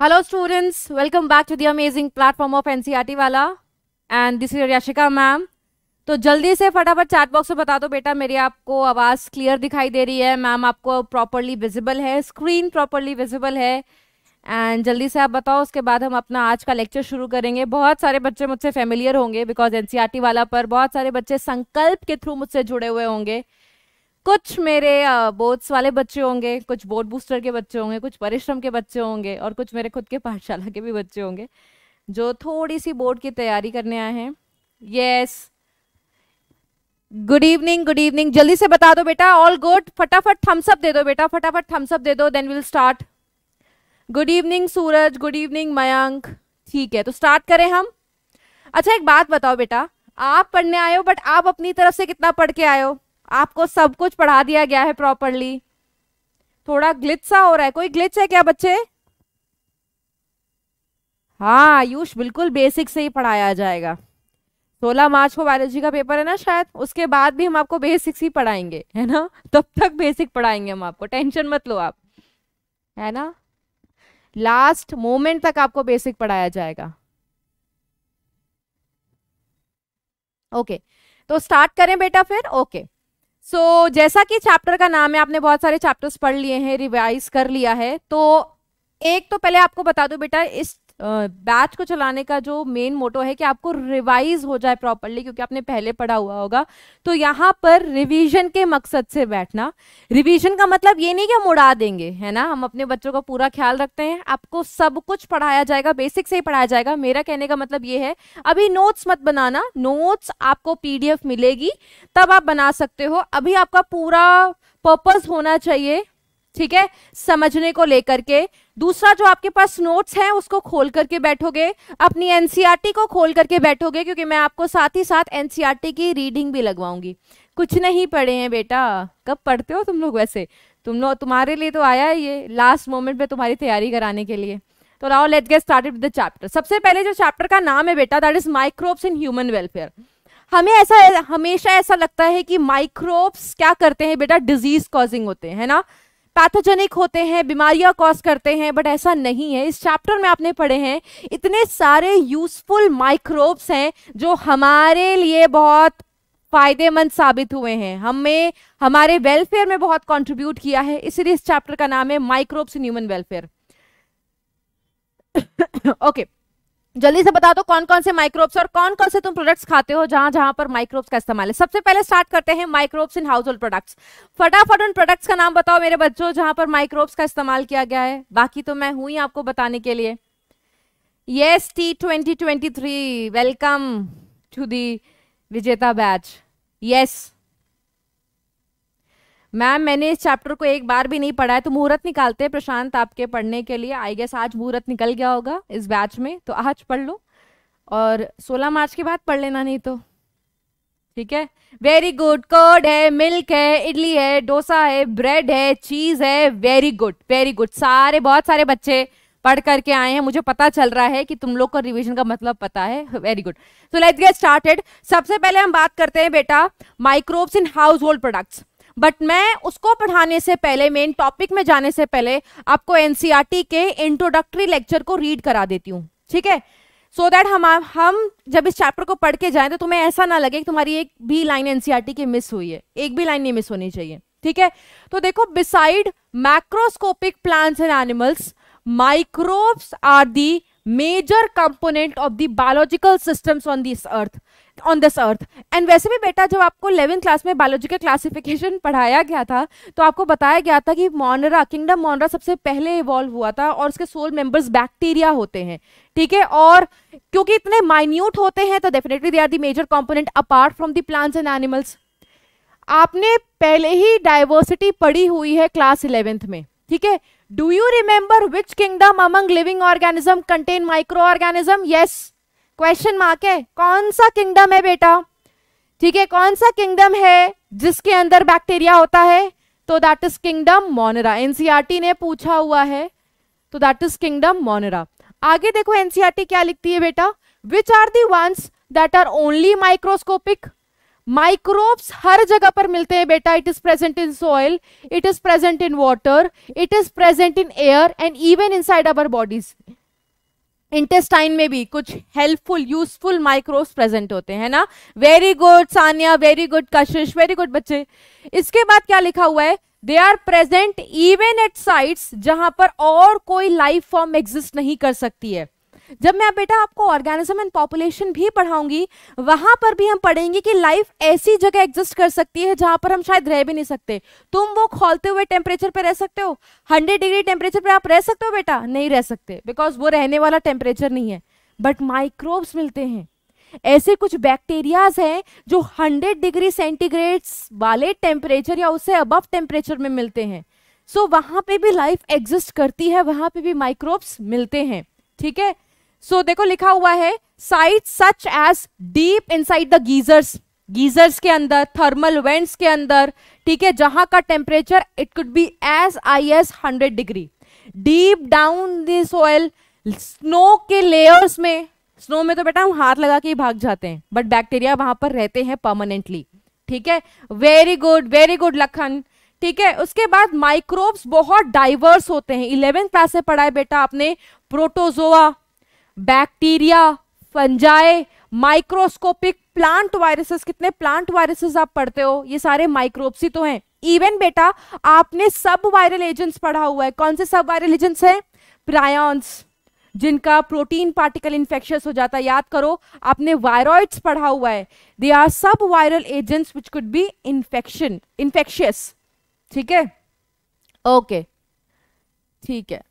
Hello students, welcome back to the amazing platform of NCERT वाला and this is Yashika ma'am तो जल्दी से फटाफट चैट बॉक्स में बता दो बेटा मेरी आपको आवाज़ क्लियर दिखाई दे रही है मैम आपको प्रॉपरली विजिबल है स्क्रीन प्रॉपरली विजिबल है एंड जल्दी से आप बताओ उसके बाद हम अपना आज का लेक्चर शुरू करेंगे बहुत सारे बच्चे मुझसे फेमिलियर होंगे बिकॉज एन e वाला पर बहुत सारे बच्चे संकल्प के थ्रू मुझसे जुड़े हुए होंगे कुछ मेरे बोर्ड्स वाले बच्चे होंगे कुछ बोर्ड बूस्टर के बच्चे होंगे कुछ परिश्रम के बच्चे होंगे और कुछ मेरे खुद के पाठशाला के भी बच्चे होंगे जो थोड़ी सी बोर्ड की तैयारी करने आए हैं yes good evening good evening जल्दी से बता दो बेटा ऑल गुड फटाफट थम्सअप दे दो बेटा फटाफट थम्सअप दे दो then will start good evening Suraj good evening Mayank ठीक है तो स्टार्ट करें हम अच्छा एक बात बताओ बेटा आप पढ़ने आए हो बट आप अपनी तरफ से कितना पढ़ के आए हो आपको सब कुछ पढ़ा दिया गया है प्रॉपरली थोड़ा ग्लिच सा हो रहा है कोई ग्लिच है क्या बच्चे हाँ आयुष बिल्कुल बेसिक से ही पढ़ाया जाएगा सोलह मार्च को बायोलॉजी का पेपर है ना शायद उसके बाद भी हम आपको बेसिक्स ही पढ़ाएंगे है ना तब तक बेसिक पढ़ाएंगे हम आपको टेंशन मत लो आप है ना लास्ट मोमेंट तक आपको बेसिक पढ़ाया जाएगा ओके okay. तो स्टार्ट करें बेटा फिर ओके okay. सो so, जैसा कि चैप्टर का नाम है आपने बहुत सारे चैप्टर्स पढ़ लिए हैं रिवाइज कर लिया है तो एक तो पहले आपको बता दो बेटा इस बैच को चलाने का जो मेन मोटो है कि आपको रिवाइज हो जाए प्रॉपरली क्योंकि आपने पहले पढ़ा हुआ होगा तो यहाँ पर रिविजन के मकसद से बैठना रिविजन का मतलब ये नहीं कि हम उड़ा देंगे है ना हम अपने बच्चों का पूरा ख्याल रखते हैं आपको सब कुछ पढ़ाया जाएगा बेसिक से ही पढ़ाया जाएगा मेरा कहने का मतलब ये है अभी नोट्स मत बनाना नोट्स आपको पी मिलेगी तब आप बना सकते हो अभी आपका पूरा पर्पज होना चाहिए ठीक है समझने को लेकर के दूसरा जो आपके पास नोट्स हैं उसको खोल करके बैठोगे अपनी एनसीईआरटी e को खोल करके बैठोगे क्योंकि मैं आपको साथ ही साथ एनसीईआरटी e की रीडिंग भी लगवाऊंगी कुछ नहीं पढ़े हैं बेटा कब पढ़ते हो तुम लोग वैसे तुम लोग तुम्हारे लिए तो आया है ये लास्ट मोमेंट में तुम्हारी तैयारी कराने के लिए तो राव let get started with the chapter सबसे पहले जो चैप्टर का नाम है बेटा that is microbes in human welfare हमें ऐसा हमेशा ऐसा लगता है कि माइक्रोब्स क्या करते हैं बेटा डिजीज कॉजिंग होते हैं है ना पैथोजेनिक होते हैं बीमारियां कॉज करते हैं बट ऐसा नहीं है इस चैप्टर में आपने पढ़े हैं इतने सारे यूजफुल माइक्रोब्स हैं जो हमारे लिए बहुत फायदेमंद साबित हुए हैं हमें हमारे वेलफेयर में बहुत कंट्रीब्यूट किया है इसीलिए इस चैप्टर का नाम है microbes in human welfare okay जल्दी से बता दो कौन कौन से माइक्रोब्स और कौन कौन से तुम प्रोडक्ट्स खाते हो जहां जहां पर माइक्रोब्स का इस्तेमाल है सबसे पहले स्टार्ट करते हैं microbes in household products फटाफट उन प्रोडक्ट्स का नाम बताओ मेरे बच्चों जहां पर माइक्रोब्स का इस्तेमाल किया गया है बाकी तो मैं हूं ही आपको बताने के लिए yes T twenty twenty three welcome to the Vijeta batch yes ma'am मैंने इस चैप्टर को एक बार भी नहीं पढ़ा है तो मुहूर्त निकालते हैं प्रशांत आपके पढ़ने के लिए आई गेस आज मुहूर्त निकल गया होगा इस बैच में तो आज पढ़ लो और 16 मार्च के बाद पढ़ लेना नहीं तो ठीक है वेरी गुड कर्ड है मिल्क है इडली है डोसा है ब्रेड है चीज है वेरी गुड वेरी गुड सारे बहुत सारे बच्चे पढ़ करके आए हैं मुझे पता चल रहा है कि तुम लोग को रिवीजन का मतलब पता है very good so let's get started सबसे पहले हम बात करते हैं बेटा microbes in household products but मैं उसको पढ़ाने से पहले मेन टॉपिक में जाने से पहले आपको एनसीईआरटी e के इंट्रोडक्टरी लेक्चर को रीड करा देती हूँ ठीक है सो so दैट हम हम जब इस चैप्टर को पढ़ के जाएं तो तुम्हें ऐसा ना लगे कि तुम्हारी एक भी लाइन एनसीईआरटी e की मिस हुई है एक भी लाइन नहीं मिस होनी चाहिए ठीक है तो देखो beside macroscopic plants and animals microbes are the major component of the biological systems on this earth on this earth and वैसे भी बेटा जब आपको इलेवेंथ क्लास में बायोलॉजी का क्लासिफिकेशन पढ़ाया गया था तो आपको बताया गया था कि मोनरा किंगडम मोनरा सबसे पहले इवॉल्व हुआ था और उसके सोल मेंबर्स बैक्टीरिया होते हैं ठीक है और क्योंकि इतने माइन्यूट होते हैं तो definitely they are the major component apart from the plants and animals आपने पहले ही डाइवर्सिटी पढ़ी हुई है क्लास इलेवेंथ में ठीक है do you remember which kingdom among living organism contain microorganism yes question mark है कौन सा किंगडम है बेटा ठीक है कौन सा किंगडम है जिसके अंदर बैक्टीरिया होता है तो that is kingdom Monera NCERT ने पूछा हुआ है तो दैट इज किंगडम मोनरा आगे देखो एनसीआरटी e क्या लिखती है बेटा which are the ones that are only microscopic microbes हर जगह पर मिलते हैं बेटा it is present in soil it is present in water it is present in air and even inside our bodies intestine में भी कुछ हेल्पफुल यूजफुल माइक्रोब्स प्रेजेंट होते हैं ना very good Sania very good Kashish very good बच्चे इसके बाद क्या लिखा हुआ है they are present even at sites जहां पर और कोई लाइफ फॉर्म एग्जिस्ट नहीं कर सकती है जब मैं बेटा आपको ऑर्गेनिज्म एंड पॉपुलेशन भी पढ़ाऊंगी वहां पर भी हम पढ़ेंगे कि लाइफ ऐसी जगह एग्जिस्ट कर सकती है जहां पर हम शायद रह भी नहीं सकते तुम वो खोलते हुए टेम्परेचर पर रह सकते हो हंड्रेड डिग्री टेम्परेचर पर आप रह सकते हो बेटा नहीं रह सकते बिकॉज वो रहने वाला टेम्परेचर नहीं है बट माइक्रोब्स मिलते हैं ऐसे कुछ बैक्टीरियाज हैं जो 100 डिग्री सेंटीग्रेड वाले टेम्परेचर या उससे अबव टेम्परेचर में मिलते हैं सो so, वहां पे भी लाइफ एग्जिस्ट करती है वहां पे भी माइक्रोब्स मिलते हैं ठीक है सो so, देखो लिखा हुआ है site such as deep inside the geysers geysers के अंदर थर्मल वेंट्स के अंदर ठीक है जहां का temperature it could be as high as hundred degree deep down the snow के लेयर्स में स्नो में तो बेटा हम हाथ लगा के ही भाग जाते हैं बट बैक्टीरिया वहां पर रहते हैं परमानेंटली ठीक है very good very good Lakhan ठीक है उसके बाद माइक्रोब्स बहुत डाइवर्स होते हैं इलेवेंथ क्लास से पढ़ा है बेटा आपने protozoa bacteria fungi microscopic plant viruses कितने प्लांट वायरसेस आप पढ़ते हो ये सारे माइक्रोब्स ही तो हैं इवन बेटा आपने सब वायरल एजेंट्स पढ़ा हुआ है कौन से सब वायरल एजेंट्स हैं प्रायंस जिनका प्रोटीन पार्टिकल इन्फेक्शस हो जाता है याद करो आपने वायरॉइड्स पढ़ा हुआ है they are subviral agents which could be infection infectious ठीक है ओके ठीक है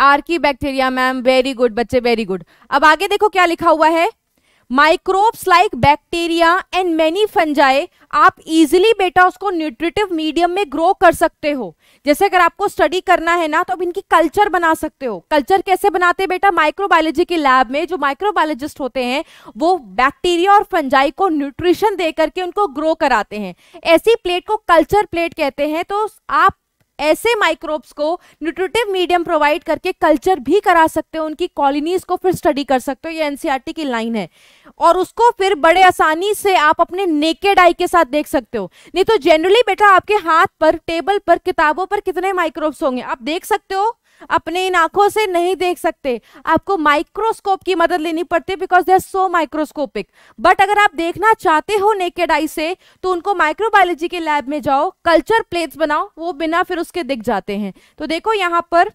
archaebacteria ma'am very good बच्चे वेरी गुड अब आगे देखो क्या लिखा हुआ है microbes like bacteria and many fungi आप इजिली बेटा उसको न्यूट्रिटिव मीडियम में ग्रो कर सकते हो जैसे अगर आपको स्टडी करना है ना तो अब इनकी कल्चर बना सकते हो कल्चर कैसे बनाते बेटा माइक्रोबायोलॉजी के लैब में जो माइक्रोबायोलॉजिस्ट होते हैं वो बैक्टीरिया और फंजाई को न्यूट्रिशन दे करके उनको ग्रो कराते हैं ऐसी प्लेट को कल्चर प्लेट कहते हैं तो आप ऐसे माइक्रोब्स को न्यूट्रिटिव मीडियम प्रोवाइड करके कल्चर भी करा सकते हो उनकी कॉलोनीज को फिर स्टडी कर सकते हो ये एनसीईआरटी e की लाइन है और उसको फिर बड़े आसानी से आप अपने नेकेड आई के साथ देख सकते हो नहीं तो जनरली बेटा आपके हाथ पर टेबल पर किताबों पर कितने माइक्रोब्स होंगे आप देख सकते हो अपने इन आंखों से नहीं देख सकते आपको माइक्रोस्कोप की मदद लेनी पड़ती है because they are so microscopic but अगर आप देखना चाहते हो नेकेड आई से तो उनको माइक्रोबायोलॉजी के लैब में जाओ कल्चर प्लेट्स बनाओ वो बिना फिर उसके दिख जाते हैं तो देखो यहाँ पर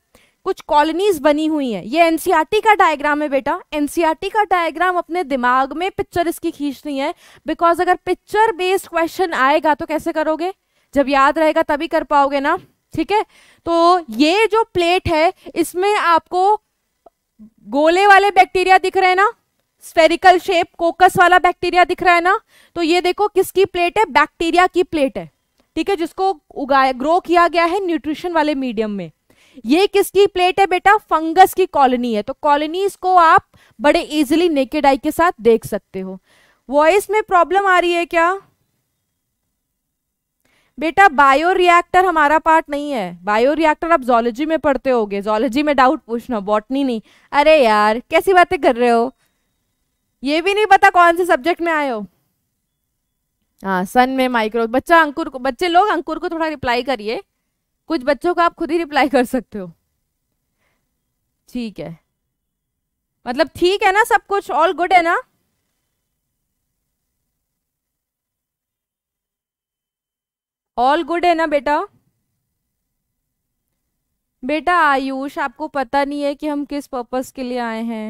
कुछ कॉलोनीज बनी हुई हैं ये एनसीईआरटी e का डायग्राम है बेटा एनसीईआरटी e का डायग्राम अपने दिमाग में पिक्चर इसकी खींचनी है बिकॉज अगर पिक्चर बेस्ड क्वेश्चन आएगा तो कैसे करोगे जब याद रहेगा तभी कर पाओगे ना ठीक है तो ये जो प्लेट है इसमें आपको गोले वाले बैक्टीरिया दिख रहे हैं ना स्फेरिकल शेप कोकस वाला बैक्टीरिया दिख रहा है ना तो ये देखो किसकी प्लेट है बैक्टीरिया की प्लेट है ठीक है जिसको उगाया ग्रो किया गया है न्यूट्रिशन वाले मीडियम में ये किसकी प्लेट है बेटा फंगस की कॉलोनी है तो कॉलोनीज को आप बड़े इजिली नेकेड आई के साथ देख सकते हो वॉइस में प्रॉब्लम आ रही है क्या बेटा बायोरिएक्टर हमारा पार्ट नहीं है बायोरिएक्टर आप जोलॉजी में पढ़ते होगे जोलॉजी में डाउट पूछना बॉटनी नहीं अरे यार कैसी बातें कर रहे हो ये भी नहीं पता कौन से सब्जेक्ट में आए हो हाँ सन में माइक्रो बच्चा अंकुर को बच्चे लोग अंकुर को थोड़ा रिप्लाई करिए कुछ बच्चों को आप खुद ही रिप्लाई कर सकते हो ठीक है मतलब ठीक है ना सब कुछ ऑल गुड है ना ऑल गुड है ना बेटा बेटा आयुष आपको पता नहीं है कि हम किस पर्पस के लिए आए हैं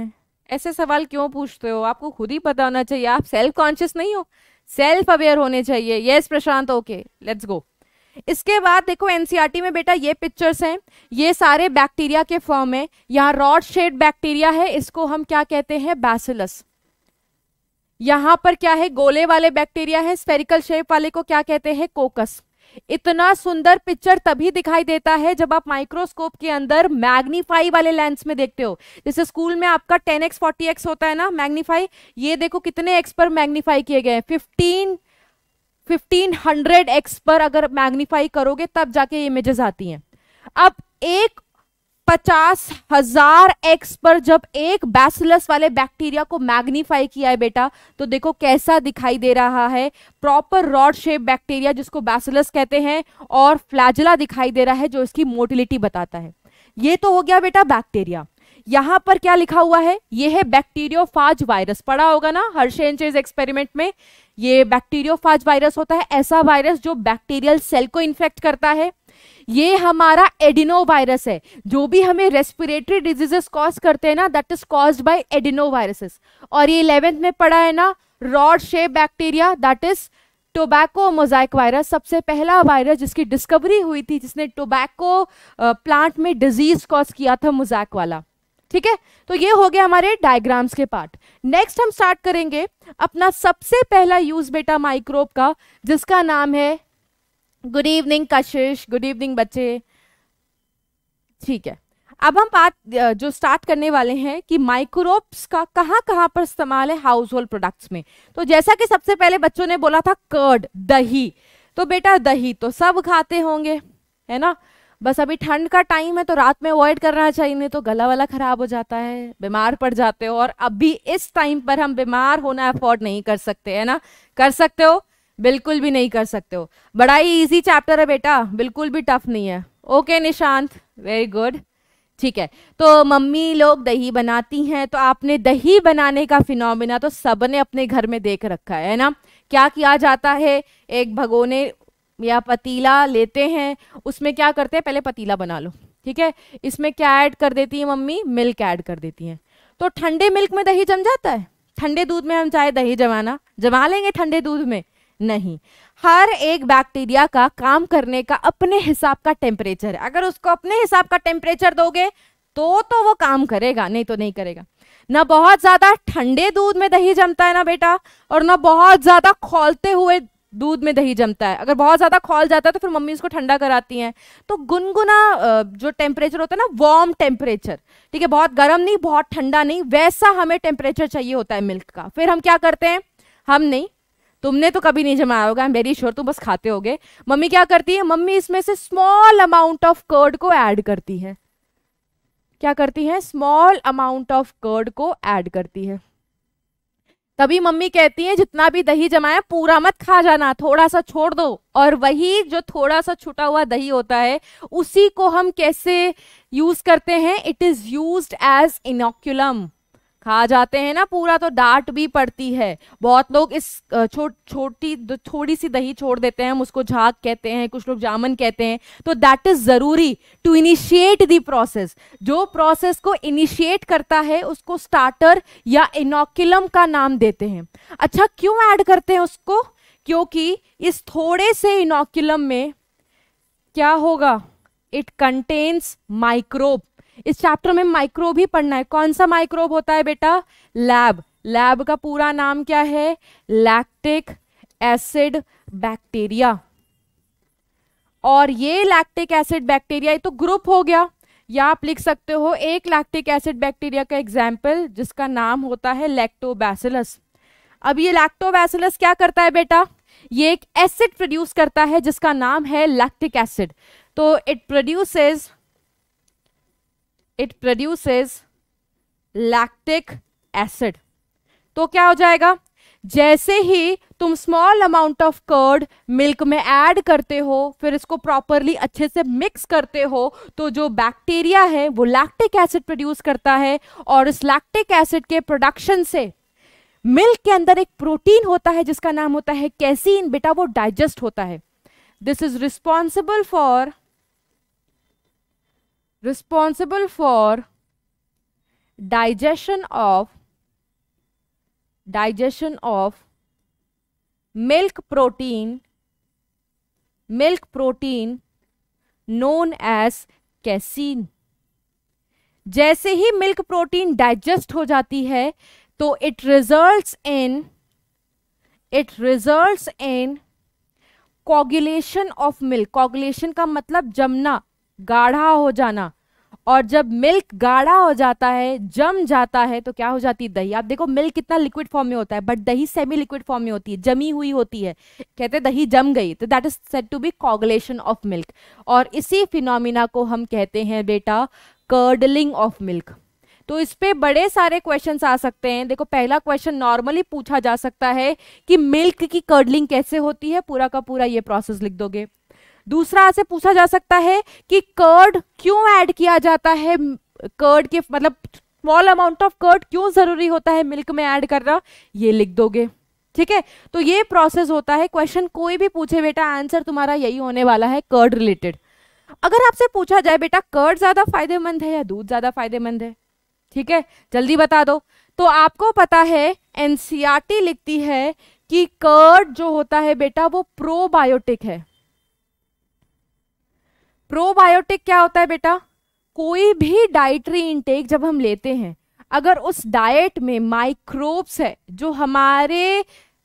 ऐसे सवाल क्यों पूछते हो आपको खुद ही पता होना चाहिए आप सेल्फ कॉन्शियस नहीं हो सेल्फ अवेयर होने चाहिए yes yes, Prashant okay let's go इसके बाद देखो एनसीईआरटी e में बेटा ये पिक्चर्स हैं ये सारे बैक्टीरिया के फॉर्म है यहाँ रॉड शेड बैक्टीरिया है इसको हम क्या कहते हैं बैसिलस यहाँ पर क्या है गोले वाले बैक्टीरिया है स्पेरिकल शेप वाले को क्या कहते हैं कोकस इतना सुंदर पिक्चर तभी दिखाई देता है जब आप माइक्रोस्कोप के अंदर मैग्नीफाई वाले लेंस में देखते हो जैसे स्कूल में आपका 10x 40x होता है ना मैग्नीफाई ये देखो कितने एक्स पर मैग्नीफाई किए गए फिफ्टीन फिफ्टीन हंड्रेड एक्स पर अगर मैग्नीफाई करोगे तब जाके इमेजेस आती हैं अब एक पचास हजार एक्स पर जब एक बैसिलस वाले बैक्टीरिया को मैग्नीफाई किया है बेटा तो देखो कैसा दिखाई दे रहा है प्रॉपर रॉड शेप बैक्टीरिया जिसको बैसिलस कहते हैं और फ्लैजला दिखाई दे रहा है जो इसकी मोटिलिटी बताता है ये तो हो गया बेटा बैक्टीरिया यहां पर क्या लिखा हुआ है ये है बैक्टीरियोफाज वायरस पढ़ा होगा ना हर्शेंचेज एक्सपेरिमेंट में ये बैक्टीरियोफाज वायरस होता है ऐसा वायरस जो बैक्टीरियल सेल को इन्फेक्ट करता है ये हमारा एडिनो वायरस है जो भी हमें रेस्पिरेटरी डिजीजेस कॉज करते हैं ना that is cause by adenoviruses और ये इलेवेंथ में पढ़ा है ना rod shape bacteria that is tobacco mosaic virus सबसे पहला वायरस जिसकी डिस्कवरी हुई थी जिसने टोबैको प्लांट में डिजीज कॉज किया था मोजाइक वाला ठीक है तो ये हो गया हमारे डायग्राम्स के पार्ट नेक्स्ट हम स्टार्ट करेंगे अपना सबसे पहला यूज बेटा माइक्रोब का जिसका नाम है good evening Kashish good evening बच्चे ठीक है अब हम बात जो स्टार्ट करने वाले हैं कि माइक्रोब्स का कहाँ कहाँ पर इस्तेमाल है हाउस होल्ड प्रोडक्ट्स में तो जैसा कि सबसे पहले बच्चों ने बोला था कर्ड दही तो बेटा दही तो सब खाते होंगे है ना बस अभी ठंड का टाइम है तो रात में अवॉइड करना चाहिए नहीं तो गला वाला खराब हो जाता है बीमार पड़ जाते हो और अभी इस टाइम पर हम बीमार होना अफोर्ड नहीं कर सकते है ना कर सकते हो बिल्कुल भी नहीं कर सकते हो बड़ा ही इजी चैप्टर है बेटा बिल्कुल भी टफ नहीं है ओके निशांत वेरी गुड ठीक है तो मम्मी लोग दही बनाती हैं तो आपने दही बनाने का फिनोमिना तो सब ने अपने घर में देख रखा है ना क्या किया जाता है एक भगोने या पतीला लेते हैं उसमें क्या करते हैं पहले पतीला बना लो ठीक है इसमें क्या ऐड कर देती है मम्मी मिल्क ऐड कर देती हैं तो ठंडे मिल्क में दही जम जाता है ठंडे दूध में हम चाहे दही जमाना जमा लेंगे ठंडे दूध में नहीं हर एक बैक्टीरिया का काम करने का अपने हिसाब का टेम्परेचर है अगर उसको अपने हिसाब का टेम्परेचर दोगे तो तो वो काम करेगा नहीं तो नहीं करेगा ना बहुत ज़्यादा ठंडे दूध में दही जमता है ना बेटा और ना बहुत ज़्यादा खोलते हुए दूध में दही जमता है अगर बहुत ज़्यादा खोल जाता है तो फिर मम्मी इसको ठंडा कराती हैं तो गुनगुना जो टेम्परेचर होता है ना वार्म टेम्परेचर ठीक है बहुत गर्म नहीं बहुत ठंडा नहीं वैसा हमें टेम्परेचर चाहिए होता है मिल्क का फिर हम क्या करते हैं हम नहीं तुमने तो कभी नहीं जमाया होगा मेरी वेरी श्योर तुम बस खाते होगे मम्मी क्या करती है मम्मी इसमें से स्मॉल अमाउंट ऑफ कर्ड को ऐड करती है क्या करती है स्मॉल अमाउंट ऑफ कर्ड को ऐड करती है तभी मम्मी कहती है जितना भी दही जमाया पूरा मत खा जाना थोड़ा सा छोड़ दो और वही जो थोड़ा सा छुटा हुआ दही होता है उसी को हम कैसे यूज करते हैं it is use as inoculum खा जाते हैं ना पूरा तो डांट भी पड़ती है बहुत लोग इस छो, छोटी थोड़ी सी दही छोड़ देते हैं हम उसको झाग कहते हैं कुछ लोग जामन कहते हैं तो दैट इज ज़रूरी टू इनिशिएट दी प्रोसेस जो प्रोसेस को इनिशिएट करता है उसको स्टार्टर या इनोक्युलम का नाम देते हैं अच्छा क्यों ऐड करते हैं उसको क्योंकि इस थोड़े से इनोक्युलम में क्या होगा इट कंटेन्स माइक्रोब इस चैप्टर में माइक्रोब ही पढ़ना है कौन सा माइक्रोब होता है बेटा लैब लैब का पूरा नाम क्या है लैक्टिक एसिड बैक्टीरिया और ये लैक्टिक एसिड बैक्टीरिया ये तो ग्रुप हो गया या आप लिख सकते हो एक लैक्टिक एसिड बैक्टीरिया का एग्जाम्पल जिसका नाम होता है लैक्टोबैसिलस अब ये लैक्टोबैसिलस क्या करता है बेटा ये एक एसिड प्रोड्यूस करता है जिसका नाम है लैक्टिक एसिड तो it produces it produces lactic acid तो क्या हो जाएगा जैसे ही तुम small amount of curd milk में ऐड करते हो फिर इसको प्रॉपरली अच्छे से मिक्स करते हो तो जो बैक्टीरिया है वो लैक्टिक एसिड प्रोड्यूस करता है और इस लैक्टिक एसिड के प्रोडक्शन से मिल्क के अंदर एक प्रोटीन होता है जिसका नाम होता है कैसीन बेटा वो डाइजेस्ट होता है this is responsible for responsible for digestion of digestion of milk protein milk protein known as casein जैसे ही मिल्क प्रोटीन डाइजेस्ट हो जाती है तो it results in it results in coagulation of milk coagulation का मतलब जमना गाढ़ा हो जाना और जब मिल्क गाढ़ा हो जाता है जम जाता है तो क्या हो जाती है दही आप देखो मिल्क कितना लिक्विड फॉर्म में होता है बट दही सेमी लिक्विड फॉर्म में होती है जमी हुई होती है कहते हैं दही जम गई तो that is said to be coagulation of milk और इसी फिनोमिना को हम कहते हैं बेटा कर्डलिंग ऑफ मिल्क तो इस पे बड़े सारे क्वेश्चंस आ सकते हैं देखो पहला क्वेश्चन नॉर्मली पूछा जा सकता है कि मिल्क की कर्डलिंग कैसे होती है पूरा का पूरा ये प्रोसेस लिख दोगे दूसरा आपसे पूछा जा सकता है कि कर्ड क्यों ऐड किया जाता है कर्ड के मतलब स्मॉल अमाउंट ऑफ कर्ड क्यों जरूरी होता है मिल्क में ऐड करना ये लिख दोगे ठीक है तो ये प्रोसेस होता है क्वेश्चन कोई भी पूछे बेटा आंसर तुम्हारा यही होने वाला है कर्ड रिलेटेड अगर आपसे पूछा जाए बेटा कर्ड ज्यादा फायदेमंद है या दूध ज्यादा फायदेमंद है ठीक है जल्दी बता दो तो आपको पता है एनसीआरटी e लिखती है कि कर्ड जो होता है बेटा वो प्रोबायोटिक है प्रोबायोटिक क्या होता है बेटा कोई भी डाइटरी इनटेक जब हम लेते हैं अगर उस डाइट में माइक्रोब्स है जो हमारे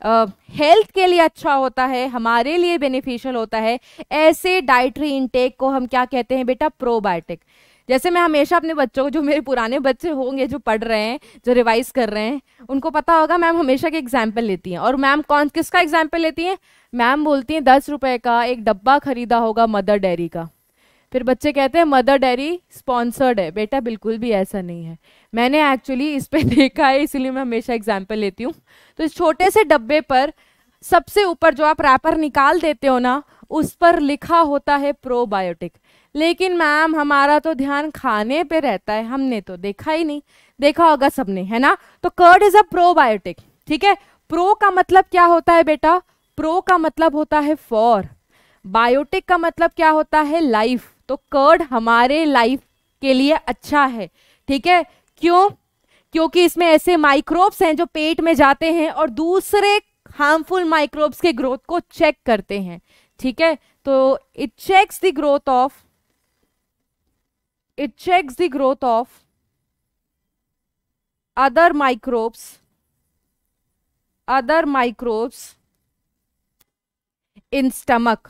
हेल्थ uh, के लिए अच्छा होता है हमारे लिए बेनिफिशियल होता है ऐसे डाइटरी इनटेक को हम क्या कहते हैं बेटा प्रोबायोटिक जैसे मैं हमेशा अपने बच्चों को जो मेरे पुराने बच्चे होंगे जो पढ़ रहे हैं जो रिवाइज कर रहे हैं उनको पता होगा मैम हमेशा के एग्जाम्पल लेती हैं और मैम कौन किसका एग्जाम्पल लेती हैं मैम बोलती हैं दस रुपये का एक डब्बा खरीदा होगा मदर डेयरी का फिर बच्चे कहते हैं मदर डेरी स्पॉन्सर्ड है बेटा बिल्कुल भी ऐसा नहीं है मैंने एक्चुअली इस पर देखा है इसलिए मैं हमेशा एग्जाम्पल लेती हूँ तो इस छोटे से डब्बे पर सबसे ऊपर जो आप रैपर निकाल देते हो ना उस पर लिखा होता है प्रोबायोटिक लेकिन मैम हमारा तो ध्यान खाने पे रहता है हमने तो देखा ही नहीं देखा होगा सबने है ना तो कर्ड इज अ प्रोबायोटिक ठीक है प्रो का मतलब क्या होता है बेटा प्रो का मतलब होता है फॉर बायोटिक का मतलब क्या होता है लाइफ तो कर्ड हमारे लाइफ के लिए अच्छा है ठीक है क्यों क्योंकि इसमें ऐसे माइक्रोब्स हैं जो पेट में जाते हैं और दूसरे हार्मफुल माइक्रोब्स के ग्रोथ को चेक करते हैं ठीक है तो it checks the growth of it checks the growth of other microbes other microbes in stomach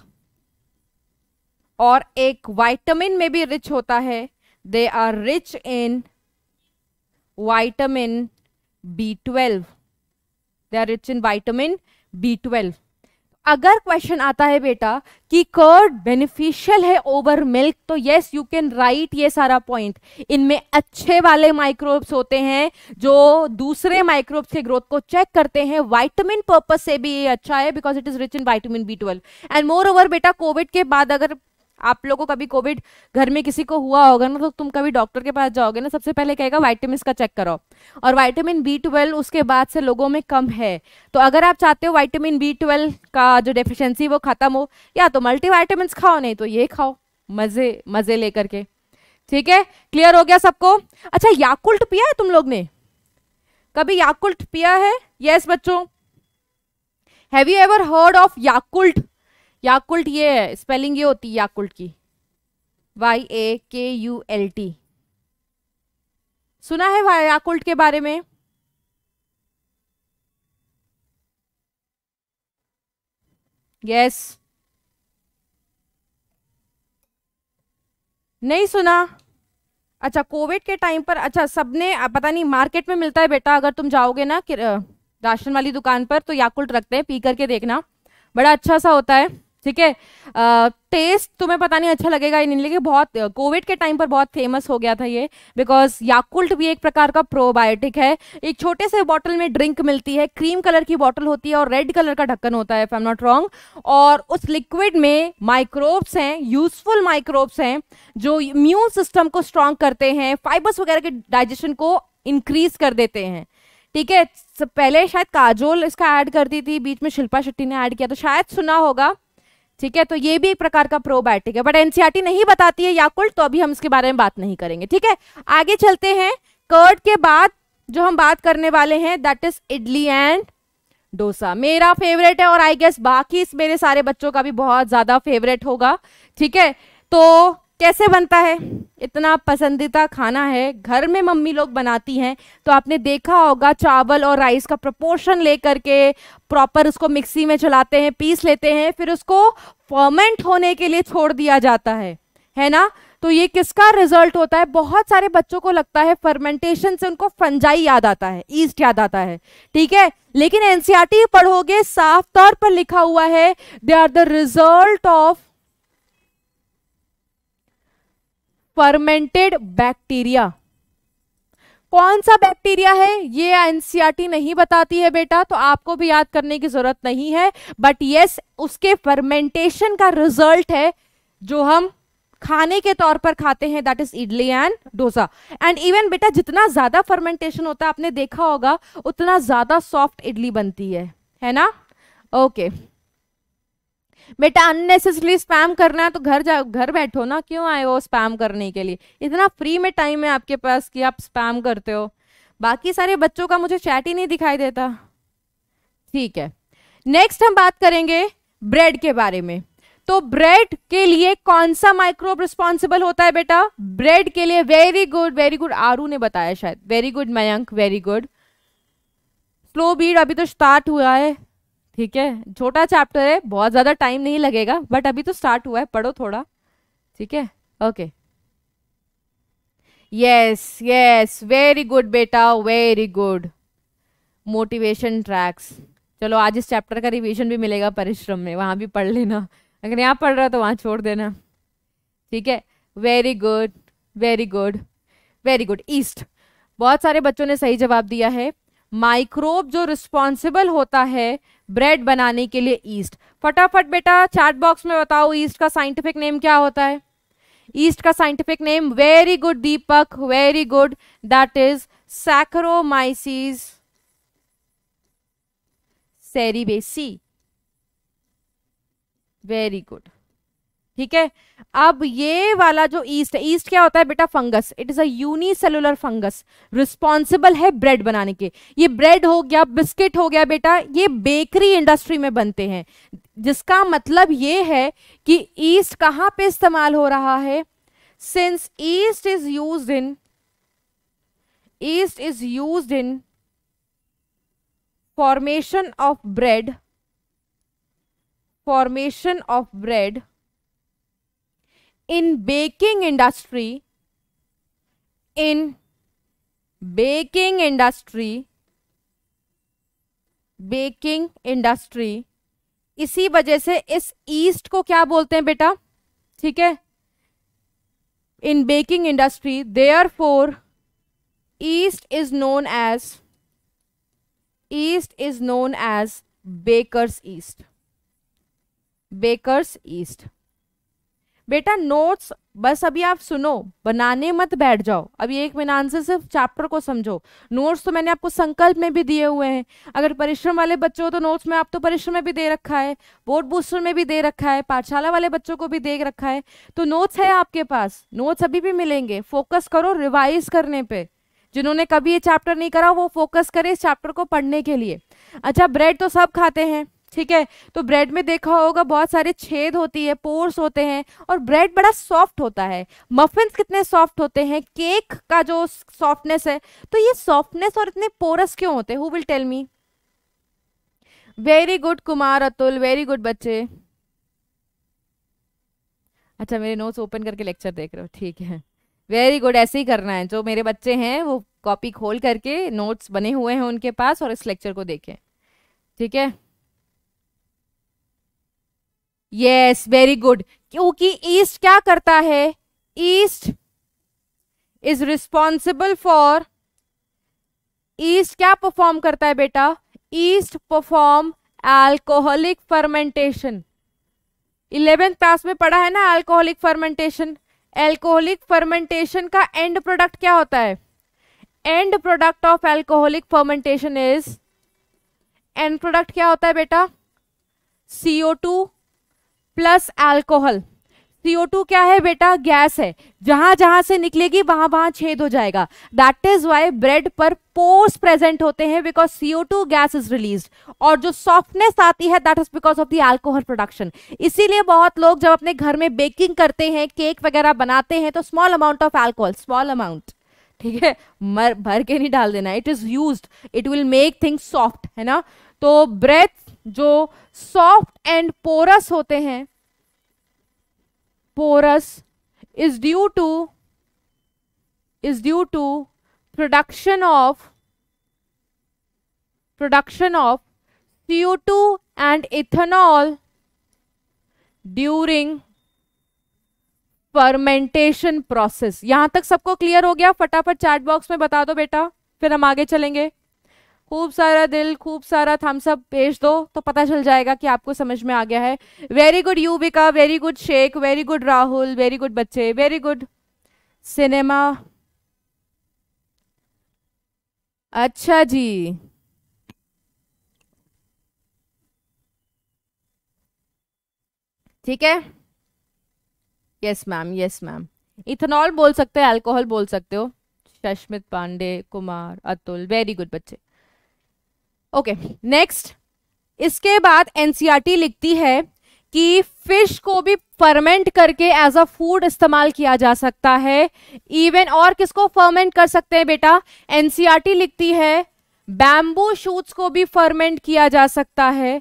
और एक वाइटामिन में भी रिच होता है they are rich in vitamin B twelve they are rich in vitamin B twelve अगर question आता है बेटा कि कर्ड बेनिफिशियल है ओवर मिल्क तो यस यू कैन राइट ये सारा पॉइंट इनमें अच्छे वाले माइक्रोब्स होते हैं जो दूसरे माइक्रोब्स के ग्रोथ को चेक करते हैं वाइटामिन पर्पस से भी ये अच्छा है because it is rich in vitamin B twelve and moreover बेटा कोविड के बाद अगर आप लोगों को कभी कोविड घर में किसी को हुआ होगा ना तो तुम कभी डॉक्टर के पास जाओगे ना सबसे पहले कहेगा वाइटामिन का चेक करो और वाइटामिन बी ट्वेल्व उसके बाद से लोगों में कम है तो अगर आप चाहते हो वाइटामिन बी ट्वेल्व का जो डेफिशिएंसी वो खत्म हो या तो मल्टीवाइटामिन खाओ नहीं तो ये खाओ मजे मजे लेकर के ठीक है क्लियर हो गया सबको अच्छा याकुल्ट पिया है तुम लोग ने कभी याकुल्ट पिया है यस yes, बच्चों have you ever heard of Yakult Yakult ये है स्पेलिंग ये होती है याकुल्ट की वाई ए के यू एल टी सुना है याकुल्ट के बारे में यस नहीं सुना अच्छा कोविड के टाइम पर अच्छा सबने पता नहीं मार्केट में मिलता है बेटा अगर तुम जाओगे ना राशन वाली दुकान पर तो याकुल्ट रखते हैं पी करके देखना बड़ा अच्छा सा होता है ठीक है टेस्ट तुम्हें पता नहीं अच्छा लगेगा या नहीं बहुत कोविड के टाइम पर बहुत फेमस हो गया था ये बिकॉज याकुल्ट भी एक प्रकार का प्रोबायोटिक है एक छोटे से बॉटल में ड्रिंक मिलती है क्रीम कलर की बॉटल होती है और रेड कलर का ढक्कन होता है आई नॉट रॉन्ग और उस लिक्विड में माइक्रोब्स हैं यूजफुल माइक्रोब्स हैं जो इम्यून सिस्टम को स्ट्रांग करते हैं फाइबर्स वगैरह के डाइजेशन को इंक्रीज कर देते हैं ठीक है पहले शायद काजोल इसका ऐड करती थी बीच में शिल्पा शेट्टी ने ऐड किया तो शायद सुना होगा ठीक है तो ये भी एक प्रकार का प्रोबायोटिक है बट एनसीआरटी e नहीं बताती है याकुल्ट तो अभी हम इसके बारे में बात नहीं करेंगे ठीक है आगे चलते हैं कर्ड के बाद जो हम बात करने वाले हैं that is idli and dosa मेरा फेवरेट है और आई गेस बाकी मेरे सारे बच्चों का भी बहुत ज़्यादा फेवरेट होगा ठीक है तो कैसे बनता है इतना पसंदीदा खाना है घर में मम्मी लोग बनाती हैं तो आपने देखा होगा चावल और राइस का प्रपोर्शन ले करके प्रॉपर उसको मिक्सी में चलाते हैं पीस लेते हैं फिर उसको फर्मेंट होने के लिए छोड़ दिया जाता है है ना तो ये किसका रिजल्ट होता है बहुत सारे बच्चों को लगता है फर्मेंटेशन से उनको फंजाई याद आता है ईस्ट याद आता है ठीक है लेकिन एनसीआरटी e पढ़ोगे साफ तौर पर लिखा हुआ है they are the result of fermented bacteria कौन सा बैक्टीरिया है ये एनसीईआरटी e नहीं बताती है बेटा तो आपको भी याद करने की जरूरत नहीं है बट यस उसके फर्मेंटेशन का रिजल्ट है जो हम खाने के तौर पर खाते हैं that is idli and dosa and even बेटा जितना ज्यादा फर्मेंटेशन होता है आपने देखा होगा उतना ज्यादा सॉफ्ट इडली बनती है है ना ओके okay. बेटा अननेसेसरी स्पैम करना है तो घर जाओ घर बैठो ना क्यों आए हो स्पैम करने के लिए इतना फ्री में टाइम है आपके पास कि आप स्पैम करते हो बाकी सारे बच्चों का मुझे चैट ही नहीं दिखाई देता ठीक है नेक्स्ट हम बात करेंगे ब्रेड के बारे में तो ब्रेड के लिए कौन सा माइक्रोब रिस्पॉन्सिबल होता है बेटा ब्रेड के लिए very good very good Aru ने बताया शायद very good Mayank very good स्लो बीड अभी तो स्टार्ट हुआ है ठीक है छोटा चैप्टर है बहुत ज़्यादा टाइम नहीं लगेगा बट अभी तो स्टार्ट हुआ है पढ़ो थोड़ा ठीक है okay yes yes very good बेटा वेरी गुड मोटिवेशन ट्रैक्स चलो आज इस चैप्टर का रिवीजन भी मिलेगा परिश्रम में वहाँ भी पढ़ लेना अगर यहाँ पढ़ रहा तो वहाँ छोड़ देना ठीक है very good very good very good yeast बहुत सारे बच्चों ने सही जवाब दिया है माइक्रोब जो रिस्पॉन्सिबल होता है ब्रेड बनाने के लिए ईस्ट फटाफट बेटा चैट बॉक्स में बताओ ईस्ट का साइंटिफिक नेम क्या होता है ईस्ट का scientific name very good Deepak very good that is Saccharomyces cerevisiae very good ठीक है अब ये वाला जो ईस्ट है ईस्ट क्या होता है बेटा फंगस इट इज अलुलर फंगस रिस्पॉन्सिबल है ब्रेड बनाने के ये ब्रेड हो गया बिस्किट हो गया बेटा ये बेकरी इंडस्ट्री में बनते हैं जिसका मतलब ये है कि ईस्ट कहां पे इस्तेमाल हो रहा है since yeast is use in yeast is use in formation of bread formation of bread in baking industry in baking industry baking industry इसी वजह से इस ईस्ट को क्या बोलते हैं बेटा ठीक है in baking industry therefore yeast is known as yeast is known as baker's yeast baker's yeast बेटा नोट्स बस अभी आप सुनो बनाने मत बैठ जाओ अभी एक महीना से सिर्फ चैप्टर को समझो नोट्स तो मैंने आपको संकल्प में भी दिए हुए हैं अगर परिश्रम वाले बच्चों तो नोट्स में आप तो परिश्रम में भी दे रखा है बोर्ड बूस्टर में भी दे रखा है पाठशाला वाले बच्चों को भी दे रखा है तो नोट्स है आपके पास नोट्स अभी भी मिलेंगे फोकस करो रिवाइज करने पर जिन्होंने कभी ये चैप्टर नहीं करा वो फोकस करे इस चैप्टर को पढ़ने के लिए अच्छा ब्रेड तो सब खाते हैं ठीक है तो ब्रेड में देखा होगा बहुत सारे छेद होती है पोर्स होते हैं और ब्रेड बड़ा सॉफ्ट होता है मफिन्स कितने सॉफ्ट होते हैं केक का जो सॉफ्टनेस है तो ये सॉफ्टनेस और इतने पोरस क्यों होते हैं who will tell me very good Kumar Atul very good बच्चे अच्छा मेरे नोट्स ओपन करके लेक्चर देख रहे हो ठीक है वेरी गुड ऐसे ही करना है जो मेरे बच्चे हैं वो कॉपी खोल करके नोट्स बने हुए हैं उनके पास और इस लेक्चर को देखें ठीक है यस वेरी गुड क्योंकि ईस्ट क्या करता है yeast is responsible for yeast क्या परफॉर्म करता है बेटा yeast perform alcoholic fermentation eleventh class में पढ़ा है ना एल्कोहलिक फर्मेंटेशन एल्कोहलिक फर्मेंटेशन का एंड प्रोडक्ट क्या होता है end product of alcoholic fermentation is end product क्या होता है बेटा टू प्लस एल्कोहल CO2 क्या है बेटा गैस है जहां जहां से निकलेगी वहां वहां छेद हो जाएगा दैट इज वाई ब्रेड पर पोर्स प्रेजेंट होते हैं because CO2 gas is release और जो सॉफ्टनेस आती है that is because of the alcohol production इसीलिए बहुत लोग जब अपने घर में बेकिंग करते हैं केक वगैरह बनाते हैं तो small amount of alcohol small amount ठीक है मर भर के नहीं डाल देना it is use it will make things soft है ना तो ब्रेथ जो सॉफ्ट एंड पोरस होते हैं pores is due to is due to production of production of CO two and ethanol during fermentation process यहां तक सबको क्लियर हो गया फटाफट चैट बॉक्स में बता दो बेटा फिर हम आगे चलेंगे खूब सारा दिल खूब सारा थम्स अप भेज दो तो पता चल जाएगा कि आपको समझ में आ गया है वेरी गुड यूबिका very good Sheikh very good Rahul very good बच्चे वेरी गुड सिनेमा अच्छा जी ठीक है yes ma'am yes ma'am ethanol बोल सकते हो अल्कोहल बोल सकते हो शशमित पांडे कुमार अतुल वेरी गुड बच्चे ओके नेक्स्ट इसके बाद एनसीईआरटी e लिखती है कि फिश को भी फर्मेंट करके एज अ फूड इस्तेमाल किया जा सकता है इवन और किसको फर्मेंट कर सकते हैं बेटा एनसीईआरटी e लिखती है बैम्बू शूट्स को भी फर्मेंट किया जा सकता है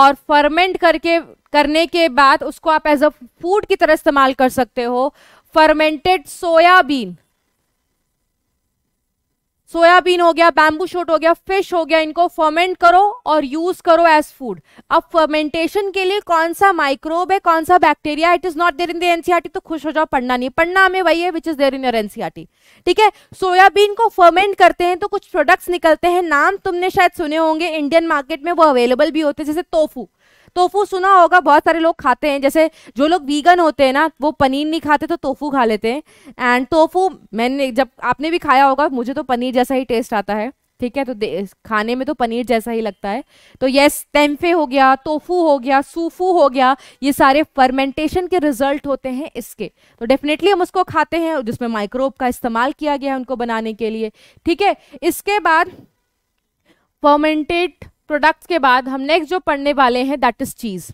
और फर्मेंट करके करने के बाद उसको आप एज अ फूड की तरह इस्तेमाल कर सकते हो फर्मेंटेड सोयाबीन सोयाबीन हो गया बैम्बू शूट हो गया फिश हो गया इनको फर्मेंट करो और यूज करो एज फूड अब फर्मेंटेशन के लिए कौन सा माइक्रोब है कौन सा bacteria it is not there in the NCERT तो खुश हो जाओ पढ़ना नहीं पढ़ना हमें वही है which is there in your NCERT ठीक है सोयाबीन को फर्मेंट करते हैं तो कुछ प्रोडक्ट्स निकलते हैं नाम तुमने शायद सुने होंगे इंडियन मार्केट में वो अवेलेबल भी होते हैं जैसे तोफू तोफू सुना होगा बहुत सारे लोग खाते हैं जैसे जो लोग वीगन होते हैं ना वो पनीर नहीं खाते तो तोफू खा लेते हैं एंड तोफू मैंने जब आपने भी खाया होगा मुझे तो पनीर जैसा ही टेस्ट आता है ठीक है तो खाने में तो पनीर जैसा ही लगता है तो यस तेम्फे हो गया तोफू हो गया सूफू हो गया ये सारे फर्मेंटेशन के रिजल्ट होते हैं इसके तो डेफिनेटली हम उसको खाते हैं जिसमें माइक्रोब का इस्तेमाल किया गया है उनको बनाने के लिए ठीक है इसके बाद फर्मेंटेड प्रोडक्ट्स के बाद हम नेक्स्ट जो पढ़ने वाले हैं दैट इज चीज़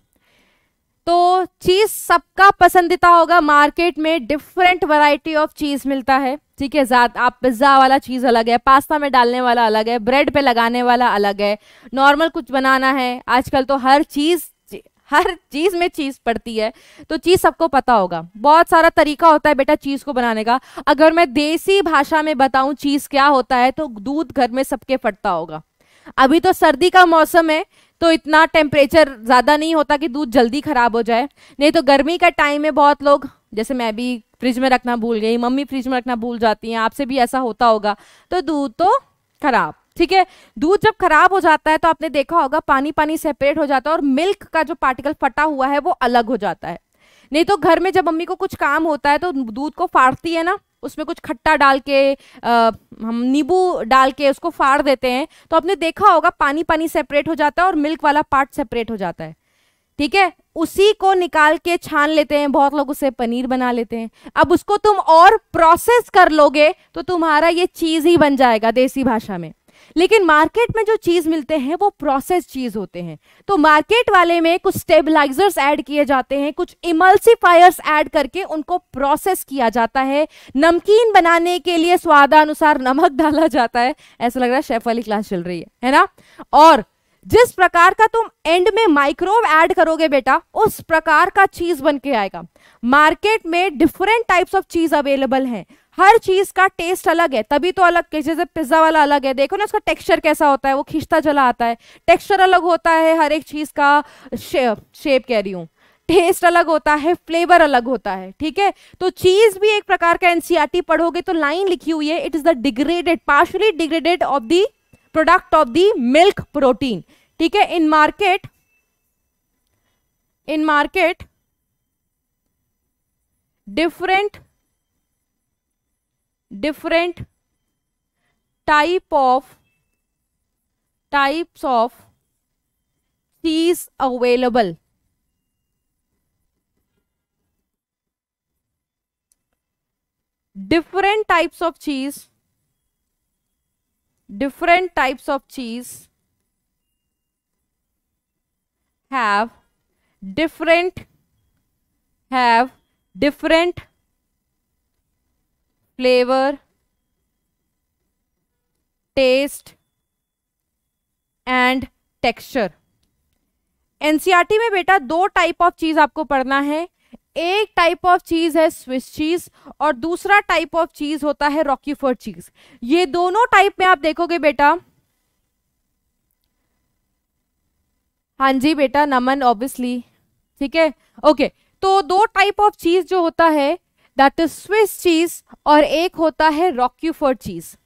तो चीज़ सबका पसंदीदा होगा मार्केट में डिफरेंट वैरायटी ऑफ चीज़ मिलता है ठीक है जात आप पिज़्ज़ा वाला चीज़ अलग है पास्ता में डालने वाला अलग है ब्रेड पे लगाने वाला अलग है नॉर्मल कुछ बनाना है आजकल तो हर चीज़ हर चीज़ में चीज़ पड़ती है तो चीज़ सबको पता होगा बहुत सारा तरीका होता है बेटा चीज़ को बनाने का अगर मैं देसी भाषा में बताऊँ चीज़ क्या होता है तो दूध घर में सबके फटता होगा अभी तो सर्दी का मौसम है तो इतना टेम्परेचर ज़्यादा नहीं होता कि दूध जल्दी ख़राब हो जाए नहीं तो गर्मी का टाइम है बहुत लोग जैसे मैं भी फ्रिज में रखना भूल गई मम्मी फ्रिज में रखना भूल जाती हैं आपसे भी ऐसा होता होगा तो दूध तो खराब ठीक है दूध जब खराब हो जाता है तो आपने देखा होगा पानी पानी सेपरेट हो जाता है और मिल्क का जो पार्टिकल फटा हुआ है वो अलग हो जाता है नहीं तो घर में जब मम्मी को कुछ काम होता है तो दूध को फाड़ती है ना उसमें कुछ खट्टा डाल के आ, हम नींबू डाल के उसको फाड़ देते हैं तो आपने देखा होगा पानी पानी सेपरेट हो जाता है और मिल्क वाला पार्ट सेपरेट हो जाता है ठीक है उसी को निकाल के छान लेते हैं बहुत लोग उसे पनीर बना लेते हैं अब उसको तुम और प्रोसेस कर लोगे तो तुम्हारा ये चीज ही बन जाएगा देसी भाषा में लेकिन मार्केट में जो चीज़ मिलते हैं वो प्रोसेस चीज़ होते हैं तो मार्केट वाले में कुछ स्टेबलाइजर्स ऐड किए जाते हैं कुछ इमल्सिफायर्स ऐड करके उनको प्रोसेस किया जाता है नमकीन बनाने के लिए स्वादानुसार नमक डाला जाता है ऐसा लग रहा है शेफ वाली क्लास चल रही है है ना और जिस प्रकार का तुम एंड में माइक्रोव ऐड करोगे बेटा उस प्रकार का चीज बन के आएगा मार्केट में different types of cheese available हैं हर चीज का टेस्ट अलग है तभी तो अलग जैसे पिज्जा वाला अलग है देखो ना उसका टेक्सचर कैसा होता है वो खींचता चला आता है टेक्सचर अलग होता है हर एक चीज का शेप शेप कह रही हूँ टेस्ट अलग होता है फ्लेवर अलग होता है ठीक है तो चीज भी एक प्रकार का एनसीआरटी e पढ़ोगे तो लाइन लिखी हुई है it is the degraded partially degraded of the product of the milk protein ठीक है in market in market different different type of types of cheese available different types of cheese different types of cheese have different have different flavour taste and texture NCERT में बेटा दो type of चीज आपको पढ़ना है एक type of चीज है स्विस चीज और दूसरा टाइप ऑफ चीज होता है रॉकीफोर्ड चीज ये दोनों टाइप में आप देखोगे बेटा हाँ जी बेटा नमन ऑब्वियसली ठीक है ओके तो दो टाइप ऑफ चीज जो होता है दैट इज स्विस चीज और एक होता है रॉक्यूफर्ड चीज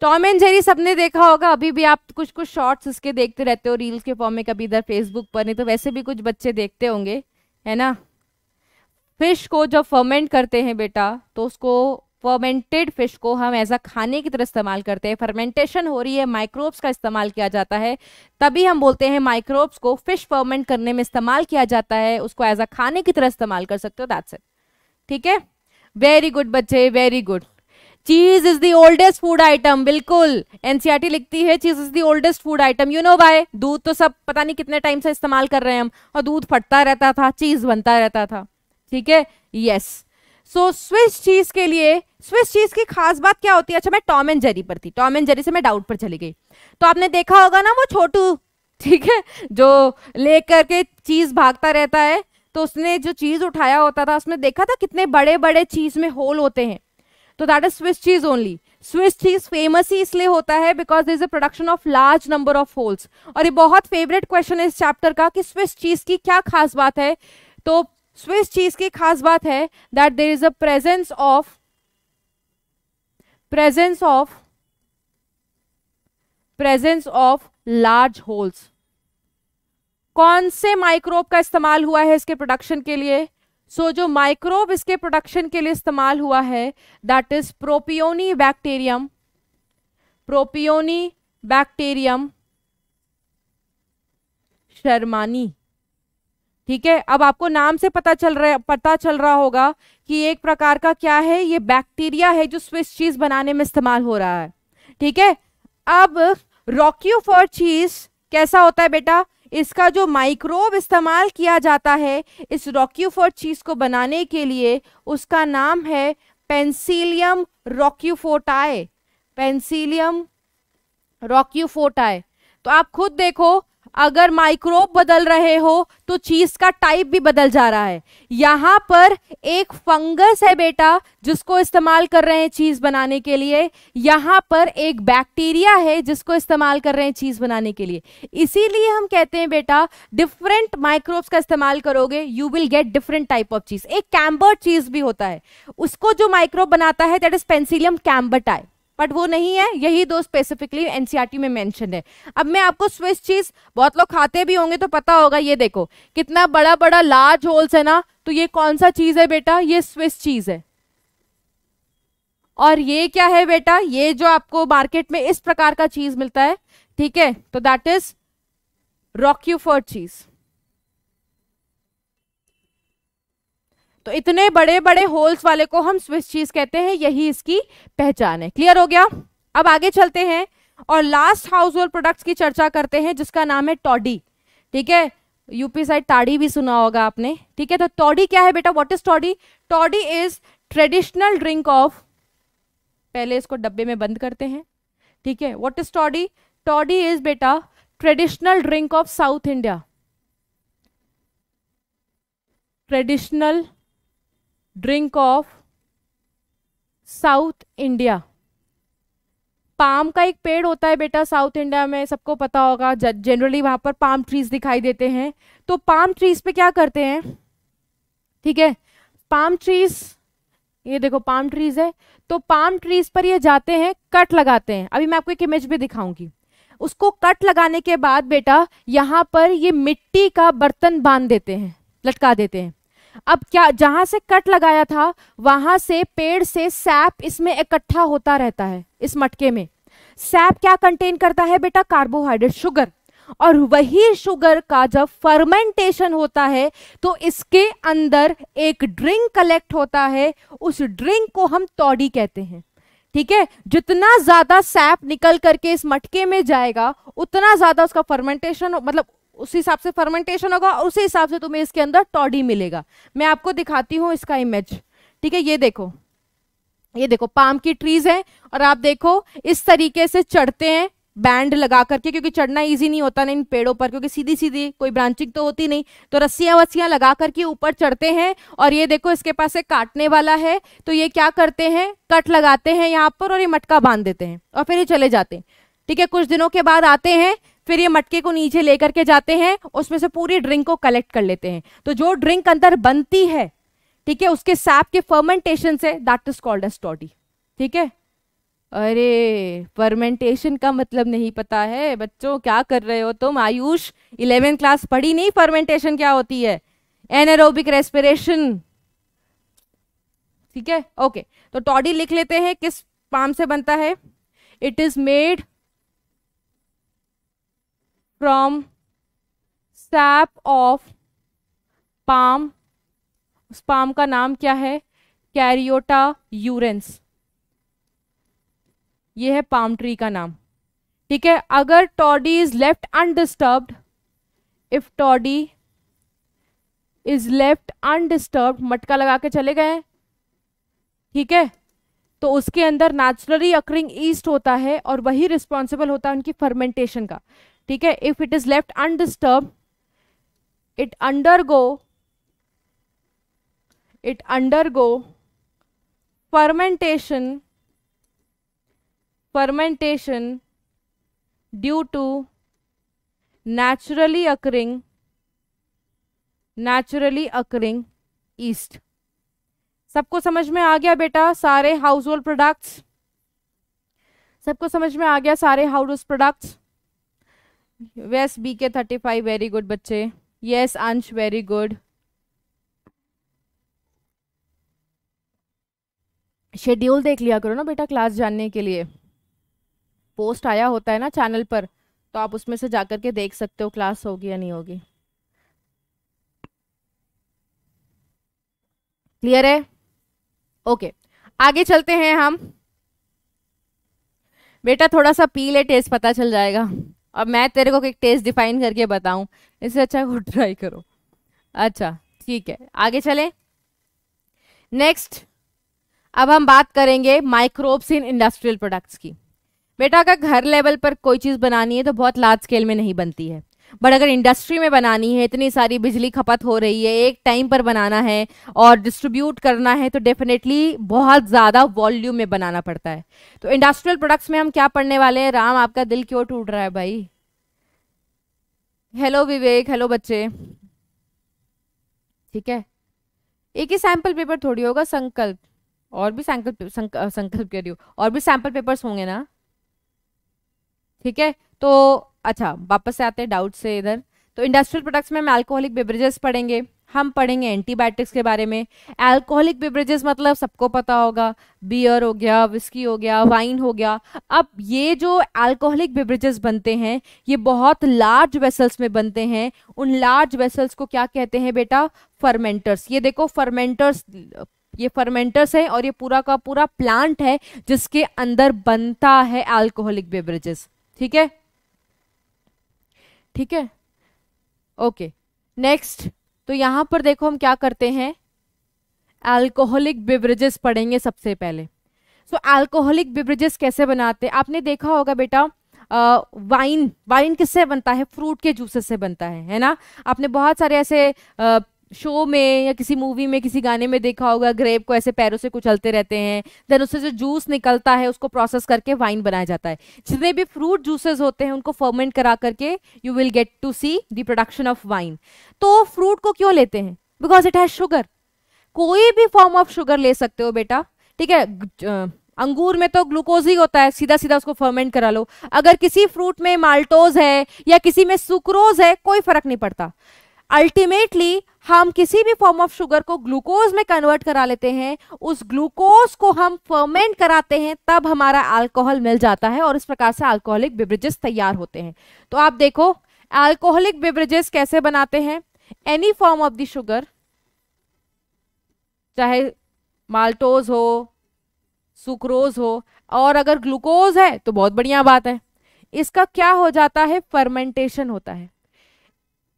टॉम एंड जेरी सबने देखा होगा अभी भी आप कुछ कुछ शॉर्ट्स इसके देखते रहते हो रील्स के फॉर्म में कभी इधर फेसबुक पर नहीं तो वैसे भी कुछ बच्चे देखते होंगे है ना फिश को जब फर्मेंट करते हैं बेटा तो उसको फर्मेंटेड फिश को हम ऐसा खाने की तरह इस्तेमाल करते हैं फर्मेंटेशन हो रही है माइक्रोब्स का इस्तेमाल किया जाता है तभी हम बोलते हैं माइक्रोब्स को फिश फर्मेंट करने में इस्तेमाल किया जाता है उसको एज अ खाने की तरह इस्तेमाल कर सकते हो दैट्स इट ठीक है वेरी गुड बच्चे very good cheese is the oldest food item बिल्कुल एनसीआरटी e लिखती है cheese is the oldest food item you know by दूध तो सब पता नहीं कितने टाइम से इस्तेमाल कर रहे हैं हम और दूध फटता रहता था चीज बनता रहता था ठीक है यस सो स्विस चीज के लिए स्विस चीज की खास बात क्या होती है अच्छा मैं टॉम एंड जेरी पर थी टॉम एंड जेरी से मैं डाउट पर चली गई तो आपने देखा होगा ना वो छोटू ठीक है जो लेकर के चीज भागता रहता है तो उसने जो चीज़ उठाया होता था उसमें देखा था कितने बड़े बड़े चीज़ में होल होते हैं तो that is Swiss cheese only Swiss cheese famous ही इसलिए होता है because is a production of large number of holes और ये बहुत फेवरेट क्वेश्चन है इस चैप्टर का कि स्विस चीज की क्या खास बात है तो स्विस चीज की खास बात है that there is a presence of presence of presence of large holes कौन से माइक्रोब का इस्तेमाल हुआ है इसके प्रोडक्शन के लिए सो so, जो माइक्रोब इसके प्रोडक्शन के लिए इस्तेमाल हुआ है that is propionibacterium propionibacterium shermanii ठीक है अब आपको नाम से पता चल रहा पता चल रहा होगा कि एक प्रकार का क्या है ये बैक्टीरिया है जो स्विस चीज बनाने में इस्तेमाल हो रहा है ठीक है अब फॉर चीज कैसा होता है बेटा इसका जो माइक्रोब इस्तेमाल किया जाता है इस रॉक्यूफोर्ट चीज़ को बनाने के लिए उसका नाम है पेंसिलियम रॉक्यूफोटाए पेंसिलियम रॉक्यूफोटाए तो आप खुद देखो अगर माइक्रोब बदल रहे हो तो चीज का टाइप भी बदल जा रहा है यहाँ पर एक फंगस है बेटा जिसको इस्तेमाल कर रहे हैं चीज बनाने के लिए यहाँ पर एक बैक्टीरिया है जिसको इस्तेमाल कर रहे हैं चीज बनाने के लिए इसीलिए हम कहते हैं बेटा डिफरेंट माइक्रोब्स का इस्तेमाल करोगे you will get different type of cheese एक कैम्बर चीज भी होता है उसको जो माइक्रोब बनाता है that is penicillium camemberti but वो नहीं है यही दो स्पेसिफिकली एनसीईआरटी e में मेंशन है अब मैं आपको स्विस चीज बहुत लोग खाते भी होंगे तो पता होगा ये देखो कितना बड़ा बड़ा लार्ज होल्स है ना तो ये कौन सा चीज है बेटा ये स्विस चीज है और ये क्या है बेटा ये जो आपको मार्केट में इस प्रकार का चीज मिलता है ठीक है तो दैट इज रॉक्यूफर्ड चीज़ तो इतने बड़े बड़े होल्स वाले को हम स्विस चीज कहते हैं यही इसकी पहचान है क्लियर हो गया अब आगे चलते हैं और लास्ट हाउस होल्ड प्रोडक्ट्स की चर्चा करते हैं जिसका नाम है टॉडी ठीक है यूपी साइड ताड़ी भी सुना होगा आपने ठीक है तो टॉडी क्या है बेटा what is toddy toddy is traditional drink of पहले इसको डब्बे में बंद करते हैं ठीक है what is toddy toddy is बेटा traditional drink of South India traditional drink of South India palm का एक पेड़ होता है बेटा साउथ इंडिया में सबको पता होगा जनरली वहां पर पाम ट्रीज दिखाई देते हैं तो पाम ट्रीज पे क्या करते हैं ठीक है पाम ट्रीज ये देखो पाम ट्रीज है तो पाम ट्रीज पर ये जाते हैं कट लगाते हैं अभी मैं आपको एक इमेज भी दिखाऊंगी उसको कट लगाने के बाद बेटा यहां पर ये मिट्टी का बर्तन बांध देते हैं लटका देते हैं अब क्या जहां से कट लगाया था वहां से पेड़ से सैप इसमें इकट्ठा होता रहता है इस मटके में सैप क्या कंटेन करता है बेटा कार्बोहाइड्रेट शुगर और वही शुगर का जब फर्मेंटेशन होता है तो इसके अंदर एक ड्रिंक कलेक्ट होता है उस ड्रिंक को हम तोड़ी कहते हैं ठीक है जितना ज्यादा सैप निकल करके इस मटके में जाएगा उतना ज्यादा उसका फर्मेंटेशन मतलब उस हिसाब से फर्मेंटेशन होगा और उसी हिसाब से तुम्हें इसके अंदर टॉडी मिलेगा मैं आपको दिखाती हूँ इसका इमेज ठीक है ये देखो ये देखो पाम की ट्रीज है और आप देखो इस तरीके से चढ़ते हैं बैंड लगा करके क्योंकि चढ़ना इजी नहीं होता ना इन पेड़ों पर क्योंकि सीधी सीधी कोई ब्रांचिंग तो होती नहीं तो रस्सियां वस्सियां लगा करके ऊपर चढ़ते हैं और ये देखो इसके पास एक काटने वाला है तो ये क्या करते हैं कट लगाते हैं यहाँ पर और ये मटका बांध देते हैं और फिर ये चले जाते हैं ठीक है कुछ दिनों के बाद आते हैं फिर ये मटके को नीचे लेकर के जाते हैं उसमें से पूरी ड्रिंक को कलेक्ट कर लेते हैं तो जो ड्रिंक अंदर बनती है ठीक है उसके सैप के फर्मेंटेशन से that is called as toddy ठीक है अरे फर्मेंटेशन का मतलब नहीं पता है बच्चों क्या कर रहे हो तुम आयुष इलेवेंथ क्लास पढ़ी नहीं फर्मेंटेशन क्या होती है एनरोबिक रेस्पिरेशन ठीक है ओके तो टॉडी लिख लेते हैं किस पाम से बनता है it is made from sap of palm उस पाम का नाम क्या है कैरियोटा यूरेंस ये है पाम ट्री का नाम ठीक है अगर toddy is left undisturbed if toddy is left undisturbed मटका लगा के चले गए ठीक है तो उसके अंदर नेचुरली अक्रिंग ईस्ट होता है और वही रिस्पॉन्सिबल होता है उनकी फर्मेंटेशन का ठीक है if it is left undisturbed it undergo it undergo fermentation fermentation due to naturally occurring naturally occurring yeast सबको समझ में आ गया बेटा सारे हाउस होल्ड प्रोडक्ट्स सबको समझ में आ गया सारे हाउस होल्ड प्रोडक्ट्स वेस बी के थर्टी फाइव वेरी गुड बच्चे yes Ansh very good schedule देख लिया करो ना बेटा क्लास जानने के लिए पोस्ट आया होता है ना चैनल पर तो आप उसमें से जाकर के देख सकते हो क्लास होगी या नहीं होगी क्लियर है ओके okay. आगे चलते हैं हम बेटा थोड़ा सा पी ले टेस्ट पता चल जाएगा अब मैं तेरे को एक टेस्ट डिफाइन करके बताऊं इससे अच्छा वो ट्राई करो अच्छा ठीक है आगे चले नेक्स्ट अब हम बात करेंगे माइक्रोब्स इन इंडस्ट्रियल प्रोडक्ट्स की बेटा अगर घर लेवल पर कोई चीज़ बनानी है तो बहुत लार्ज स्केल में नहीं बनती है बट अगर इंडस्ट्री में बनानी है इतनी सारी बिजली खपत हो रही है एक टाइम पर बनाना है और डिस्ट्रीब्यूट करना है तो डेफिनेटली बहुत ज़्यादा वॉल्यूम में बनाना पड़ता है तो इंडस्ट्रियल प्रोडक्ट्स में हम क्या पढ़ने वाले हैं राम आपका दिल क्यों टूट रहा है भाई हेलो विवेक हेलो बच्चे ठीक है एक ही सैम्पल पेपर थोड़ी होगा संकल्प और भी सैंकल संक, संकल्प कह रही हो और भी सैम्पल पेपर्स होंगे ना ठीक है तो अच्छा वापस से आते हैं डाउट से इधर तो इंडस्ट्रियल प्रोडक्ट्स में हम अल्कोहलिक बेवरेजेस पढ़ेंगे हम पढ़ेंगे एंटीबायोटिक्स के बारे में अल्कोहलिक बेवरेजेस मतलब सबको पता होगा बियर हो गया विस्की हो गया वाइन हो गया अब ये जो अल्कोहलिक बेवरेजेस बनते हैं ये बहुत लार्ज वेसल्स में बनते हैं उन लार्ज वेसल्स को क्या कहते हैं बेटा फर्मेंटर्स ये देखो फर्मेंटर्स ये फर्मेंटर्स है और ये पूरा का पूरा प्लांट है जिसके अंदर बनता है अल्कोहलिक बेवरेजेस ठीक है ठीक है ओके नेक्स्ट तो यहां पर देखो हम क्या करते हैं अल्कोहलिक बिवरेजेस पढ़ेंगे सबसे पहले सो अल्कोहलिक बिवरेजेस कैसे बनाते हैं आपने देखा होगा बेटा वाइन वाइन किससे बनता है फ्रूट के जूसेस से बनता है है ना आपने बहुत सारे ऐसे शो में या किसी मूवी में किसी गाने में देखा होगा ग्रेप को ऐसे पैरों से कुचलते रहते हैं देन उससे जो जूस निकलता है उसको प्रोसेस करके वाइन बनाया जाता है जितने भी फ्रूट जूसेस होते हैं उनको फर्मेंट करा करके you will get to see the production of wine तो फ्रूट को क्यों लेते हैं बिकॉज इट हैज शुगर कोई भी फॉर्म ऑफ शुगर ले सकते हो बेटा ठीक है अंगूर में तो ग्लूकोज ही होता है सीधा सीधा उसको फर्मेंट करा लो अगर किसी फ्रूट में माल्टोज है या किसी में सुक्रोज है कोई फर्क नहीं पड़ता अल्टीमेटली हम किसी भी फॉर्म ऑफ शुगर को ग्लूकोज में कन्वर्ट करा लेते हैं उस ग्लूकोज को हम फर्मेंट कराते हैं तब हमारा अल्कोहल मिल जाता है और इस प्रकार से अल्कोहलिक बेवरेजेस तैयार होते हैं तो आप देखो अल्कोहलिक बेवरेजेस कैसे बनाते हैं any form of the sugar चाहे माल्टोज हो सुक्रोज हो और अगर ग्लूकोज है तो बहुत बढ़िया बात है इसका क्या हो जाता है फर्मेंटेशन होता है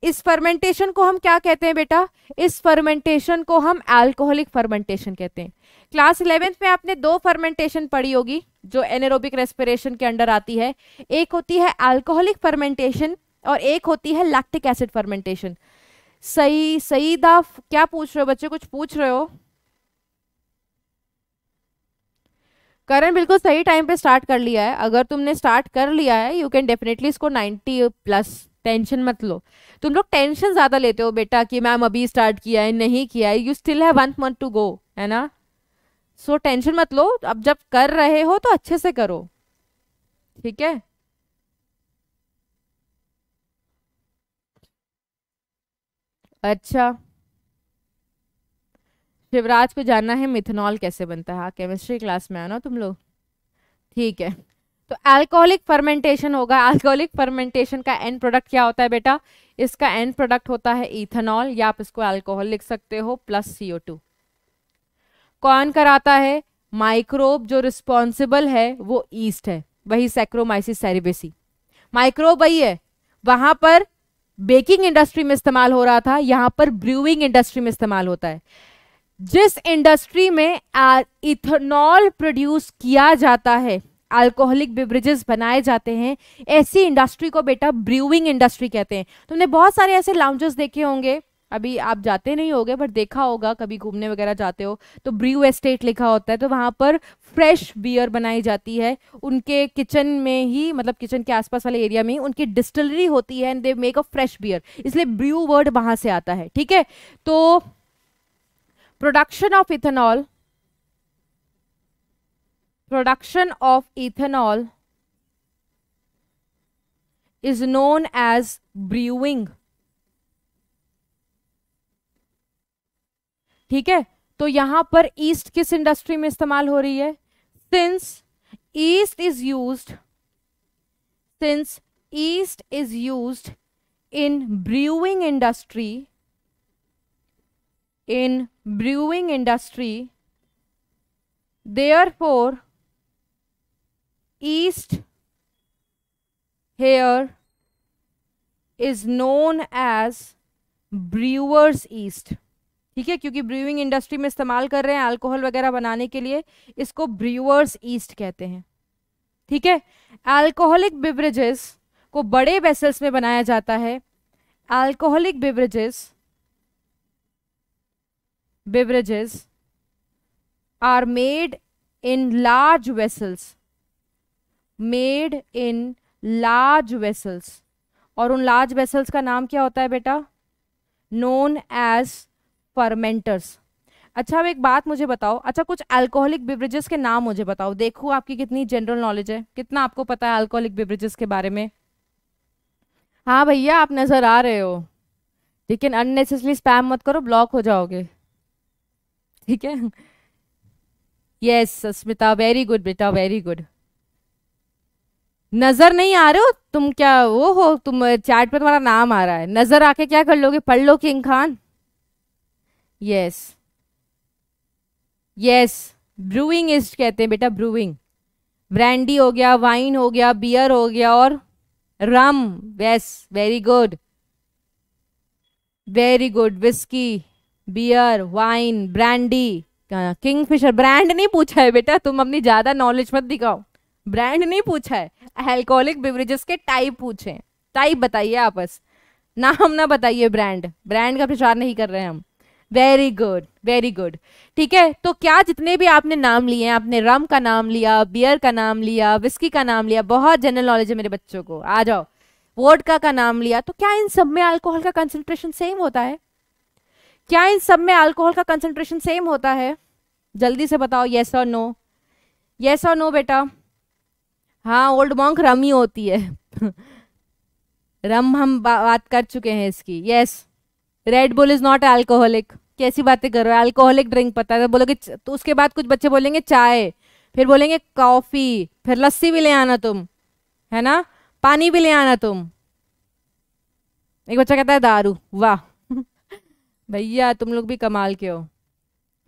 इस फर्मेंटेशन को हम क्या कहते हैं बेटा इस फर्मेंटेशन को हम अल्कोहलिक फर्मेंटेशन कहते हैं क्लास इलेवेंथ में आपने दो फर्मेंटेशन पढ़ी होगी जो एनरोबिक रेस्पिरेशन के अंडर आती है एक होती है अल्कोहलिक फर्मेंटेशन और एक होती है लैक्टिक एसिड फर्मेंटेशन सही सही दाफ क्या पूछ रहे हो बच्चे कुछ पूछ रहे हो करण बिल्कुल सही टाइम पे स्टार्ट कर लिया है अगर तुमने स्टार्ट कर लिया है यू कैन डेफिनेटली इसको 90 प्लस टेंशन मत लो तुम लोग टेंशन ज़्यादा लेते हो बेटा कि मैम अभी स्टार्ट किया है नहीं किया है you still have one month to go है ना सो so, टेंशन मत लो अब जब कर रहे हो तो अच्छे से करो ठीक है अच्छा शिवराज को जानना है मिथेनॉल कैसे बनता है हाँ केमिस्ट्री क्लास में आना तुम लोग ठीक है तो अल्कोहलिक फर्मेंटेशन होगा अल्कोहलिक फर्मेंटेशन का एंड प्रोडक्ट क्या होता है बेटा इसका एंड प्रोडक्ट होता है इथेनॉल या आप इसको अल्कोहल लिख सकते हो प्लस सीओ टू कौन कराता है माइक्रोब जो रिस्पॉन्सिबल है वो ईस्ट है वही सेक्रोमाइसिस सेरिबेसी माइक्रोब वही है वहां पर बेकिंग इंडस्ट्री में इस्तेमाल हो रहा था यहाँ पर ब्रूइंग इंडस्ट्री में इस्तेमाल होता है जिस इंडस्ट्री में इथेनॉल प्रोड्यूस किया जाता है अल्कोहलिक बेवरेजेस बनाए जाते हैं ऐसी इंडस्ट्री को बेटा ब्रूइंग इंडस्ट्री कहते हैं तुमने बहुत सारे ऐसे लाउंजेस देखे होंगे अभी आप जाते नहीं होगे बट देखा होगा कभी घूमने वगैरह जाते हो तो ब्रू एस्टेट लिखा होता है तो वहाँ पर फ्रेश बियर बनाई जाती है उनके किचन में ही मतलब किचन के आसपास वाले एरिया में ही उनकी डिस्टिलरी होती है and they make a fresh beer इसलिए ब्रू वर्ड वहाँ से आता है ठीक है तो production of ethanol production of ethanol is known as brewing ठीक है तो यहां पर ईस्ट किस इंडस्ट्री में इस्तेमाल हो रही है since yeast is use since yeast is use in brewing industry in brewing industry therefore east here is known as brewers yeast ठीक है क्योंकि ब्रीविंग इंडस्ट्री में इस्तेमाल कर रहे हैं अल्कोहल वगैरह बनाने के लिए इसको ब्रीवर्स ईस्ट कहते हैं ठीक है अल्कोहलिक बेवरेजेस को बड़े वेसल्स में बनाया जाता है alcoholic beverages beverages are made in large vessels made in large vessels और उन लार्ज वेसल्स का नाम क्या होता है बेटा नोन एज फर्मेंटर्स अच्छा अब एक बात मुझे बताओ अच्छा कुछ अल्कोहलिक बिवरेजेस के नाम मुझे बताओ देखो आपकी कितनी जनरल नॉलेज है कितना आपको पता है अल्कोहलिक बिवरेजेस के बारे में हाँ भैया आप नज़र आ रहे हो लेकिन अननेसेसरी स्पैम मत करो ब्लॉक हो जाओगे ठीक है yes Asmita Smita very good बेटा वेरी गुड नजर नहीं आ रहे हो तुम क्या वो हो तुम चैट पे तुम्हारा नाम आ रहा है नजर आके क्या कर लोगे पढ़ लो King Khan yes yes brewing yeast कहते हैं बेटा ब्रूइंग ब्रांडी हो गया वाइन हो गया बियर हो गया और rum yes very good very good whisky beer wine brandy Kingfisher brand नहीं पूछा है बेटा तुम अपनी ज्यादा नॉलेज मत दिखाओ ब्रांड नहीं पूछा है अल्कोहलिक बिवरेजेस के टाइप पूछे टाइप बताइए आपस ना हम ना बताइए ब्रांड ब्रांड का प्रचार नहीं कर रहे हैं हम वेरी गुड वेरी गुड ठीक है तो क्या जितने भी आपने नाम लिए हैं आपने रम का नाम लिया बियर का नाम लिया विस्की का नाम लिया बहुत जनरल नॉलेज है मेरे बच्चों को आ जाओ वोडका का नाम लिया तो क्या इन सब में अल्कोहल का कंसंट्रेशन सेम होता है क्या इन सब में अल्कोहल का कंसंट्रेशन सेम होता है जल्दी से बताओ येस और नो येस और नो बेटा हाँ ओल्ड मॉन्क रमी होती है रम हम बा, बात कर चुके हैं इसकी yes Red Bull is not alcoholic कैसी बातें कर रहे हो अल्कोहलिक ड्रिंक पता है तो बोलोगे तो उसके बाद कुछ बच्चे बोलेंगे चाय फिर बोलेंगे कॉफ़ी फिर लस्सी भी ले आना तुम है ना पानी भी ले आना तुम एक बच्चा कहता है दारू वाह भैया तुम लोग भी कमाल के हो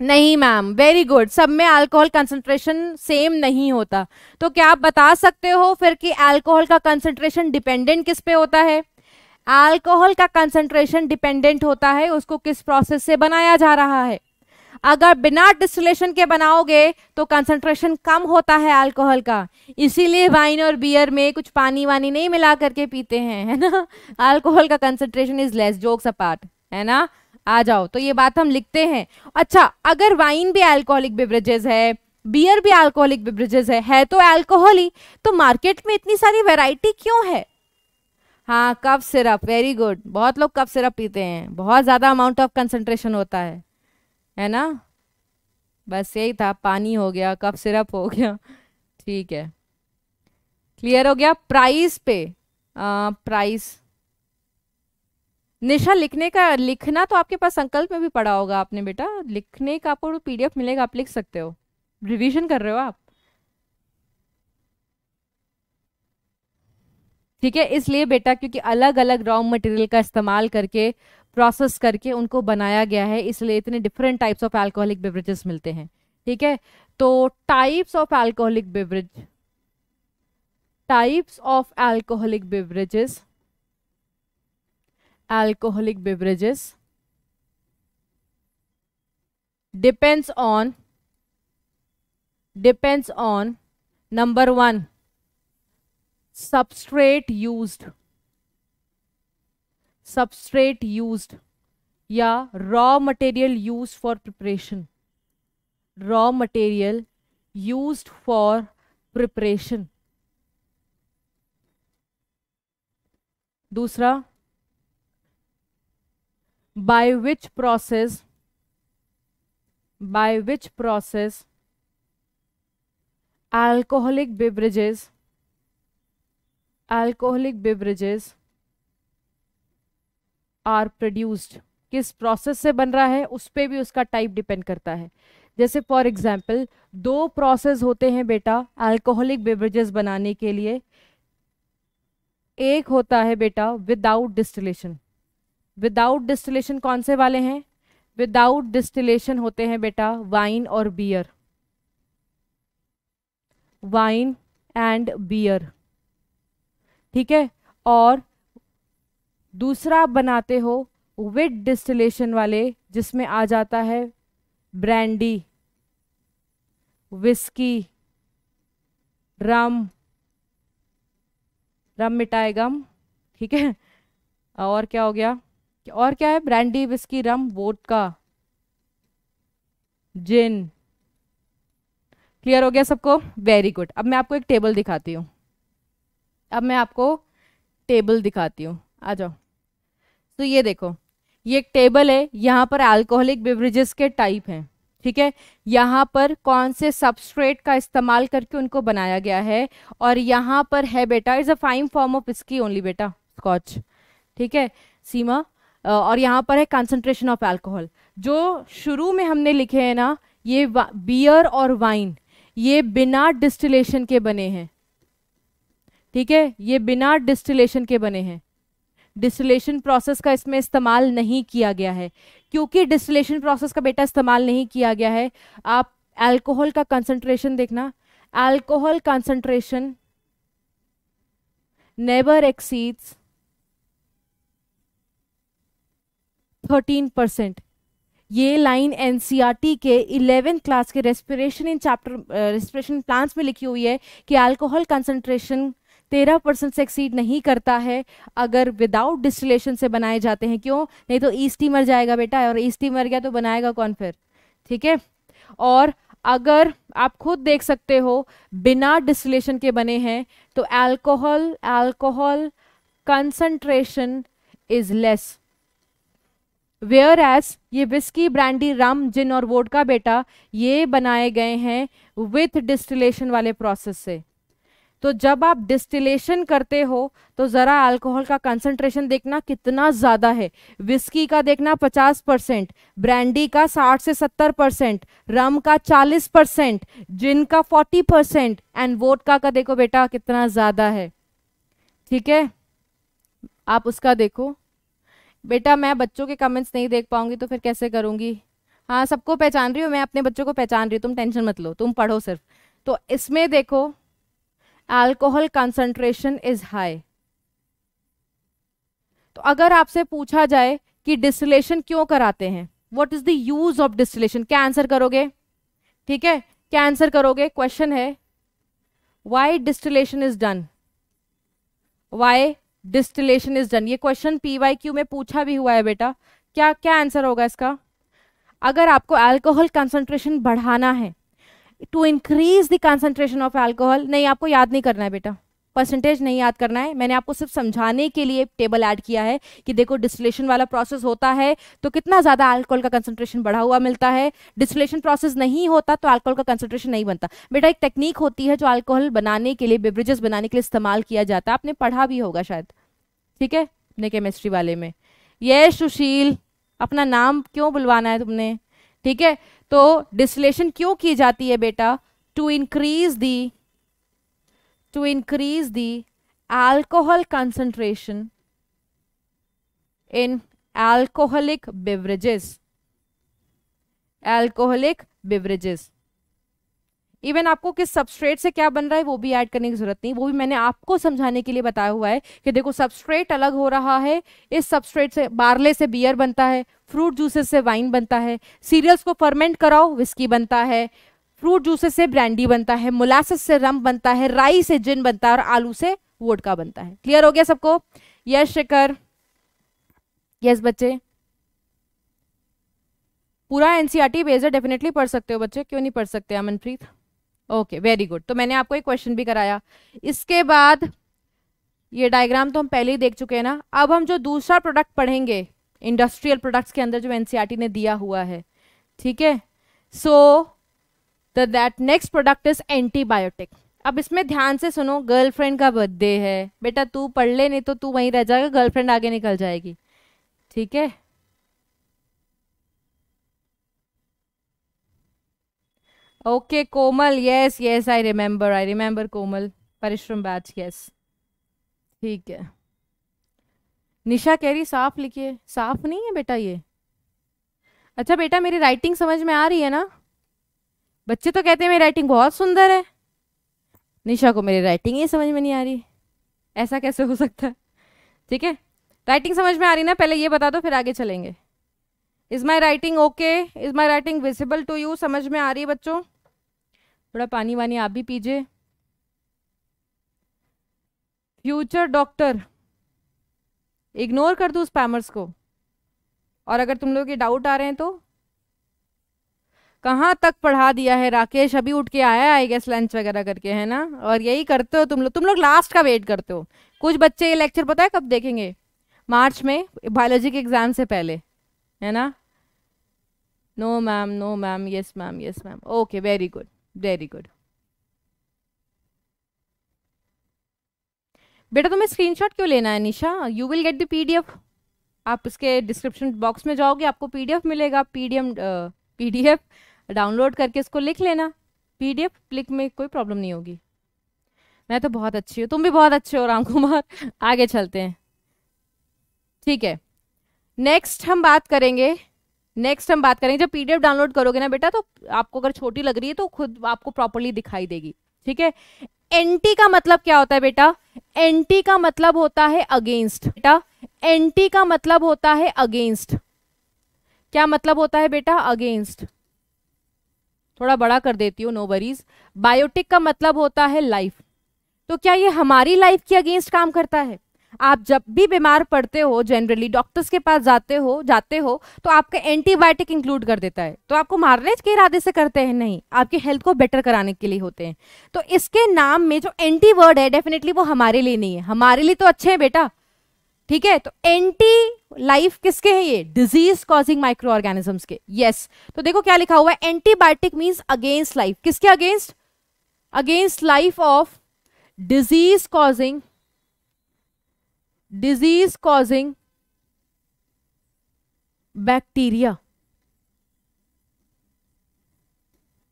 नहीं मैम वेरी गुड सब में अल्कोहल कंसंट्रेशन सेम नहीं होता तो क्या आप बता सकते हो फिर कि अल्कोहल का कंसंट्रेशन डिपेंडेंट किस पे होता है अल्कोहल का कंसंट्रेशन डिपेंडेंट होता है उसको किस प्रोसेस से बनाया जा रहा है अगर बिना डिस्टिलेशन के बनाओगे तो कंसंट्रेशन कम होता है अल्कोहल का इसीलिए वाइन और बियर में कुछ पानी वानी नहीं मिला करके पीते हैं है ना अल्कोहल का concentration is less jokes apart है ना आ जाओ तो ये बात हम लिखते हैं अच्छा अगर वाइन भी अल्कोहलिक बेवरेजेस है बियर भी अल्कोहलिक बेवरेजेस है है तो अल्कोहल ही तो मार्केट में इतनी सारी वैरायटी क्यों है हाँ कफ सिरप वेरी गुड बहुत लोग कफ सिरप पीते हैं बहुत ज़्यादा अमाउंट ऑफ कंसनट्रेशन होता है है ना बस यही था पानी हो गया कफ सिरप हो गया ठीक है क्लियर हो गया प्राइस पे आ, प्राइस निशा लिखने का लिखना तो आपके पास संकल्प में भी पड़ा होगा आपने बेटा लिखने का आपको पीडीएफ मिलेगा आप लिख सकते हो रिवीजन कर रहे हो आप ठीक है इसलिए बेटा क्योंकि अलग अलग रॉ मटेरियल का इस्तेमाल करके प्रोसेस करके उनको बनाया गया है इसलिए इतने different types of alcoholic beverages मिलते हैं ठीक है तो types of alcoholic beverage types of alcoholic beverages alcoholic beverages depends on depends on number 1 substrate used substrate used या raw material used for preparation raw material used for preparation दूसरा by which process by which process alcoholic beverages alcoholic beverages are produced किस process से बन रहा है उस पर भी उसका टाइप डिपेंड करता है जैसे फॉर एग्जाम्पल दो प्रोसेस होते हैं बेटा अल्कोहलिक बेवरेजेस बनाने के लिए एक होता है बेटा विदाउट डिस्टिलेशन विदाउट डिस्टिलेशन कौन से वाले हैं विदाउट डिस्टिलेशन होते हैं बेटा वाइन और बियर वाइन एंड बियर ठीक है और दूसरा बनाते हो विद डिस्टिलेशन वाले जिसमें आ जाता है ब्रैंडी विस्की रम रम मिटाए गम ठीक है और क्या हो गया और क्या है brandy whisky rum vodka gin clear हो गया सबको वेरी गुड अब मैं आपको एक टेबल दिखाती हूँ अब मैं आपको टेबल दिखाती हूँ आ जाओ तो ये देखो ये एक टेबल है यहाँ पर अल्कोहलिक बेवरेजेस के टाइप हैं ठीक है यहाँ पर कौन से सबस्ट्रेट का इस्तेमाल करके उनको बनाया गया है और यहाँ पर है बेटा is a fine form of इसकी ओनली बेटा स्कॉच ठीक है सीमा और यहाँ पर है कंसनट्रेशन ऑफ एल्कोहल जो शुरू में हमने लिखे हैं ना ये बियर और वाइन ये बिना डिस्टिलेशन के बने हैं ठीक है ये बिना डिस्टिलेशन के बने हैं डिस्टिलेशन प्रोसेस का इसमें इस्तेमाल नहीं किया गया है क्योंकि डिस्टिलेशन प्रोसेस का बेटा इस्तेमाल नहीं किया गया है आप अल्कोहल का कंसंट्रेशन देखना alcohol concentration never exceeds thirteen percent ये लाइन एनसीईआरटी e के इलेवेंथ क्लास के respiration in chapter respiration plants में लिखी हुई है कि अल्कोहल कंसंट्रेशन तेरह परसेंट से एक्सीड नहीं करता है अगर विदाउट डिस्टिलेशन से बनाए जाते हैं क्यों नहीं तो ईस्टी मर जाएगा बेटा और ईस्टी मर गया तो बनाएगा कौन फिर ठीक है और अगर आप खुद देख सकते हो बिना डिस्टिलेशन के बने हैं तो alcohol alcohol concentration is less whereas ये विस्की ब्रांडी रम जिन और वोड का बेटा ये बनाए गए हैं विथ डिस्टिलेशन वाले प्रोसेस से तो जब आप डिस्टिलेशन करते हो तो ज़रा अल्कोहल का कंसंट्रेशन देखना कितना ज़्यादा है विस्की का देखना 50 परसेंट ब्रांडी का 60 से 70 परसेंट रम का 40 परसेंट जिन का 40 परसेंट एंड वोटका का देखो बेटा कितना ज़्यादा है ठीक है आप उसका देखो बेटा मैं बच्चों के कमेंट्स नहीं देख पाऊंगी तो फिर कैसे करूंगी हाँ सबको पहचान रही हूँ मैं अपने बच्चों को पहचान रही हूँ तुम टेंशन मत लो तुम पढ़ो सिर्फ तो इसमें देखो अल्कोहल कंसंट्रेशन इज हाई तो अगर आपसे पूछा जाए कि डिस्टिलेशन क्यों कराते हैं what is the use of distillation क्या आंसर करोगे ठीक है क्या आंसर करोगे क्वेश्चन है why distillation is done why distillation is done ये क्वेश्चन पी में पूछा भी हुआ है बेटा क्या क्या आंसर होगा इसका अगर आपको अल्कोहल कंसंट्रेशन बढ़ाना है to increase the concentration of alcohol नहीं आपको याद नहीं करना है बेटा परसेंटेज नहीं याद करना है मैंने आपको सिर्फ समझाने के लिए टेबल ऐड किया है कि देखो डिस्टिलेशन वाला प्रोसेस होता है तो कितना ज़्यादा अल्कोहल का कंसनट्रेशन बढ़ा हुआ मिलता है डिस्टिलेशन प्रोसेस नहीं होता तो अल्कोहल का कंसनट्रेशन नहीं बनता बेटा एक टेक्निक होती है जो अल्कोहल बनाने के लिए बेवरेजेस बनाने के लिए इस्तेमाल किया जाता है आपने पढ़ा भी होगा शायद ठीक है अपने केमिस्ट्री वाले में ये सुशील अपना नाम क्यों बुलवाना है तुमने ठीक है तो डिस्टिलेशन क्यों की जाती है बेटा to increase the to increase the alcohol concentration in alcoholic beverages alcoholic beverages even आपको किस सबस्ट्रेट से क्या बन रहा है वो भी ऐड करने की जरूरत नहीं वो भी मैंने आपको समझाने के लिए बताया हुआ है कि देखो सबस्ट्रेट अलग हो रहा है इस सबस्ट्रेट से बारले से बियर बनता है फ्रूट जूसेस से वाइन बनता है सीरियल्स को फर्मेंट कराओ विस्की बनता है फ्रूट जूसेस से ब्रांडी बनता है मोलासस से रम बनता है राई से जिन बनता है और आलू से का बनता है क्लियर हो गया सबको यस शेखर यस बच्चे पूरा एनसीईआरटी बेस्ड e है डेफिनेटली पढ़ सकते हो बच्चे क्यों नहीं पढ़ सकते अमनप्रीत ओके वेरी गुड तो मैंने आपको एक क्वेश्चन भी कराया इसके बाद ये डायग्राम तो हम पहले ही देख चुके हैं ना अब हम जो दूसरा प्रोडक्ट पढ़ेंगे इंडस्ट्रियल प्रोडक्ट्स के अंदर जो एनसीईआरटी e ने दिया हुआ है ठीक है so that next product is antibiotic अब इसमें ध्यान से सुनो गर्लफ्रेंड का बर्थडे है बेटा तू पढ़ ले नहीं तो तू वहीं रह जाएगा गर्लफ्रेंड आगे निकल जाएगी ठीक है okay Komal yes yes I remember I remember Komal Parishram batch yes ठीक है निशा कह रही साफ लिखिए साफ नहीं है बेटा ये अच्छा बेटा मेरी राइटिंग समझ में आ रही है ना बच्चे तो कहते हैं मेरी राइटिंग बहुत सुंदर है निशा को मेरी राइटिंग ही समझ में नहीं आ रही ऐसा कैसे हो सकता है ठीक है राइटिंग समझ में आ रही ना पहले ये बता दो फिर आगे चलेंगे is my writing okay is my writing visible to you समझ में आ रही है बच्चों थोड़ा पानी वानी आप भी पीजिए फ्यूचर डॉक्टर इग्नोर कर दो स्पैमर्स को और अगर तुम लोग के डाउट आ रहे हैं तो कहाँ तक पढ़ा दिया है राकेश अभी उठ के आया आई गेस लंच वगैरह करके है ना और यही करते हो तुम लोग तुम लोग लास्ट का वेट करते हो कुछ बच्चे ये लेक्चर पता है कब देखेंगे मार्च में बायोलॉजी के एग्ज़ाम से पहले है ना no ma'am no ma'am yes ma'am yes ma'am okay very good very good बेटा तुम्हें स्क्रीनशॉट क्यों लेना है Nisha you will get the PDF आप इसके डिस्क्रिप्शन बॉक्स में जाओगे आपको पीडीएफ मिलेगा पीडीएफ पीडीएफ डाउनलोड करके इसको लिख लेना पीडीएफ क्लिक में कोई प्रॉब्लम नहीं होगी मैं तो बहुत अच्छी हूँ तुम भी बहुत अच्छे हो राम कुमार आगे चलते हैं ठीक है नेक्स्ट हम बात करेंगे नेक्स्ट हम बात करेंगे जब पीडीएफ डाउनलोड करोगे ना बेटा तो आपको अगर छोटी लग रही है तो खुद आपको प्रॉपरली दिखाई देगी ठीक है एंटी का मतलब क्या होता है बेटा एंटी का मतलब होता है अगेंस्ट बेटा एंटी का मतलब होता है अगेंस्ट क्या मतलब होता है बेटा अगेंस्ट थोड़ा बड़ा कर देती हूँ नो वरीज बायोटिक का मतलब होता है लाइफ तो क्या ये हमारी लाइफ के अगेंस्ट काम करता है आप जब भी बीमार पड़ते हो जनरली डॉक्टर्स के पास जाते हो जाते हो तो आपका एंटीबायोटिक इंक्लूड कर देता है तो आपको मारने के इरादे से करते हैं नहीं आपकी हेल्थ को बेटर कराने के लिए होते हैं तो इसके नाम में जो एंटी वर्ड है डेफिनेटली वो हमारे लिए नहीं है हमारे लिए तो अच्छे हैं बेटा ठीक है तो एंटी लाइफ किसके हैं ये डिजीज कॉजिंग माइक्रो ऑर्गेनिजम्स के यस yes. तो देखो क्या लिखा हुआ है एंटीबायोटिक मीन्स अगेंस्ट लाइफ किसके against against life of disease causing disease causing bacteria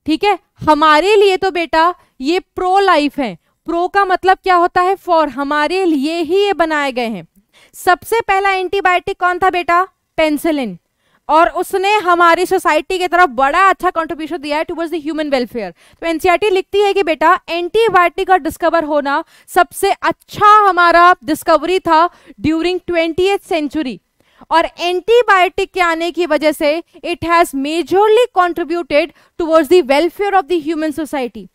ठीक है हमारे लिए तो बेटा ये प्रो लाइफ है प्रो का मतलब क्या होता है फॉर हमारे लिए ही ये बनाए गए हैं सबसे पहला एंटीबायोटिक कौन था बेटा पेंसिलिन और उसने हमारी सोसाइटी की तरफ बड़ा अच्छा कंट्रीब्यूशन दिया है टुवर्ड्स द ह्यूमन वेलफेयर तो एनसीईआरटी e लिखती है कि बेटा एंटीबायोटिक का डिस्कवर होना सबसे अच्छा हमारा डिस्कवरी था ड्यूरिंग ट्वेंटी सेंचुरी और एंटीबायोटिक के आने की वजह से it has majorly contributed towards the welfare of the human society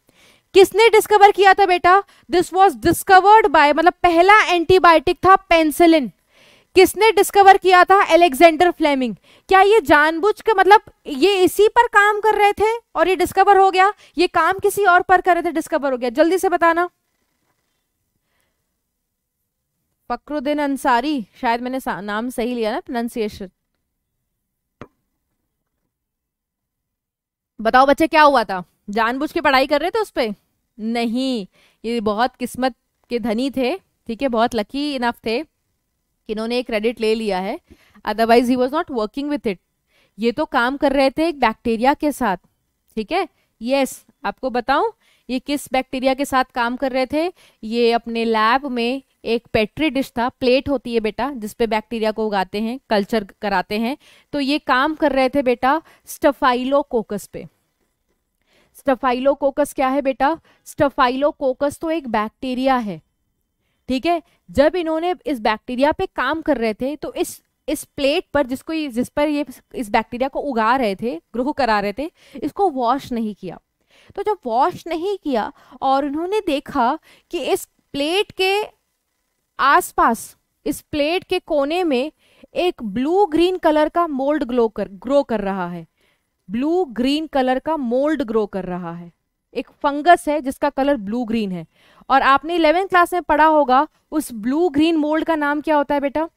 किसने डिस्कवर किया था बेटा दिस वॉज डिस्कवर्ड बाय मतलब पहला एंटीबायोटिक था पेंसिलिन किसने डिस्कवर किया था एलेक्जेंडर फ्लेमिंग क्या ये जानबूझ के मतलब ये इसी पर काम कर रहे थे और ये डिस्कवर हो गया ये काम किसी और पर कर रहे थे डिस्कवर हो गया जल्दी से बताना पकरुद्दीन अंसारी शायद मैंने नाम सही लिया ना प्रोनाउंसिएशन बताओ बच्चे क्या हुआ था जानबूझ के पढ़ाई कर रहे थे उस पर नहीं ये बहुत किस्मत के धनी थे ठीक है बहुत लकी इनफ थे कि इन्होंने एक क्रेडिट ले लिया है otherwise he was not working with it ये तो काम कर रहे थे एक बैक्टीरिया के साथ ठीक है यस आपको बताऊं ये किस बैक्टीरिया के साथ काम कर रहे थे ये अपने लैब में एक पेट्री डिश था प्लेट होती है बेटा जिसपे बैक्टीरिया को उगाते हैं कल्चर कराते हैं तो ये काम कर रहे थे बेटा स्टफाइलोकोकस पे स्टफाइलोकोकस क्या है बेटा स्टफाइलोकोकस तो एक बैक्टीरिया है ठीक है जब इन्होंने इस बैक्टीरिया पे काम कर रहे थे तो इस इस प्लेट पर जिसको जिस पर ये इस बैक्टीरिया को उगा रहे थे ग्रोह करा रहे थे इसको वॉश नहीं किया तो जब वॉश नहीं किया और उन्होंने देखा कि इस प्लेट के आसपास इस प्लेट के कोने में एक ब्लू ग्रीन कलर का मोल्ड ग्लो कर ग्रो कर रहा है ब्लू ग्रीन कलर का मोल्ड ग्रो कर रहा है एक फंगस है जिसका कलर ब्लू ग्रीन है और आपने इलेवेंथ क्लास में पढ़ा होगा उस ब्लू ग्रीन मोल्ड का नाम क्या होता है बेटा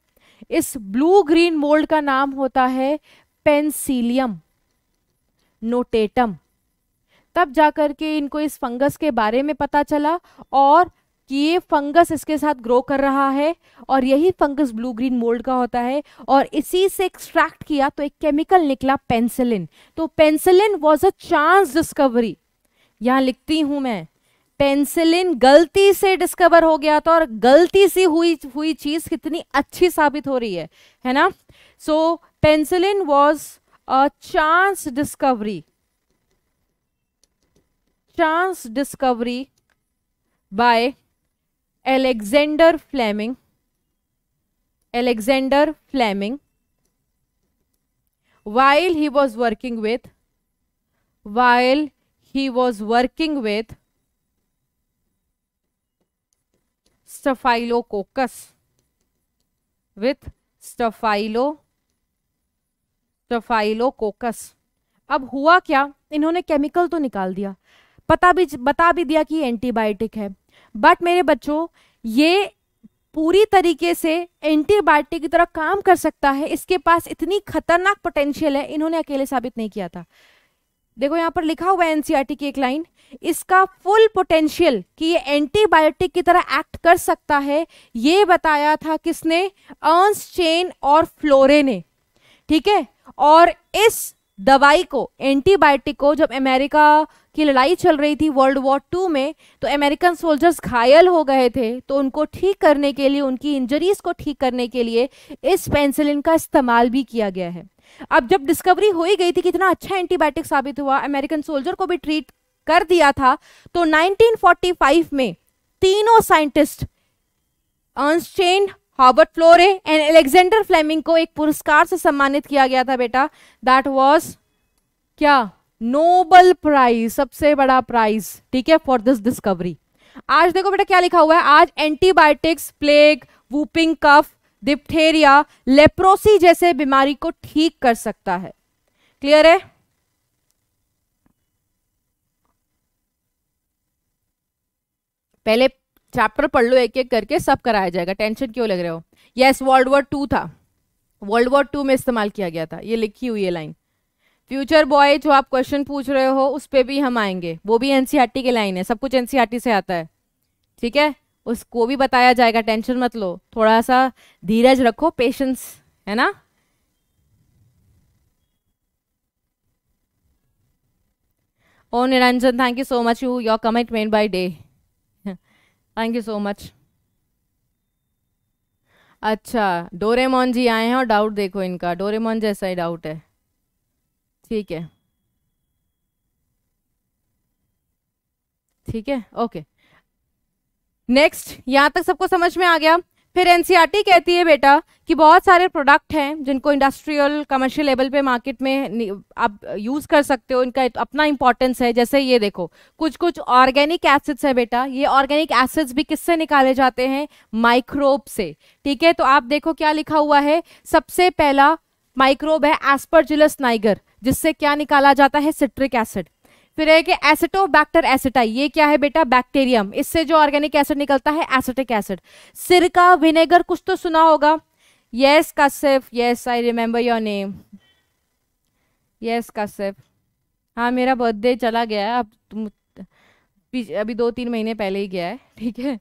इस ब्लू ग्रीन मोल्ड का नाम होता है पेंसिलियम नोटेटम तब जाकर के इनको इस फंगस के बारे में पता चला और कि ये फंगस इसके साथ ग्रो कर रहा है और यही फंगस ब्लू ग्रीन मोल्ड का होता है और इसी से एक्सट्रैक्ट किया तो एक केमिकल निकला पेंसिलिन तो penicillin was a chance discovery यहाँ लिखती हूँ मैं पेंसिलिन गलती से डिस्कवर हो गया था और गलती से हुई हुई चीज़ कितनी अच्छी साबित हो रही है है ना so penicillin was a chance discovery chance discovery by Alexander Fleming Alexander Fleming while he was working with while he was working with coccus with staphylo staphylococcus अब हुआ क्या इन्होंने केमिकल तो निकाल दिया पता भी बता भी दिया कि एंटीबायोटिक है बट मेरे बच्चों ये पूरी तरीके से एंटीबायोटिक की तरह काम कर सकता है इसके पास इतनी खतरनाक पोटेंशियल है इन्होंने अकेले साबित नहीं किया था देखो यहाँ पर लिखा हुआ है एनसीईआरटी e की एक लाइन इसका फुल पोटेंशियल कि ये एंटीबायोटिक की तरह एक्ट कर सकता है ये बताया था किसने अर्न्स चेन और फ्लोरे ने ठीक है और इस दवाई को एंटीबायोटिक को जब अमेरिका की लड़ाई चल रही थी वर्ल्ड वॉर टू में तो अमेरिकन सोल्जर्स घायल हो गए थे तो उनको ठीक करने के लिए उनकी इंजरीज को ठीक करने के लिए इस पेंसिलिन का इस्तेमाल भी किया गया है अब जब डिस्कवरी हो ही गई थी कि इतना अच्छा एंटीबायोटिक साबित हुआ अमेरिकन सोल्जर को भी ट्रीट कर दिया था तो 1945 में तीनों साइंटिस्ट अर्नस्टेन Howard Florey and Alexander Fleming को एक पुरस्कार से सम्मानित किया गया था बेटा दैट वॉज क्या नोबल प्राइज सबसे बड़ा प्राइज ठीक है फॉर दिस डिस्कवरी आज देखो बेटा क्या लिखा हुआ है आज antibiotics plague whooping cough diphtheria leprosy जैसे बीमारी को ठीक कर सकता है क्लियर है पहले चैप्टर पढ़ लो एक एक करके सब कराया जाएगा टेंशन क्यों लग रहे हो यस वर्ल्ड वॉर टू था वर्ल्ड वॉर टू में इस्तेमाल किया गया था ये लिखी हुई है लाइन फ्यूचर बॉय जो आप क्वेश्चन पूछ रहे हो उस पर भी हम आएंगे वो भी एनसीआरटी की लाइन है सब कुछ एनसीआरटी e से आता है ठीक है उसको भी बताया जाएगा टेंशन मत लो थोड़ा सा धीरज रखो पेशेंस है ना ओ Niranjan thank you so much you your commitment by day thank you so much अच्छा डोरेमोन जी आए हैं और डाउट देखो इनका डोरेमोन जैसा ही डाउट है ठीक है ठीक है ओके नेक्स्ट यहाँ तक सबको समझ में आ गया फिर एनसीईआरटी कहती है बेटा कि बहुत सारे प्रोडक्ट हैं जिनको इंडस्ट्रियल कमर्शियल लेवल पे मार्केट में आप यूज़ कर सकते हो इनका अपना इंपॉर्टेंस है जैसे ये देखो कुछ कुछ ऑर्गेनिक एसिड्स है बेटा ये ऑर्गेनिक एसिड्स भी किससे निकाले जाते हैं माइक्रोब से ठीक है तो आप देखो क्या लिखा हुआ है सबसे पहला माइक्रोब है एस्परजिलस नाइगर जिससे क्या निकाला जाता है सिट्रिक एसिड फिर है कि बैक्टर एसिटा ये क्या है बेटा बैक्टीरियम इससे जो ऑर्गेनिक एसिड निकलता है एसिटिक एसिड सिरका विनेगर कुछ तो सुना होगा yes Kashif yes I remember your name yes Kashif हाँ मेरा बर्थडे चला गया है अब तुम अभी दो तीन महीने पहले ही गया है ठीक है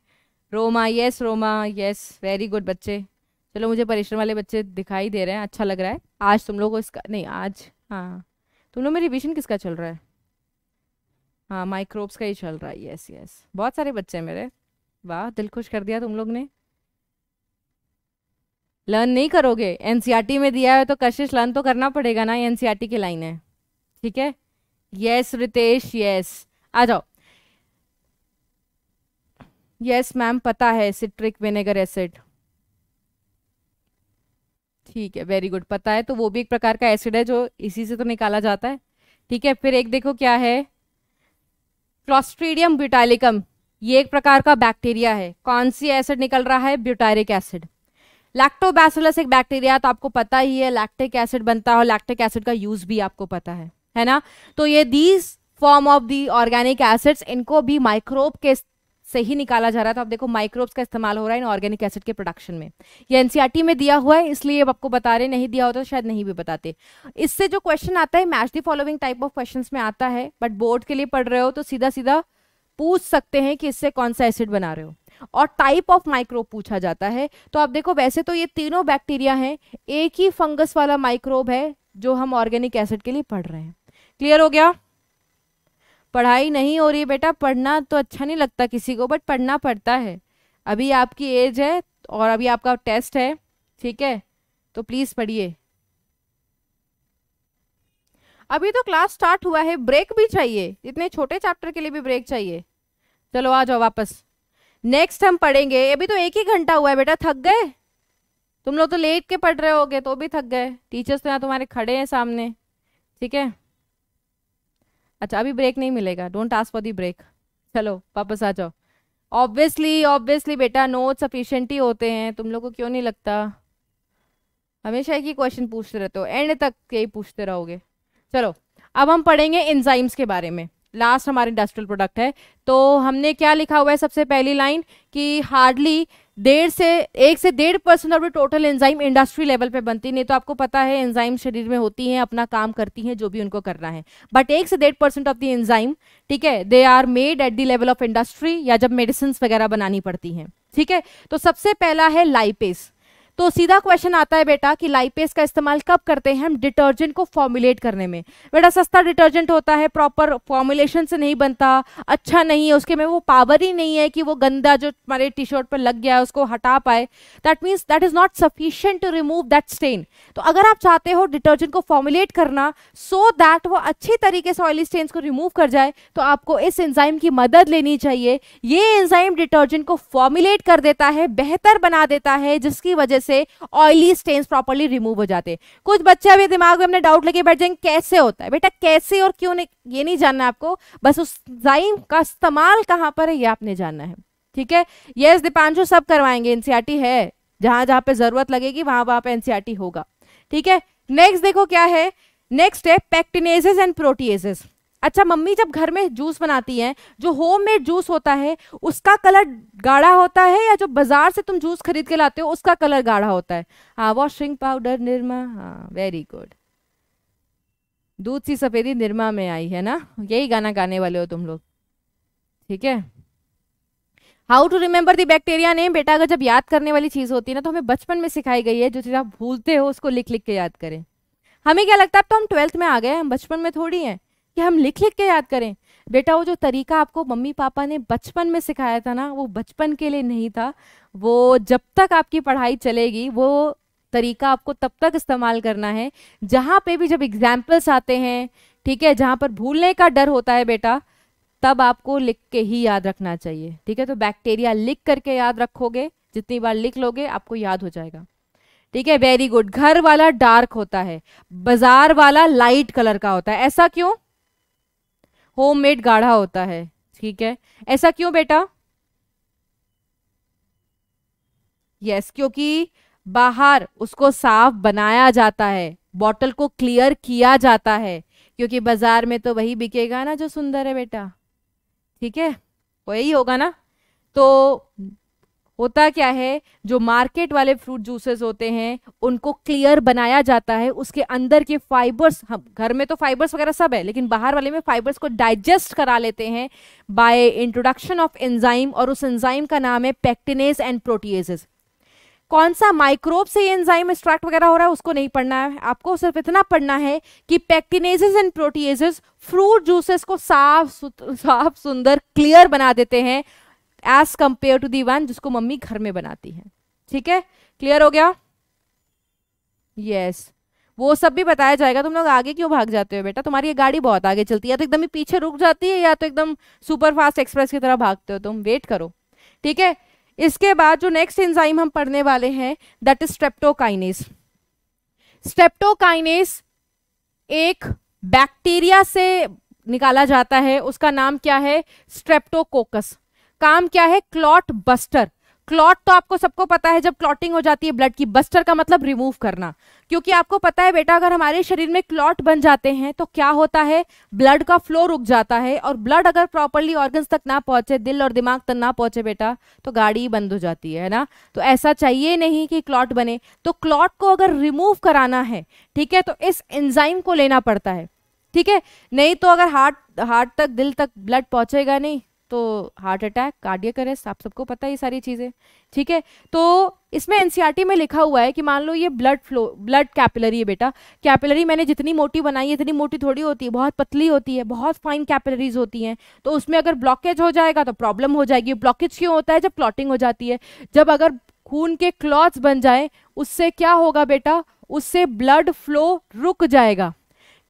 Roma yes Roma yes very good बच्चे चलो मुझे परिश्रम वाले बच्चे दिखाई दे रहे हैं अच्छा लग रहा है आज तुम लोग इसका नहीं आज हाँ तुम लोग में रिविजन किसका चल रहा है हाँ माइक्रोब्स का ही चल रहा है यस यस बहुत सारे बच्चे हैं मेरे वाह दिल खुश कर दिया तुम लोग ने लर्न नहीं करोगे एनसीईआरटी e में दिया है तो कशिश लर्न तो करना पड़ेगा ना एनसीईआरटी e की लाइन है ठीक है यस रितेश यस आ जाओ यस मैम पता है सिट्रिक विनेगर एसिड ठीक है वेरी गुड पता है तो वो भी एक प्रकार का एसिड है जो इसी से तो निकाला जाता है ठीक है फिर एक देखो क्या है क्लॉस्ट्रीडियम ब्यूटालिकम ये एक प्रकार का बैक्टीरिया है कौन सी एसिड निकल रहा है ब्यूटायरिक एसिड लैक्टोबैसिलस एक बैक्टीरिया तो आपको पता ही है लैक्टिक एसिड बनता है लैक्टिक एसिड का यूज भी आपको पता है है ना तो ये these form of the organic acids इनको भी माइक्रोब के सही निकाला जा रहा है तो आप देखो माइक्रोब्स का इस्तेमाल हो रहा है इन ऑर्गेनिक एसिड के प्रोडक्शन में ये एनसीईआरटी e में दिया हुआ है इसलिए अब आपको बता रहे नहीं दिया होता तो शायद नहीं भी बताते इससे जो क्वेश्चन आता है match the following type of question में आता है बट बोर्ड के लिए पढ़ रहे हो तो सीधा सीधा पूछ सकते हैं कि इससे कौन सा एसिड बना रहे हो और टाइप ऑफ माइक्रोब पूछा जाता है तो आप देखो वैसे तो ये तीनों बैक्टीरिया हैं एक ही फंगस वाला माइक्रोब है जो हम ऑर्गेनिक एसिड के लिए पढ़ रहे हैं क्लियर हो गया पढ़ाई नहीं हो रही बेटा पढ़ना तो अच्छा नहीं लगता किसी को बट पढ़ना पड़ता है अभी आपकी एज है और अभी आपका टेस्ट है ठीक है तो प्लीज़ पढ़िए अभी तो क्लास स्टार्ट हुआ है ब्रेक भी चाहिए इतने छोटे चैप्टर के लिए भी ब्रेक चाहिए चलो आ जाओ वापस नेक्स्ट हम पढ़ेंगे अभी तो एक ही घंटा हुआ है बेटा थक गए तुम लोग तो लेट के पढ़ रहे होगे तो भी थक गए टीचर्स तो यहाँ तुम्हारे खड़े हैं सामने ठीक है अच्छा अभी ब्रेक नहीं मिलेगा don't ask for the break चलो वापस आ जाओ ऑब्वियसली ऑब्वियसली बेटा नोट सफिशेंट ही होते हैं तुम लोग को क्यों नहीं लगता हमेशा एक ही क्वेश्चन पूछते रहते हो एंड तक यही पूछते रहोगे चलो अब हम पढ़ेंगे एंजाइम्स के बारे में लास्ट हमारे इंडस्ट्रियल प्रोडक्ट है तो हमने क्या लिखा हुआ है सबसे पहली लाइन कि हार्डली डेढ़ से एक से डेढ़ percent of total enzyme industry level पे बनती नहीं तो आपको पता है एंजाइम शरीर में होती हैं अपना काम करती हैं जो भी उनको करना है बट एक से डेढ़ परसेंट ऑफ द एंजाइम ठीक है they are made at the level of industry या जब मेडिसिन वगैरह बनानी पड़ती हैं ठीक है तो सबसे पहला है लाइपेस तो सीधा क्वेश्चन आता है बेटा कि लाइपेस का इस्तेमाल कब करते हैं हम डिटर्जेंट को फॉर्मुलेट करने में बेटा सस्ता डिटर्जेंट होता है प्रॉपर फॉर्मुलेशन से नहीं बनता अच्छा नहीं है उसके में वो पावर ही नहीं है कि वो गंदा जो हमारे टी शर्ट पर लग गया है उसको हटा पाए that means that is not sufficient to remove that stain तो अगर आप चाहते हो डिटर्जेंट को फॉर्मुलेट करना सो so दैट वो अच्छी तरीके से ऑयली स्टेन्स को रिमूव कर जाए तो आपको इस एंजाइम की मदद लेनी चाहिए ये एंजाइम डिटर्जेंट को फॉर्मुलेट कर देता है बेहतर बना देता है जिसकी वजह से ऑयली स्टेन्स प्रॉपरली रिमूव हो जाते हैं कुछ बच्चे अभी दिमाग में हमने डाउट लेके बैठ जाएंगे कैसे होता है बेटा कैसे और क्यों नहीं ये नहीं जानना आपको बस उस जाइम का इस्तेमाल कहाँ पर है ये आपने जानना है ठीक है यस दीपांशु सब करवाएंगे एनसीआरटी e है जहां जहां पे जरूरत लगेगी वहां वहां पे एनसीआरटी e होगा ठीक है नेक्स्ट देखो क्या है नेक्स्ट है पैक्टिनेजेस एंड प्रोटीएजेस अच्छा मम्मी जब घर में जूस बनाती हैं जो होम मेड जूस होता है उसका कलर गाढ़ा होता है या जो बाजार से तुम जूस खरीद के लाते हो उसका कलर गाढ़ा होता है हाँ वॉशिंग पाउडर निरमा हाँ वेरी गुड दूध सी सफेदी निरमा में आई है ना यही गाना गाने वाले हो तुम लोग ठीक है how to remember the bacteria name बेटा अगर जब याद करने वाली चीज़ होती है ना तो हमें बचपन में सिखाई गई है जो चीज़ आप भूलते हो उसको लिख लिख के याद करें हमें क्या लगता है अब तो हम ट्वेल्थ में आ गए हम बचपन में थोड़ी हैं कि हम लिख लिख के याद करें बेटा वो जो तरीका आपको मम्मी पापा ने बचपन में सिखाया था ना वो बचपन के लिए नहीं था वो जब तक आपकी पढ़ाई चलेगी वो तरीका आपको तब तक इस्तेमाल करना है जहाँ पे भी जब एग्जाम्पल्स आते हैं ठीक है जहाँ पर भूलने का डर होता है बेटा तब आपको लिख के ही याद रखना चाहिए ठीक है तो बैक्टीरिया लिख करके याद रखोगे जितनी बार लिख लोगे आपको याद हो जाएगा ठीक है वेरी गुड घर वाला डार्क होता है बाजार वाला लाइट कलर का होता है ऐसा क्यों होममेड गाढ़ा होता है ठीक है ऐसा क्यों बेटा यस yes, क्योंकि बाहर उसको साफ बनाया जाता है बॉटल को क्लियर किया जाता है क्योंकि बाजार में तो वही बिकेगा ना जो सुंदर है बेटा ठीक है वही होगा ना तो होता क्या है जो मार्केट वाले फ्रूट जूसेस होते हैं उनको क्लियर बनाया जाता है उसके अंदर के फाइबर्स हम घर में तो फाइबर्स वगैरह सब है लेकिन बाहर वाले में फाइबर्स को डाइजेस्ट करा लेते हैं बाय इंट्रोडक्शन ऑफ एंजाइम और उस एंजाइम का नाम है पैक्टिनेस एंड प्रोटीएजेस कौन सा माइक्रोब से ये एंजाइम एक्स्ट्रैक्ट वगैरह हो रहा है उसको नहीं पढ़ना है आपको सिर्फ इतना पढ़ना है कि pectinases and proteases fruit juices को साफ साफ सुंदर क्लियर बना देते हैं as compared to the one जिसको मम्मी घर में बनाती है ठीक है क्लियर हो गया यस yes. वो सब भी बताया जाएगा तुम लोग आगे क्यों भाग जाते हो बेटा तुम्हारी ये गाड़ी बहुत आगे चलती है या तो एकदम ही पीछे रुक जाती है या तो एकदम सुपर फास्ट एक्सप्रेस की तरह भागते हो तुम वेट करो ठीक है इसके बाद जो नेक्स्ट एंजाइम हम पढ़ने वाले हैं दैट इज स्ट्रेप्टोकाइनेस स्ट्रेप्टोकाइनेस एक बैक्टीरिया से निकाला जाता है उसका नाम क्या है स्ट्रेप्टोकोकस काम क्या है क्लॉट बस्टर क्लॉट तो आपको सबको पता है जब क्लॉटिंग हो जाती है ब्लड की बस्टर का मतलब रिमूव करना क्योंकि आपको पता है बेटा अगर हमारे शरीर में क्लॉट बन जाते हैं तो क्या होता है ब्लड का फ्लो रुक जाता है और ब्लड अगर प्रॉपरली ऑर्गन्स तक ना पहुंचे दिल और दिमाग तक ना पहुंचे बेटा तो गाड़ी बंद हो जाती है ना तो ऐसा चाहिए नहीं कि क्लॉट बने तो क्लॉट को अगर रिमूव कराना है ठीक है तो इस एंजाइम को लेना पड़ता है ठीक है नहीं तो अगर हार्ट हार्ट तक दिल तक ब्लड पहुंचेगा नहीं तो हार्ट अटैक कार्डियक अरेस्ट आप सबको पता है ये सारी चीज़ें ठीक है तो इसमें एनसीईआरटी e में लिखा हुआ है कि मान लो ये ब्लड फ्लो ब्लड कैपिलरी है बेटा कैपिलरी मैंने जितनी मोटी बनाई है इतनी मोटी थोड़ी होती है बहुत पतली होती है बहुत फाइन कैपिलरीज होती हैं तो उसमें अगर ब्लॉकेज हो जाएगा तो प्रॉब्लम हो जाएगी ब्लॉकेज क्यों होता है जब प्लॉटिंग हो जाती है जब अगर खून के क्लॉथ्स बन जाए उससे क्या होगा बेटा उससे ब्लड फ्लो रुक जाएगा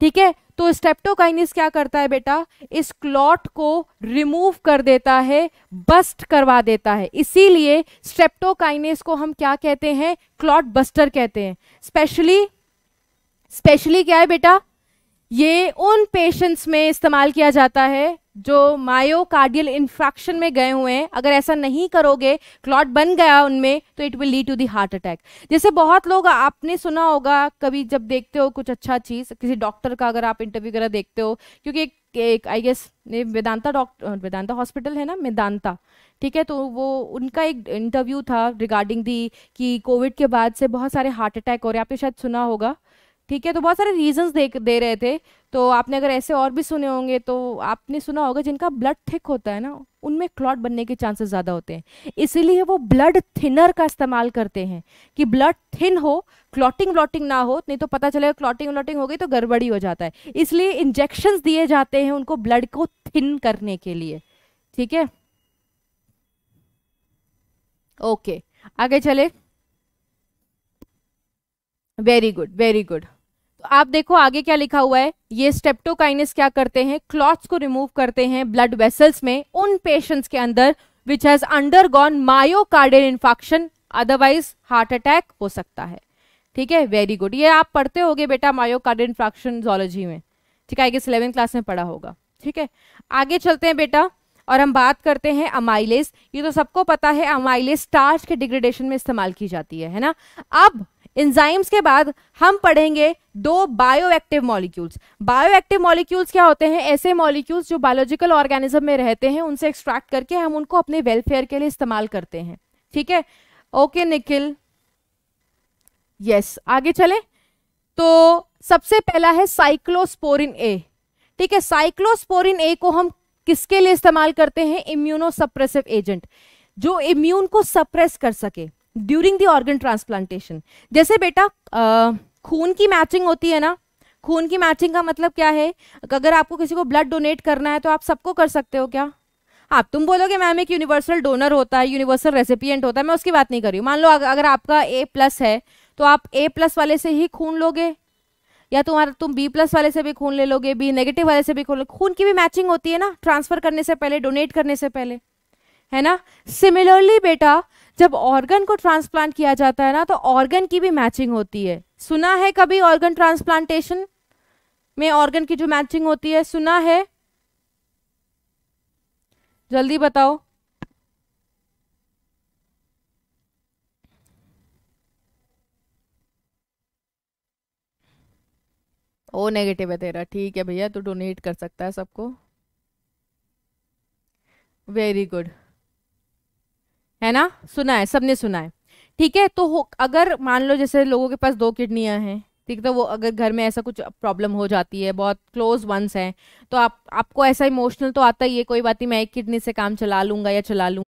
ठीक है तो स्टेप्टोकाइनिस क्या करता है बेटा इस क्लॉट को रिमूव कर देता है बस्ट करवा देता है इसीलिए स्टेप्टोकाइनिस को हम क्या कहते हैं क्लॉट बस्टर कहते हैं स्पेशली स्पेशली क्या है बेटा ये उन पेशेंट्स में इस्तेमाल किया जाता है जो मायोकार्डियल इन्फ्रैक्शन में गए हुए हैं अगर ऐसा नहीं करोगे क्लॉट बन गया उनमें तो it will lead to the heart attack जैसे बहुत लोग आपने सुना होगा कभी जब देखते हो कुछ अच्छा चीज़ किसी डॉक्टर का अगर आप इंटरव्यू वगैरह देखते हो क्योंकि एक I guess Vedanta doctor Vedanta hospital है ना मेदांता ठीक है तो वो उनका एक इंटरव्यू था रिगार्डिंग दी कि कोविड के बाद से बहुत सारे हार्ट अटैक हो रहे हैं आपने शायद सुना होगा ठीक है तो बहुत सारे रीजंस दे दे रहे थे तो आपने अगर ऐसे और भी सुने होंगे तो आपने सुना होगा जिनका ब्लड थिक होता है ना उनमें क्लॉट बनने के चांसेस ज़्यादा होते हैं इसीलिए वो ब्लड थिनर का इस्तेमाल करते हैं कि ब्लड थिन हो क्लॉटिंग व्लॉटिंग ना हो नहीं तो पता चलेगा क्लॉटिंग व्लॉटिंग हो गई तो गड़बड़ी हो जाता है इसलिए इंजेक्शन दिए जाते हैं उनको ब्लड को थिन करने के लिए ठीक है ओके आगे चले वेरी गुड वेरी गुड आप देखो आगे क्या लिखा हुआ है ये स्टेप्टोकाइनेस क्या करते हैं क्लॉथ्स को रिमूव करते हैं ब्लड वेसल्स में उन पेशेंट्स के अंदर which has gone myocardial infection otherwise heart attack हो सकता है ठीक है वेरी गुड ये आप पढ़ते हो बेटा मायोकार्डियल इन्फेक्शन जोलॉजी में ठीक है आई गेस क्लास में पढ़ा होगा ठीक है आगे चलते हैं बेटा और हम बात करते हैं अमाइलेस ये तो सबको पता है अमाइलेस स्टार्च के डिग्रेडेशन में इस्तेमाल की जाती है है ना अब इंजाइम्स के बाद हम पढ़ेंगे दो bioactive molecules bioactive molecules क्या होते हैं ऐसे मॉलिक्यूल्स जो बायोलॉजिकल ऑर्गेनिज्म में रहते हैं उनसे एक्सट्रैक्ट करके हम उनको अपने वेलफेयर के लिए इस्तेमाल करते हैं ठीक है ओके निखिल यस आगे चले तो सबसे पहला है साइक्लोस्पोरिन ए ठीक है साइक्लोस्पोरिन ए को हम किसके लिए इस्तेमाल करते हैं इम्यूनो सप्रेसिव एजेंट जो इम्यून को सप्रेस कर सके ड्यूरिंग दी ऑर्गन ट्रांसप्लांटेशन जैसे बेटा खून की मैचिंग होती है ना खून की मैचिंग का मतलब क्या है अगर आपको किसी को ब्लड डोनेट करना है तो आप सबको कर सकते हो क्या आप तुम बोलोगे मैम एक यूनिवर्सल डोनर होता है यूनिवर्सल रेसिपियंट होता है मैं उसकी बात नहीं कर रही हूँ मान लो अगर आपका ए प्लस है तो आप ए प्लस वाले से ही खून लोगे या तुम्हारा तुम बी प्लस वाले से भी खून ले लोगे बी नेगेटिव वाले से भी खून खून की भी मैचिंग होती है ना ट्रांसफर करने से पहले डोनेट करने से पहले है ना सिमिलरली बेटा जब ऑर्गन को ट्रांसप्लांट किया जाता है ना तो ऑर्गन की भी मैचिंग होती है सुना है कभी ऑर्गन ट्रांसप्लांटेशन में ऑर्गन की जो मैचिंग होती है सुना है जल्दी बताओ ओ नेगेटिव है तेरा ठीक है भैया तू डोनेट कर सकता है सबको वेरी गुड है ना सुना है सबने सुना है ठीक है तो अगर मान लो जैसे लोगों के पास दो किडनियाँ हैं ठीक है तो वो अगर घर में ऐसा कुछ प्रॉब्लम हो जाती है बहुत क्लोज वंस हैं तो आप आपको ऐसा इमोशनल तो आता ही है कोई बात नहीं मैं एक किडनी से काम चला लूँगा या चला लूँगा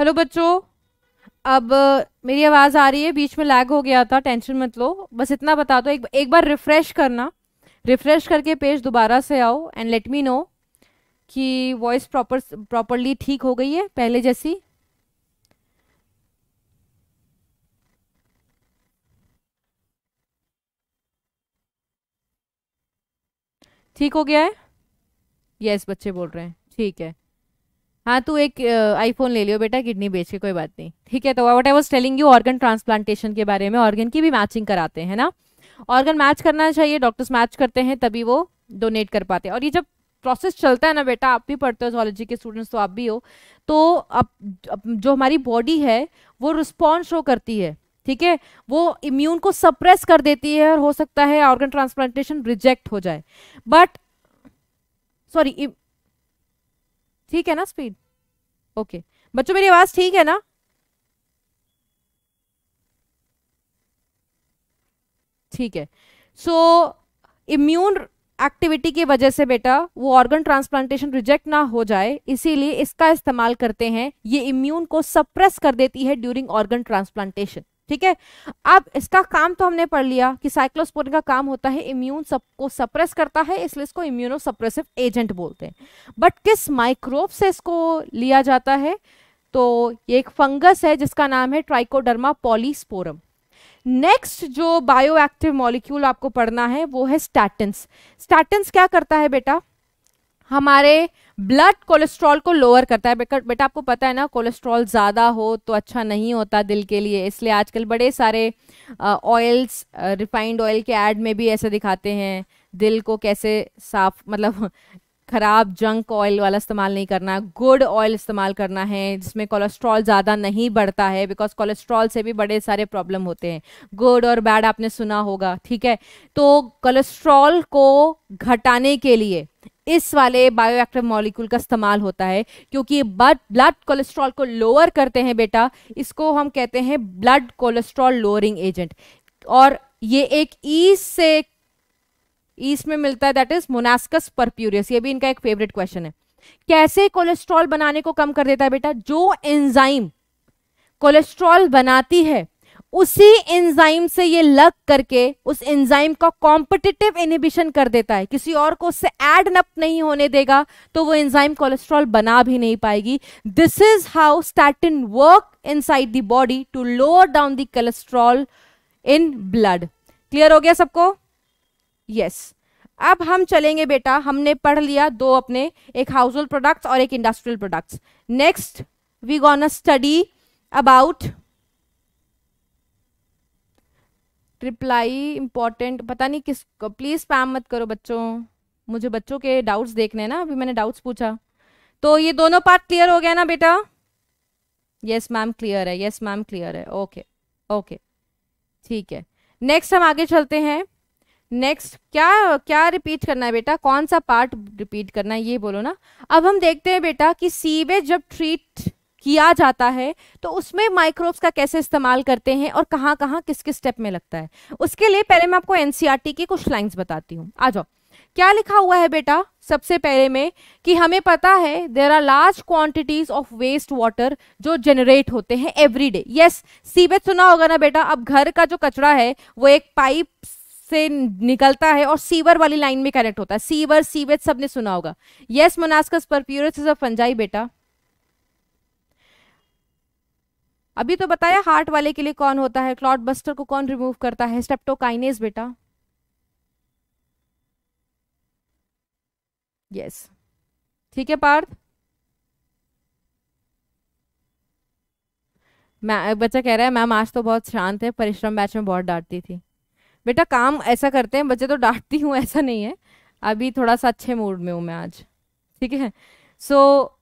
हेलो बच्चों अब मेरी आवाज़ आ रही है बीच में लैग हो गया था टेंशन मत लो बस इतना बता दो एक एक बार रिफ़्रेश करना रिफ़्रेश करके पेज दोबारा से आओ एंड लेट मी नो कि वॉइस प्रॉपर प्रॉपरली ठीक हो गई है पहले जैसी ठीक हो गया है यस yes, बच्चे बोल रहे हैं ठीक है हाँ तू एक आईफोन ले लियो बेटा किडनी बेच के कोई बात नहीं ठीक है तो what I was telling you organ transplantation के बारे में ऑर्गन की भी मैचिंग कराते हैं ना ऑर्गन मैच करना चाहिए डॉक्टर्स मैच करते हैं तभी वो डोनेट कर पाते हैं और ये जब प्रोसेस चलता है ना बेटा आप भी पढ़ते हो जोलॉजी के स्टूडेंट्स तो आप भी हो तो अब जो हमारी बॉडी है वो रिस्पॉन्स शो करती है ठीक है वो इम्यून को सप्रेस कर देती है और हो सकता है ऑर्गन ट्रांसप्लांटेशन रिजेक्ट हो जाए बट सॉरी ठीक है ना स्पीड ओके बच्चों मेरी आवाज ठीक है ना ठीक है सो इम्यून एक्टिविटी की वजह से बेटा वो ऑर्गन ट्रांसप्लांटेशन रिजेक्ट ना हो जाए इसीलिए इसका इस्तेमाल करते हैं ये इम्यून को सप्रेस कर देती है ड्यूरिंग ऑर्गन ट्रांसप्लांटेशन ठीक है अब इसका काम तो हमने पढ़ लिया कि साइक्लोस्पोरिन का काम होता है इम्यून सब को सप्रेस करता है इसलिए इसको इम्यूनो सप्रेसिव एजेंट बोलते हैं बट किस माइक्रोब से इसको लिया जाता है तो ये एक फंगस है जिसका नाम है ट्राइकोडर्मा पॉलीस्पोरम नेक्स्ट जो बायो एक्टिव मॉलिक्यूल आपको पढ़ना है वो है स्टैटिन्स स्टैटिन्स क्या करता है बेटा हमारे ब्लड कोलेस्ट्रॉल को लोअर करता है बेटा आपको पता है ना कोलेस्ट्रॉल ज़्यादा हो तो अच्छा नहीं होता दिल के लिए इसलिए आजकल बड़े सारे ऑयल्स रिफाइंड ऑयल के ऐड में भी ऐसे दिखाते हैं दिल को कैसे साफ मतलब ख़राब जंक ऑयल वाला इस्तेमाल नहीं करना गुड ऑयल इस्तेमाल करना है जिसमें कोलेस्ट्रॉल ज़्यादा नहीं बढ़ता है बिकॉज कोलेस्ट्रॉल से भी बड़े सारे प्रॉब्लम होते हैं गुड और बैड आपने सुना होगा ठीक है तो कोलेस्ट्रॉल को घटाने के लिए इस वाले बायो एक्टिव मॉलिक्यूल का इस्तेमाल होता है क्योंकि ब्लड कोलेस्ट्रॉल को लोअर करते हैं बेटा इसको हम कहते हैं ब्लड कोलेस्ट्रॉल लोअरिंग एजेंट और ये एक ईस से ईस्ट में मिलता है दैट इज मोनास्कस परप्यूरियस ये भी इनका एक फेवरेट क्वेश्चन है कैसे कोलेस्ट्रॉल बनाने को कम कर देता है बेटा जो एंजाइम कोलेस्ट्रॉल बनाती है उसी एंजाइम से ये लग करके उस एंजाइम का कॉम्पिटिटिव इनिबिशन कर देता है किसी और को उससे एड नप नहीं होने देगा तो वो एंजाइम कोलेस्ट्रॉल बना भी नहीं पाएगी this is how statin work inside the body to lower down the cholesterol in blood clear हो गया सबको यस yes. अब हम चलेंगे बेटा हमने पढ़ लिया दो अपने एक हाउस होल्ड प्रोडक्ट्स और एक industrial products next we gonna study about reply important पता नहीं किस प्लीज़ स्पैम मत करो बच्चों मुझे बच्चों के डाउट्स देखने हैं ना अभी मैंने डाउट्स पूछा तो ये दोनों पार्ट क्लियर हो गया ना बेटा यस मैम क्लियर है यस मैम क्लियर है ओके ओके ठीक है नेक्स्ट हम आगे चलते हैं नेक्स्ट क्या क्या रिपीट करना है बेटा कौन सा पार्ट रिपीट करना है ये बोलो ना अब हम देखते हैं बेटा कि सीवेज जब ट्रीट किया जाता है तो उसमें माइक्रोब्स का कैसे इस्तेमाल करते हैं और कहाँ कहाँ किस किस स्टेप में लगता है उसके लिए पहले मैं आपको एनसीईआरटी e की कुछ लाइन्स बताती हूँ आ जाओ क्या लिखा हुआ है बेटा सबसे पहले में कि हमें पता है there are large quantities of waste water जो जनरेट होते हैं एवरी डे यस सीवेज सुना होगा ना बेटा अब घर का जो कचरा है वो एक पाइप से निकलता है और सीवर वाली लाइन में कनेक्ट होता है सीवर सीवेज सबने सुना होगा yes Monascus purpureus is a fungi बेटा अभी तो बताया हार्ट वाले के लिए कौन होता है क्लॉट बस्टर को कौन रिमूव करता है स्टेप्टोकाइनेज बेटा यस ठीक है पार्थ बच्चा कह रहा है मैम आज तो बहुत शांत है परिश्रम बैच में बहुत डांटती थी बेटा काम ऐसा करते हैं बच्चे तो डांटती हूँ ऐसा नहीं है अभी थोड़ा सा अच्छे मूड में हूँ मैं आज ठीक है सो so,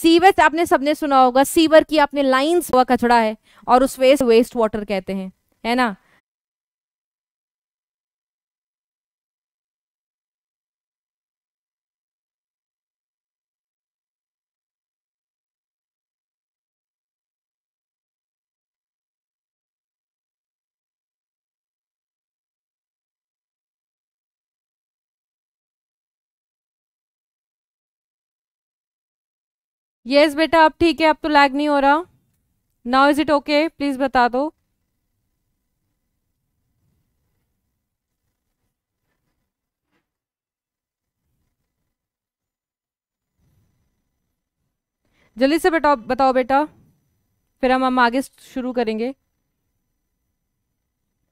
सीवेज आपने सबने सुना होगा सीवर की आपने लाइन्स हुआ कचड़ा है और उस वेस्ट वेस्ट वाटर कहते हैं है ना यस yes, बेटा अब ठीक है अब तो लैग नहीं हो रहा now is it okay please बता दो जल्दी से बेटा बताओ बेटा फिर हम हम आगे शुरू करेंगे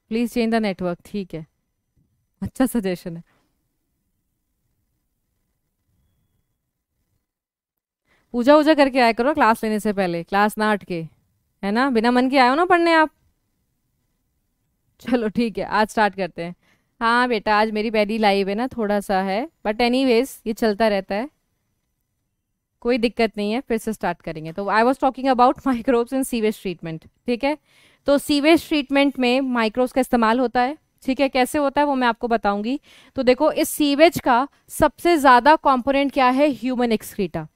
प्लीज़ चेंज द नेटवर्क ठीक है अच्छा सजेशन है पूजा वूजा करके आया करो क्लास लेने से पहले क्लास ना अटके है ना बिना मन के आए हो ना पढ़ने आप चलो ठीक है आज स्टार्ट करते हैं हाँ बेटा आज मेरी पहली लाइव है ना थोड़ा सा है बट एनी ये चलता रहता है कोई दिक्कत नहीं है फिर से स्टार्ट करेंगे तो I was talking about microbes in sewage treatment ठीक है तो सीवेज ट्रीटमेंट में माइक्रोब्स का इस्तेमाल होता है ठीक है कैसे होता है वो मैं आपको बताऊंगी तो देखो इस सीवेज का सबसे ज़्यादा कॉम्पोनेंट क्या है ह्यूमन एक्सक्रीटा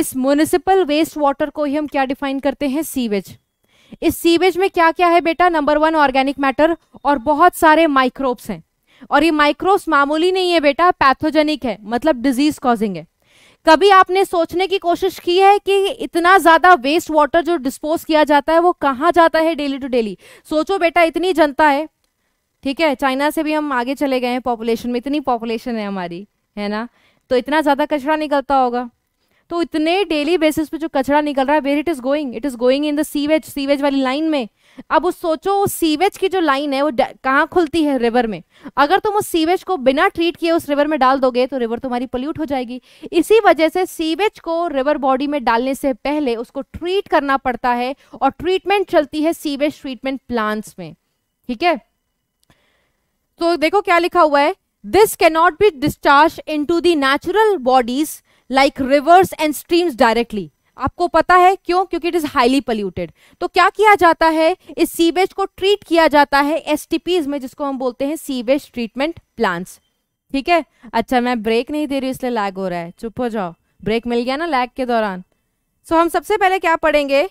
इस म्यूनिसिपल वेस्ट वाटर को ही हम क्या डिफाइन करते हैं सीवेज इस सीवेज में क्या क्या है बेटा नंबर वन ऑर्गेनिक मैटर और बहुत सारे माइक्रोब्स हैं और ये माइक्रोब्स मामूली नहीं है बेटा पैथोजेनिक है मतलब डिजीज कॉजिंग है कभी आपने सोचने की कोशिश की है कि इतना ज्यादा वेस्ट वाटर जो डिस्पोज किया जाता है वो कहाँ जाता है डेली टू डेली सोचो बेटा इतनी जनता है ठीक है चाइना से भी हम आगे चले गए हैं पॉपुलेशन में इतनी पॉपुलेशन है हमारी है ना तो इतना ज्यादा कचरा निकलता होगा तो इतने डेली बेसिस पे जो कचरा निकल रहा है where it is going it is going in the sewage sewage वाली लाइन में अब उस सोचो उस सीवेज की जो लाइन है वो कहाँ खुलती है रिवर में अगर तुम उस सीवेज को बिना ट्रीट किए उस रिवर में डाल दोगे तो रिवर तुम्हारी पोल्यूट हो जाएगी इसी वजह से सीवेज को रिवर बॉडी में डालने से पहले उसको ट्रीट करना पड़ता है और ट्रीटमेंट चलती है सीवेज ट्रीटमेंट प्लांट्स में ठीक है तो देखो क्या लिखा हुआ है this cannot be discharge into the natural bodies like rivers and streams directly आपको पता है क्यों क्योंकि इट इज हाईली पोल्यूटेड तो क्या किया जाता है इस सीवेज को ट्रीट किया जाता है एस में जिसको हम बोलते हैं सीवेज ट्रीटमेंट प्लांट्स ठीक है अच्छा मैं ब्रेक नहीं दे रही इसलिए लैग हो रहा है चुप हो जाओ ब्रेक मिल गया ना लैग के दौरान सो so, हम सबसे पहले क्या पढ़ेंगे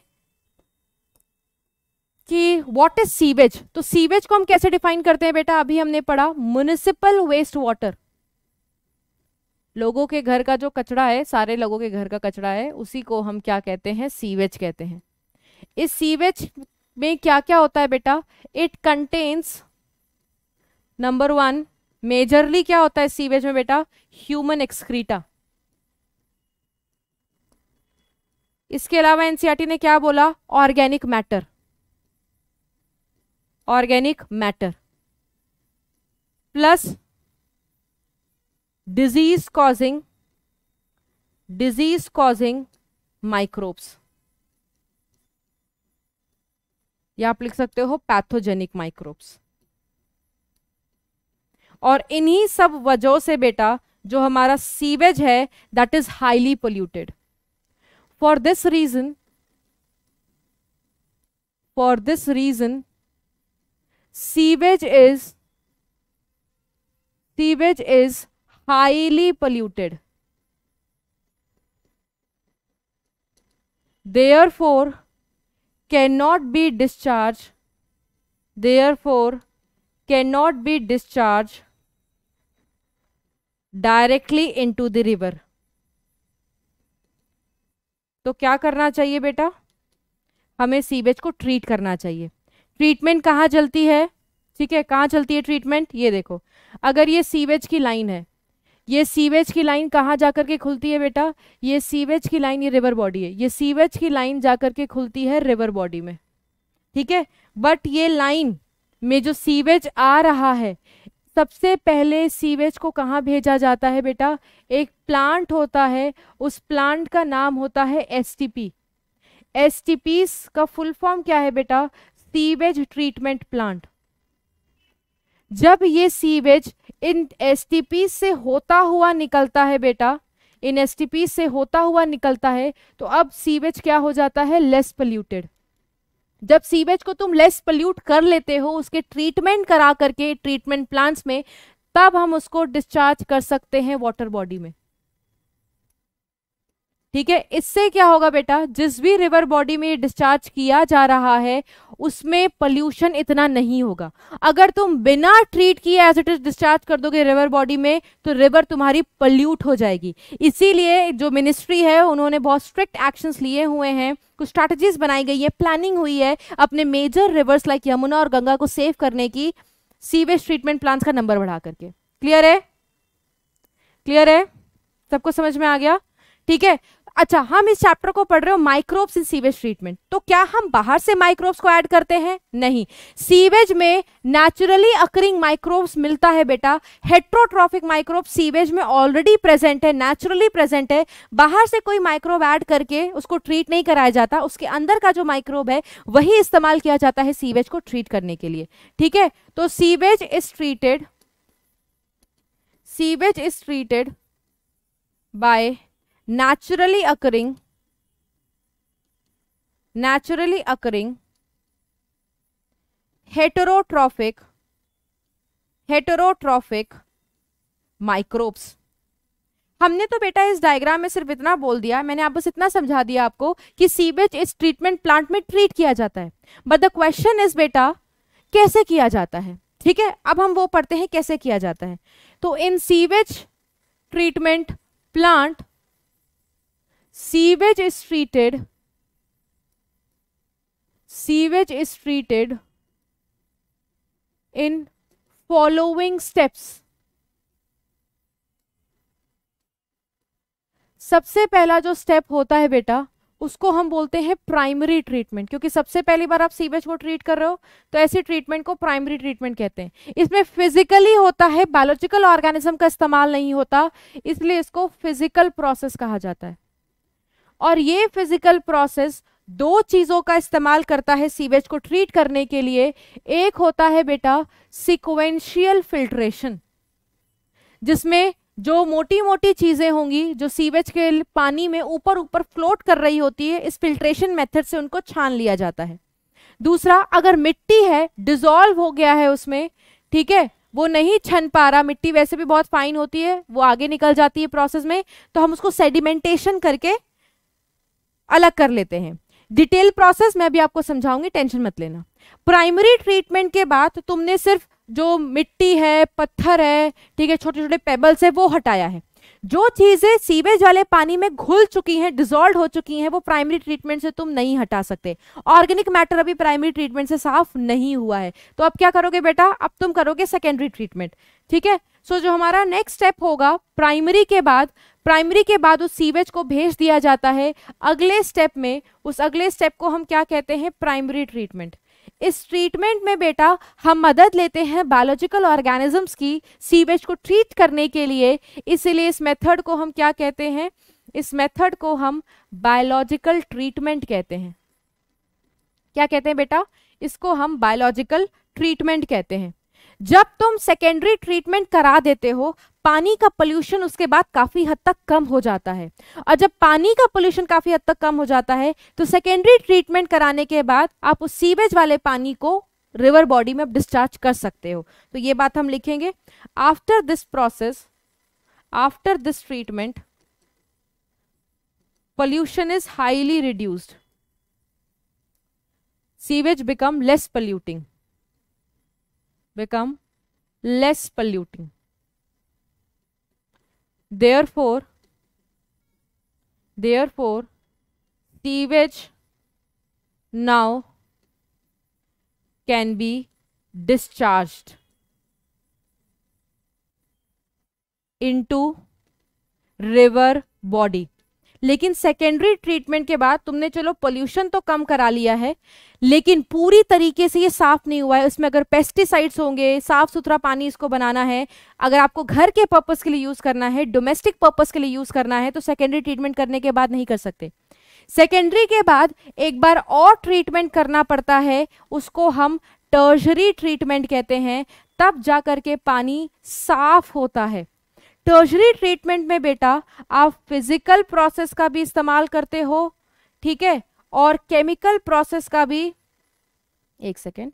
कि वॉट इज सीवेज तो सीवेज को हम कैसे डिफाइन करते हैं बेटा अभी हमने पढ़ा म्यूनिसिपल वेस्ट वाटर लोगों के घर का जो कचरा है सारे लोगों के घर का कचरा है उसी को हम क्या कहते हैं सीवेज कहते हैं इस सीवेज में क्या क्या होता है बेटा it contains number one majorly क्या होता है सीवेज में बेटा ह्यूमन एक्सक्रीटा इसके अलावा एनसीआरटी e ने क्या बोला organic matter organic matter plus disease causing disease causing microbes या आप लिख सकते हो पैथोजेनिक माइक्रोब्स और इन्हीं सब वजहों से बेटा जो हमारा सीवेज है that is highly polluted for this reason for this reason sewage is sewage is highly polluted therefore cannot be discharged therefore cannot be discharged directly into the river तो क्या करना चाहिए बेटा हमें सीवेज को ट्रीट करना चाहिए ट्रीटमेंट कहाँ चलती है ठीक है कहाँ चलती है ट्रीटमेंट ये देखो अगर ये सीवेज की लाइन है ये सीवेज की लाइन कहाँ जा करके खुलती है बेटा ये सीवेज की लाइन ये रिवर बॉडी है ये सीवेज की लाइन जा करके खुलती है रिवर बॉडी में ठीक है बट ये लाइन में जो सीवेज आ रहा है सबसे पहले सीवेज को कहाँ भेजा जाता है बेटा एक प्लांट होता है उस प्लांट का नाम होता है एस टी का फुल फॉर्म क्या है बेटा सीवेज ट्रीटमेंट प्लांट जब ये सीवेज इन एस से होता हुआ निकलता है बेटा इन एस से होता हुआ निकलता है तो अब सीवेज क्या हो जाता है लेस पल्यूटेड जब सीवेज को तुम लेस पल्यूट कर लेते हो उसके ट्रीटमेंट करा करके ट्रीटमेंट प्लांट्स में तब हम उसको डिस्चार्ज कर सकते हैं वाटर बॉडी में ठीक है इससे क्या होगा बेटा जिस भी रिवर बॉडी में डिस्चार्ज किया जा रहा है उसमें पोल्यूशन इतना नहीं होगा अगर तुम बिना ट्रीट किए एज इट इज डिस्चार्ज कर दोगे रिवर बॉडी में तो रिवर तुम्हारी पल्यूट हो जाएगी इसीलिए जो मिनिस्ट्री है उन्होंने बहुत स्ट्रिक्ट एक्शंस लिए हुए हैं कुछ स्ट्रैटेजीज बनाई गई है प्लानिंग हुई है अपने मेजर रिवर्स लाइक यमुना और गंगा को सेव करने की सीवेज ट्रीटमेंट प्लांट्स का नंबर बढ़ा करके क्लियर है क्लियर है सबको समझ में आ गया ठीक है अच्छा हम इस चैप्टर को पढ़ रहे हो माइक्रोब्स इन सीवेज ट्रीटमेंट तो क्या हम बाहर से माइक्रोब्स को ऐड करते हैं नहीं सीवेज में नेचुरली अकरिंग माइक्रोब्स मिलता है बेटा हेट्रोट्रॉफिक माइक्रोब सीवेज में ऑलरेडी प्रेजेंट है नेचुरली प्रेजेंट है बाहर से कोई माइक्रोब ऐड करके उसको ट्रीट नहीं कराया जाता उसके अंदर का जो माइक्रोब है वही इस्तेमाल किया जाता है सीवेज को ट्रीट करने के लिए ठीक है तो sewage is treated sewage is treated by naturally occurring naturally occurring heterotrophic heterotrophic microbes हमने तो बेटा इस डायग्राम में सिर्फ इतना बोल दिया मैंने आप बस इतना समझा दिया आपको कि सीवेज इस ट्रीटमेंट प्लांट में ट्रीट किया जाता है बट द क्वेश्चन इज बेटा कैसे किया जाता है ठीक है अब हम वो पढ़ते हैं कैसे किया जाता है तो in sewage treatment plant sewage is treated sewage is treated in following steps सबसे पहला जो स्टेप होता है बेटा उसको हम बोलते हैं प्राइमरी ट्रीटमेंट क्योंकि सबसे पहली बार आप सीवेज को ट्रीट कर रहे हो तो ऐसी ट्रीटमेंट को प्राइमरी ट्रीटमेंट कहते हैं इसमें फिजिकली होता है बायोलॉजिकल ऑर्गेनिज्म का इस्तेमाल नहीं होता इसलिए इसको फिजिकल प्रोसेस कहा जाता है और ये फिजिकल प्रोसेस दो चीज़ों का इस्तेमाल करता है सीवेज को ट्रीट करने के लिए एक होता है बेटा सिक्वेंशियल फिल्ट्रेशन जिसमें जो मोटी मोटी चीज़ें होंगी जो सीवेज के पानी में ऊपर ऊपर फ्लोट कर रही होती है इस फिल्ट्रेशन मेथड से उनको छान लिया जाता है दूसरा अगर मिट्टी है डिजोल्व हो गया है उसमें ठीक है वो नहीं छन पा रहा मिट्टी वैसे भी बहुत फाइन होती है वो आगे निकल जाती है प्रोसेस में तो हम उसको सेडिमेंटेशन करके अलग कर लेते हैं डिटेल प्रोसेस मैं भी आपको समझाऊंगी टेंशन मत लेना प्राइमरी ट्रीटमेंट के बाद तुमने सिर्फ जो मिट्टी है पत्थर है ठीक है छोटे छोटे पेबल्स है वो हटाया है जो चीज़ें सीवेज वाले पानी में घुल चुकी हैं डिजोल्व हो चुकी हैं वो प्राइमरी ट्रीटमेंट से तुम नहीं हटा सकते ऑर्गेनिक मैटर अभी प्राइमरी ट्रीटमेंट से साफ नहीं हुआ है तो अब क्या करोगे बेटा अब तुम करोगे सेकेंडरी ट्रीटमेंट ठीक है सो जो हमारा नेक्स्ट स्टेप होगा प्राइमरी के बाद प्राइमरी के बाद उस सीवेज को भेज दिया जाता है अगले स्टेप में उस अगले स्टेप को हम क्या कहते हैं प्राइमरी ट्रीटमेंट इस ट्रीटमेंट में बेटा हम मदद लेते हैं बायोलॉजिकल ऑर्गेनिजम्स की सीवेज को ट्रीट करने के लिए इसीलिए इस मेथड को हम क्या कहते हैं इस मेथड को हम बायोलॉजिकल ट्रीटमेंट कहते हैं क्या कहते हैं बेटा इसको हम बायोलॉजिकल ट्रीटमेंट कहते हैं जब तुम सेकेंडरी ट्रीटमेंट करा देते हो पानी का पोल्यूशन उसके बाद काफ़ी हद तक कम हो जाता है और जब पानी का पोल्यूशन काफ़ी हद तक कम हो जाता है तो सेकेंडरी ट्रीटमेंट कराने के बाद आप उस सीवेज वाले पानी को रिवर बॉडी में आप डिस्चार्ज कर सकते हो तो ये बात हम लिखेंगे after this process after this treatment pollution is highly reduced sewage become less polluting become less polluting therefore therefore sewage now can be discharged into river body लेकिन सेकेंडरी ट्रीटमेंट के बाद तुमने चलो पोल्यूशन तो कम करा लिया है लेकिन पूरी तरीके से ये साफ़ नहीं हुआ है उसमें अगर पेस्टिसाइड्स होंगे साफ़ सुथरा पानी इसको बनाना है अगर आपको घर के पर्पज़ के लिए यूज़ करना है डोमेस्टिक पर्पज़ के लिए यूज़ करना है तो सेकेंडरी ट्रीटमेंट करने के बाद नहीं कर सकते सेकेंडरी के बाद एक बार और ट्रीटमेंट करना पड़ता है उसको हम टर्जरी ट्रीटमेंट कहते हैं तब जा कर के पानी साफ होता है टर्जरी ट्रीटमेंट में बेटा आप फिजिकल प्रोसेस का भी इस्तेमाल करते हो ठीक है और केमिकल प्रोसेस का भी एक सेकेंड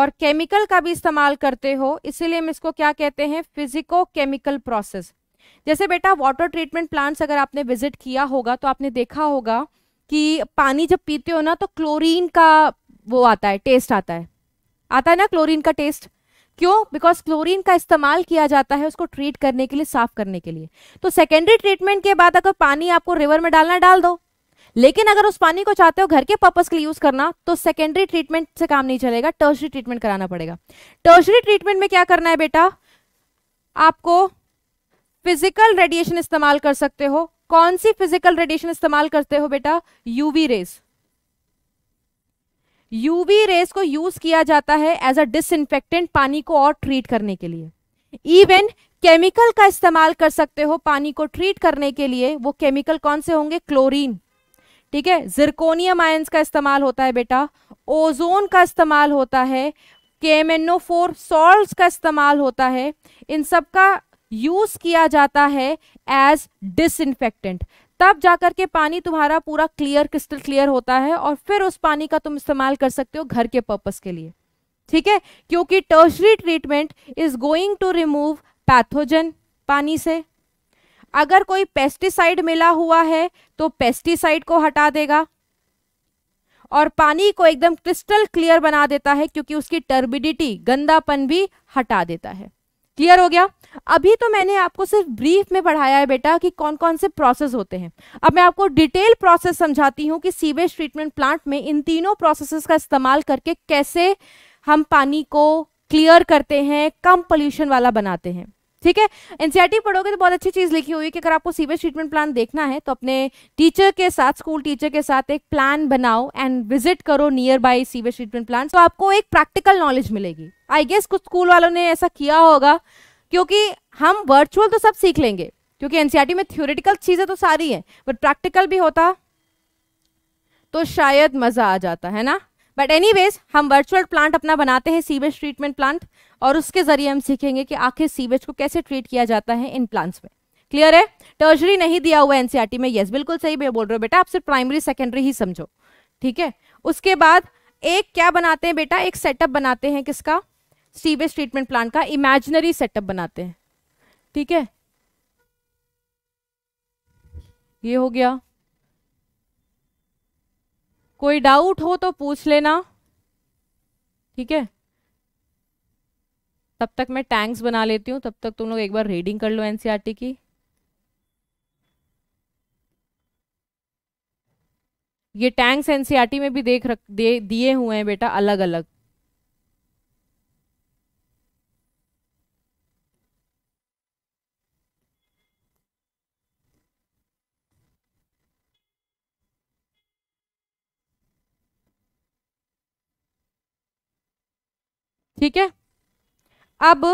और केमिकल का भी इस्तेमाल करते हो इसीलिए हम इसको क्या कहते हैं फिजिको केमिकल प्रोसेस जैसे बेटा वाटर ट्रीटमेंट प्लांट्स अगर आपने विजिट किया होगा तो आपने देखा होगा कि पानी जब पीते हो ना तो क्लोरीन का वो आता है टेस्ट आता है आता है ना क्लोरीन का टेस्ट क्यों बिकॉज क्लोरीन का इस्तेमाल किया जाता है उसको ट्रीट करने के लिए साफ करने के लिए तो सेकेंडरी ट्रीटमेंट के बाद अगर पानी आपको रिवर में डालना डाल दो लेकिन अगर उस पानी को चाहते हो घर के पर्पज के लिए यूज करना तो सेकेंडरी ट्रीटमेंट से काम नहीं चलेगा टर्सरी ट्रीटमेंट कराना पड़ेगा टर्सरी ट्रीटमेंट में क्या करना है बेटा आपको फिजिकल रेडिएशन इस्तेमाल कर सकते हो कौन सी फिजिकल रेडिएशन इस्तेमाल करते हो बेटा यूवी रेस यूवी रेस को यूज किया जाता है एज अ डिसइंफेक्टेंट पानी को और ट्रीट करने के लिए इवन केमिकल का इस्तेमाल कर सकते हो पानी को ट्रीट करने के लिए वो केमिकल कौन से होंगे क्लोरीन ठीक है जिरकोनियम आयंस का इस्तेमाल होता है बेटा ओजोन का इस्तेमाल होता है केमेनोफोर सॉल्ट का इस्तेमाल होता है इन सब का यूज किया जाता है एज डिसइंफेक्टेंट तब जाकर के पानी तुम्हारा पूरा क्लियर क्रिस्टल क्लियर होता है और फिर उस पानी का तुम इस्तेमाल कर सकते हो घर के पर्पस के लिए ठीक है क्योंकि tertiary treatment is going to remove pathogen पानी से अगर कोई पेस्टिसाइड मिला हुआ है तो पेस्टिसाइड को हटा देगा और पानी को एकदम क्रिस्टल क्लियर बना देता है क्योंकि उसकी टर्बिडिटी गंदापन भी हटा देता है क्लियर हो गया अभी तो मैंने आपको सिर्फ ब्रीफ में पढ़ाया है बेटा कि कौन कौन से प्रोसेस होते हैं अब मैं आपको डिटेल प्रोसेस समझाती हूँ कि सीवेज ट्रीटमेंट प्लांट में इन तीनों प्रोसेसेस का इस्तेमाल करके कैसे हम पानी को क्लियर करते हैं कम पोल्यूशन वाला बनाते हैं ठीक है एनसीआरटी e पढ़ोगे तो बहुत अच्छी चीज़ लिखी हुई है कि अगर आपको सीवेज ट्रीटमेंट प्लान देखना है तो अपने टीचर के साथ स्कूल टीचर के साथ एक प्लान बनाओ एंड विजिट करो nearby sewage treatment plan तो आपको एक प्रैक्टिकल नॉलेज मिलेगी आई गेस कुछ स्कूल वालों ने ऐसा किया होगा क्योंकि हम वर्चुअल तो सब सीख लेंगे क्योंकि एनसीआरटी e में थ्योरेटिकल चीज़ें तो सारी है बट प्रैक्टिकल भी होता तो शायद मज़ा आ जाता है ना बट एनी हम वर्चुअल प्लांट अपना बनाते हैं सीवेज ट्रीटमेंट प्लांट और उसके ज़रिए हम सीखेंगे कि आखिर सीवेज को कैसे ट्रीट किया जाता है इन प्लांट्स में क्लियर है टर्जरी नहीं दिया हुआ एनसीआरटी e में यस बिल्कुल सही मैं बोल रहे हूँ बेटा आप सिर्फ प्राइमरी सेकेंडरी ही समझो ठीक है उसके बाद एक क्या बनाते हैं बेटा एक सेटअप बनाते हैं किसका सीवेज ट्रीटमेंट प्लांट का इमेजिनरी सेटअप बनाते हैं ठीक है ये हो गया कोई डाउट हो तो पूछ लेना ठीक है तब तक मैं टैंक्स बना लेती हूँ तब तक तुम लोग एक बार रीडिंग कर लो एनसीईआरटी e की ये टैंक्स एनसीईआरटी e में भी देख रख दे दिए हुए हैं बेटा अलग अलग ठीक है अब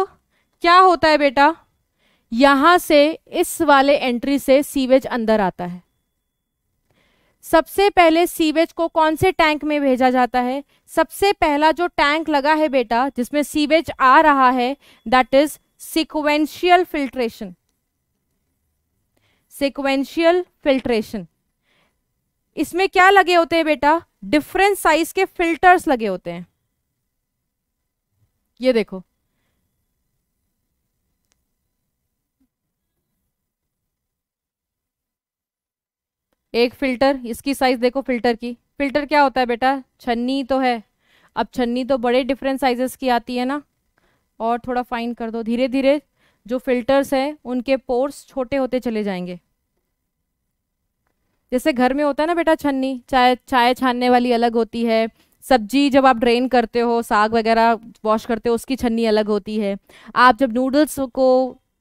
क्या होता है बेटा यहां से इस वाले एंट्री से सीवेज अंदर आता है सबसे पहले सीवेज को कौन से टैंक में भेजा जाता है सबसे पहला जो टैंक लगा है बेटा जिसमें सीवेज आ रहा है that is sequential filtration sequential filtration इसमें क्या लगे होते हैं बेटा डिफरेंट साइज के फिल्टर्स लगे होते हैं ये देखो एक फ़िल्टर इसकी साइज़ देखो फ़िल्टर की फ़िल्टर क्या होता है बेटा छन्नी तो है अब छन्नी तो बड़े डिफरेंट साइजेस की आती है ना और थोड़ा फाइन कर दो धीरे धीरे जो फिल्टर्स हैं उनके पोर्स छोटे होते चले जाएंगे जैसे घर में होता है ना बेटा छन्नी चाय चाय छानने वाली अलग होती है सब्जी जब आप ड्रेन करते हो साग वगैरह वॉश करते हो उसकी छन्नी अलग होती है आप जब नूडल्स को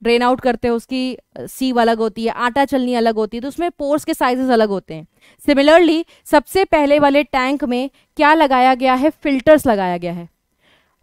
ड्रेन आउट करते हैं उसकी सीव अलग होती है आटा चलनी अलग होती है तो उसमें पोर्स के साइजेस अलग होते हैं सिमिलरली सबसे पहले वाले टैंक में क्या लगाया गया है फिल्टर्स लगाया गया है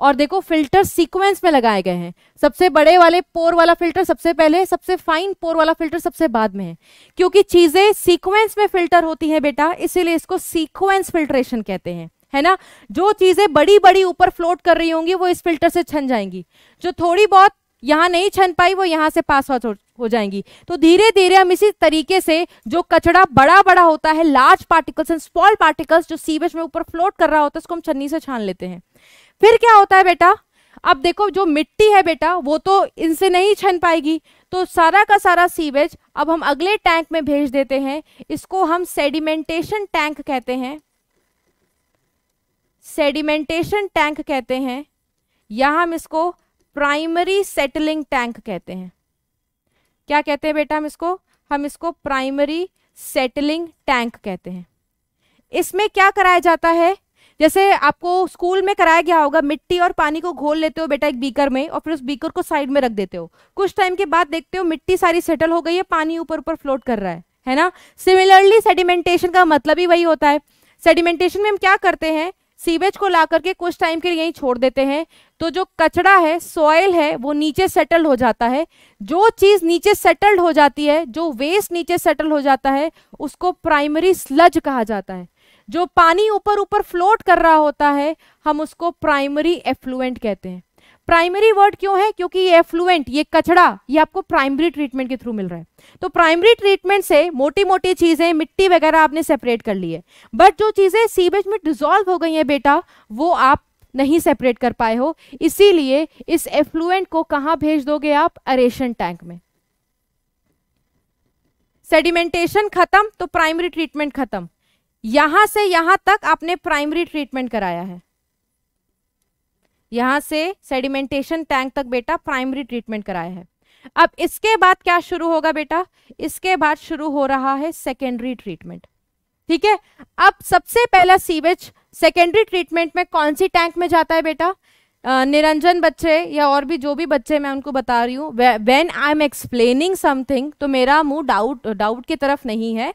और देखो फिल्टर सीक्वेंस में लगाए गए हैं सबसे बड़े वाले पोर वाला फिल्टर सबसे पहले सबसे फाइन पोर वाला फिल्टर सबसे बाद में है क्योंकि चीजें सीक्वेंस में फिल्टर होती हैं बेटा इसीलिए इसको सीक्वेंस फिल्ट्रेशन कहते हैं है ना जो चीजें बड़ी बड़ी ऊपर फ्लोट कर रही होंगी वो इस फिल्टर से छन जाएंगी जो थोड़ी बहुत यहाँ नहीं छन पाई वो यहाँ से पास आउट हो जाएंगी तो धीरे धीरे हम इसी तरीके से जो कचड़ा बड़ा बड़ा होता है large particles and small particles जो सीवेज में ऊपर फ्लोट कर रहा होता है उसको हम छन्नी से छान लेते हैं फिर क्या होता है बेटा अब देखो जो मिट्टी है बेटा वो तो इनसे नहीं छन पाएगी तो सारा का सारा सीवेज अब हम अगले टैंक में भेज देते हैं इसको हम सेडिमेंटेशन टैंक कहते हैं सेडिमेंटेशन टैंक कहते हैं यहां हम इसको प्राइमरी सेटलिंग टैंक कहते हैं क्या कहते हैं बेटा हम इसको हम इसको प्राइमरी सेटलिंग टैंक कहते हैं इसमें क्या कराया जाता है जैसे आपको स्कूल में कराया गया होगा मिट्टी और पानी को घोल लेते हो बेटा एक बीकर में और फिर उस बीकर को साइड में रख देते हो कुछ टाइम के बाद देखते हो मिट्टी सारी सेटल हो गई है पानी ऊपर ऊपर फ्लोट कर रहा है है ना सिमिलरली सेडिमेंटेशन का मतलब ही वही होता है सेडिमेंटेशन में हम क्या करते हैं सीवेज को ला करके कुछ टाइम के लिए यहीं छोड़ देते हैं तो जो कचड़ा है सॉयल है वो नीचे सेटल हो जाता है जो चीज़ नीचे सेटल्ड हो जाती है जो वेस्ट नीचे सेटल हो जाता है उसको प्राइमरी स्लज कहा जाता है जो पानी ऊपर ऊपर फ्लोट कर रहा होता है हम उसको प्राइमरी एफ्लुएंट कहते हैं प्राइमरी वर्ड क्यों है क्योंकि ये एफ्लुएंट ये कचड़ा ये आपको प्राइमरी ट्रीटमेंट के थ्रू मिल रहा है तो प्राइमरी ट्रीटमेंट से मोटी मोटी चीजें मिट्टी वगैरह आपने सेपरेट कर ली है बट जो चीजें सीवेज में डिजोल्व हो गई हैं बेटा वो आप नहीं सेपरेट कर पाए हो इसीलिए इस एफ्लुएंट को कहाँ भेज दोगे आप अरेशन टैंक में सेडिमेंटेशन खत्म तो प्राइमरी ट्रीटमेंट खत्म यहां से यहां तक आपने प्राइमरी ट्रीटमेंट कराया है यहाँ से सेडिमेंटेशन टैंक तक बेटा प्राइमरी ट्रीटमेंट कराया है अब इसके बाद क्या शुरू होगा बेटा इसके बाद शुरू हो रहा है सेकेंडरी ट्रीटमेंट ठीक है अब सबसे पहला सीवेज सेकेंडरी ट्रीटमेंट में कौन सी टैंक में जाता है बेटा निरंजन बच्चे या और भी जो भी बच्चे मैं उनको बता रही हूँ when I am explaining something तो मेरा मुंह डाउट डाउट की तरफ नहीं है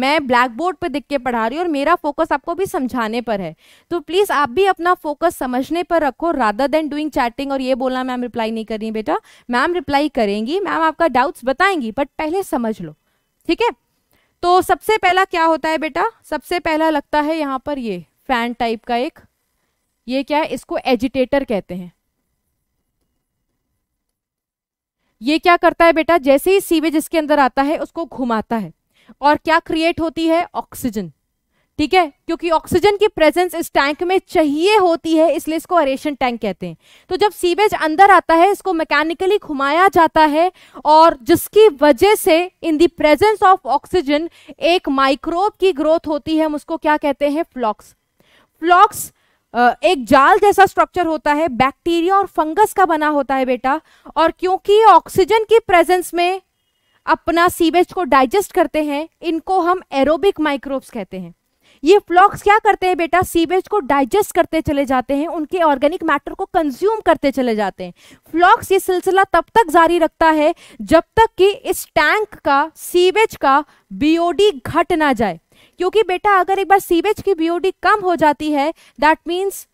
मैं ब्लैक बोर्ड पर दिख के पढ़ा रही हूँ और मेरा फोकस आपको भी समझाने पर है तो प्लीज़ आप भी अपना फोकस समझने पर रखो राधर देन डूइंग चैटिंग और ये बोलना मैम रिप्लाई नहीं कर रही बेटा मैम रिप्लाई करेंगी मैम आपका डाउट्स बताएंगी बट पहले समझ लो ठीक है तो सबसे पहला क्या होता है बेटा सबसे पहला लगता है यहाँ पर ये फैन टाइप का एक ये क्या है इसको एजिटेटर कहते हैं ये क्या करता है बेटा जैसे ही सीवेज इसके अंदर आता है उसको घुमाता है और क्या क्रिएट होती है ऑक्सीजन ठीक है क्योंकि ऑक्सीजन की प्रेजेंस इस टैंक में चाहिए होती है इसलिए इसको अरेशन टैंक कहते हैं तो जब सीवेज अंदर आता है इसको मैकेनिकली घुमाया जाता है और जिसकी वजह से in the presence of oxygen एक माइक्रोब की ग्रोथ होती है हम उसको क्या कहते हैं फ्लॉक्स फ्लॉक्स एक जाल जैसा स्ट्रक्चर होता है बैक्टीरिया और फंगस का बना होता है बेटा और क्योंकि ऑक्सीजन की प्रेजेंस में अपना सीवेज को डाइजेस्ट करते हैं इनको हम एरोबिक माइक्रोब्स कहते हैं ये फ्लॉक्स क्या करते हैं बेटा सीवेज को डाइजेस्ट करते चले जाते हैं उनके ऑर्गेनिक मैटर को कंज्यूम करते चले जाते हैं फ्लॉक्स ये सिलसिला तब तक जारी रखता है जब तक कि इस टैंक का सीवेज का बीओडी घट ना जाए क्योंकि बेटा अगर एक बार सीवेज की बीओडी कम हो जाती है दैट मीन्स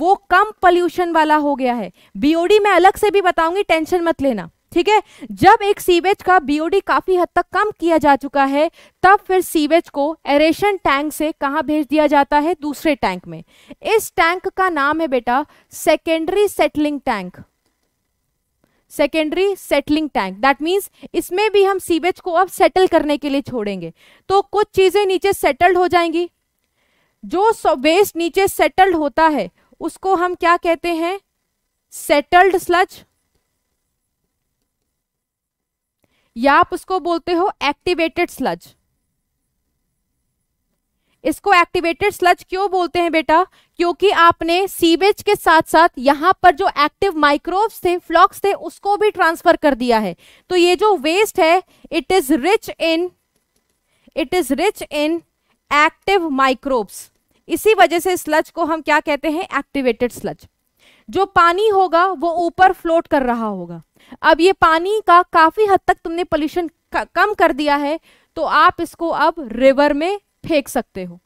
वो कम पोल्यूशन वाला हो गया है बीओडी मैं अलग से भी बताऊंगी टेंशन मत लेना ठीक है जब एक सीवेज का बीओडी काफी हद तक कम किया जा चुका है तब फिर सीवेज को एरेशन टैंक से कहा भेज दिया जाता है दूसरे टैंक में इस टैंक का नाम है बेटा secondary settling tank secondary settling tank that means इसमें भी हम सीवेज को अब सेटल करने के लिए छोड़ेंगे तो कुछ चीज़ें नीचे सेटल्ड हो जाएंगी जो वेस्ट नीचे सेटल्ड होता है उसको हम क्या कहते हैं सेटल्ड स्लज या आप उसको बोलते हो एक्टिवेटेड स्लज इसको एक्टिवेटेड स्लज क्यों बोलते हैं बेटा क्योंकि आपने सीवेज के साथ साथ यहाँ पर जो एक्टिव माइक्रोब्स थे फ्लॉक्स थे उसको भी ट्रांसफर कर दिया है तो ये जो वेस्ट है it is rich in it is rich in active microbes इसी वजह से स्लज को हम क्या कहते हैं एक्टिवेटेड स्लज जो पानी होगा वो ऊपर फ्लोट कर रहा होगा अब ये पानी का काफी हद तक तुमने पोल्यूशन कम कर दिया है तो आप इसको अब रिवर में फेंक सकते हो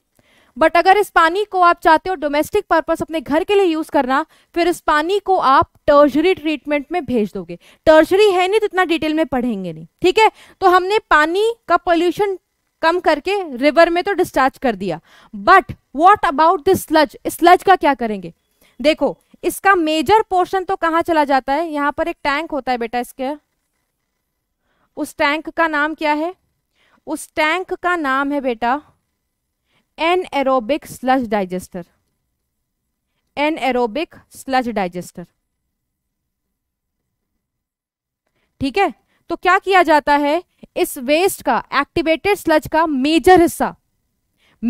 बट अगर इस पानी को आप चाहते हो डोमेस्टिक पर्पस अपने घर के लिए यूज करना फिर इस पानी को आप टर्जरी ट्रीटमेंट में भेज दोगे टर्जरी है नहीं तो इतना डिटेल में पढ़ेंगे नहीं ठीक है तो हमने पानी का पोल्यूशन कम करके रिवर में तो डिस्चार्ज कर दिया but what about this sludge sludge का क्या करेंगे देखो इसका मेजर पोर्शन तो कहाँ चला जाता है यहाँ पर एक टैंक होता है बेटा इसके उस टैंक का नाम क्या है उस टैंक का नाम है बेटा anaerobic sludge digester anaerobic sludge digester ठीक है तो क्या किया जाता है इस वेस्ट का एक्टिवेटेड स्लज का मेजर हिस्सा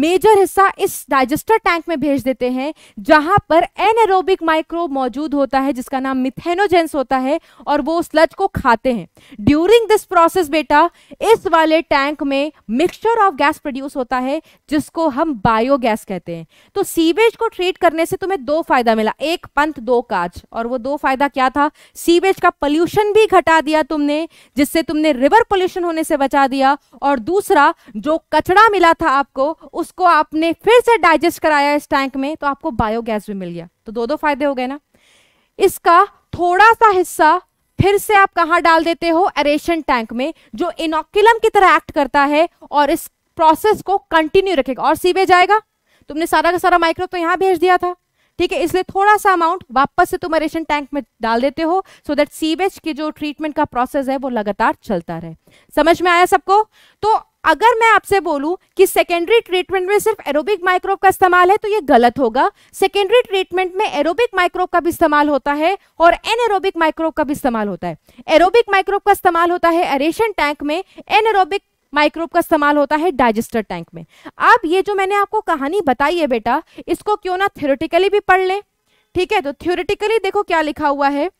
मेजर हिस्सा इस डाइजेस्टर टैंक में भेज देते हैं जहां पर एनएरोबिक माइक्रोब मौजूद होता है जिसका नाम मिथेनोजेंस होता है और वो स्लज को खाते हैं ड्यूरिंग दिस प्रोसेस बेटा इस वाले टैंक में मिक्सचर ऑफ गैस प्रोड्यूस होता है जिसको हम बायोगैस कहते हैं तो सीवेज को ट्रीट करने से तुम्हें दो फायदा मिला एक पंथ दो काज और वो दो फायदा क्या था सीवेज का पॉल्यूशन भी घटा दिया तुमने जिससे तुमने रिवर पॉल्यूशन होने से बचा दिया और दूसरा जो कचड़ा मिला था आपको उस उसको आपने फिर से डाइजेस्ट कराया इस टैंक में तो आपको बायोगैस भी मिल गया तो दो दो फायदे हो गए ना इसका थोड़ा सा हिस्सा फिर से आप कहाँ डाल देते हो एरेशन टैंक में जो इनोक्यूलम की तरह एक्ट करता है और इस प्रोसेस को कंटिन्यू रखेगा और सीवेज आएगा तुमने सारा का सारा माइक्रो तो यहाँ भेज दिया था ठीक है इसलिए थोड़ा सा अमाउंट वापस से तुम एरेशन टैंक में डाल देते हो सो दैट सीवेज की जो ट्रीटमेंट का प्रोसेस है वो लगातार चलता रहे समझ में आया सबको तो अगर मैं आपसे बोलूं कि सेकेंडरी ट्रीटमेंट में सिर्फ एरोबिक माइक्रोब का इस्तेमाल है तो ये गलत होगा सेकेंडरी ट्रीटमेंट में एरोबिक माइक्रोब का भी इस्तेमाल होता है और एन एरोबिक माइक्रोब का भी इस्तेमाल होता है एरोबिक माइक्रोब का इस्तेमाल होता है एरेशन टैंक में एन एरोबिक माइक्रोब का इस्तेमाल होता है डाइजेस्टर टैंक में अब ये जो मैंने आपको कहानी बताई है बेटा इसको क्यों ना थियोरेटिकली भी पढ़ लें ठीक है तो थ्योरेटिकली देखो क्या लिखा हुआ है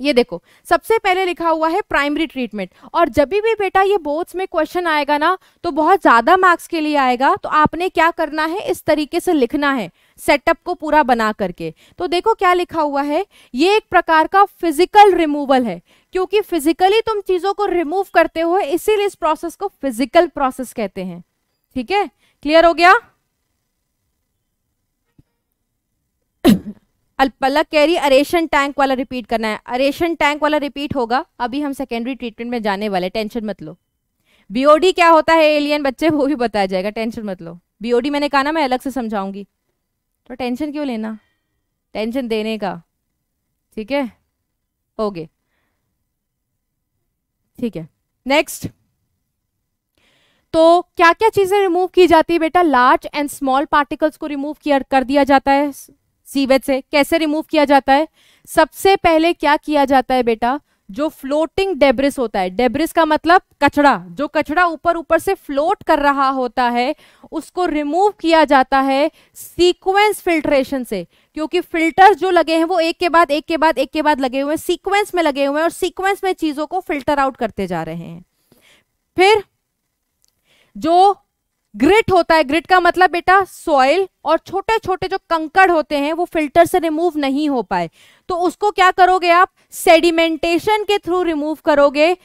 ये देखो सबसे पहले लिखा हुआ है प्राइमरी ट्रीटमेंट और जब भी बेटा ये बोर्ड्स में क्वेश्चन आएगा ना तो बहुत ज़्यादा मार्क्स के लिए आएगा तो आपने क्या करना है इस तरीके से लिखना है सेटअप को पूरा बना करके तो देखो क्या लिखा हुआ है ये एक प्रकार का फिजिकल रिमूवल है क्योंकि फिजिकली तुम चीज़ों को रिमूव करते हो इसीलिए इस प्रोसेस को फिजिकल प्रोसेस कहते हैं ठीक है क्लियर हो गया पलक कह रही अरेशन टैंक वाला रिपीट करना है अरेशन टैंक वाला रिपीट होगा अभी हम सेकेंडरी ट्रीटमेंट में जाने वाले टेंशन मत लो बीओडी क्या होता है एलियन बच्चे वो भी बताया जाएगा टेंशन मत लो बीओडी मैंने कहा ना मैं अलग से समझाऊंगी तो टेंशन क्यों लेना टेंशन देने का ठीक है हो गए ठीक है नेक्स्ट तो क्या क्या चीज़ें रिमूव की जाती है बेटा लार्ज एंड स्मॉल पार्टिकल्स को रिमूव किया कर दिया जाता है सीवेज से कैसे रिमूव किया जाता है सबसे पहले क्या किया जाता है बेटा जो फ्लोटिंग डेब्रिस होता है डेब्रिस का मतलब कचड़ा जो कचड़ा ऊपर ऊपर से फ्लोट कर रहा होता है उसको रिमूव किया जाता है सीक्वेंस फिल्ट्रेशन से क्योंकि फिल्टर जो लगे हैं वो एक के बाद एक के बाद एक के बाद लगे हुए हैं सीक्वेंस में लगे हुए हैं और सीक्वेंस में चीजों को फिल्टर आउट करते जा रहे हैं फिर जो ग्रिट होता है ग्रिट का मतलब बेटा सॉइल और छोटे छोटे जो कंकड़ होते हैं वो फिल्टर से रिमूव नहीं हो पाए तो उसको क्या करोगे आप सेडिमेंटेशन के थ्रू रिमूव करोगे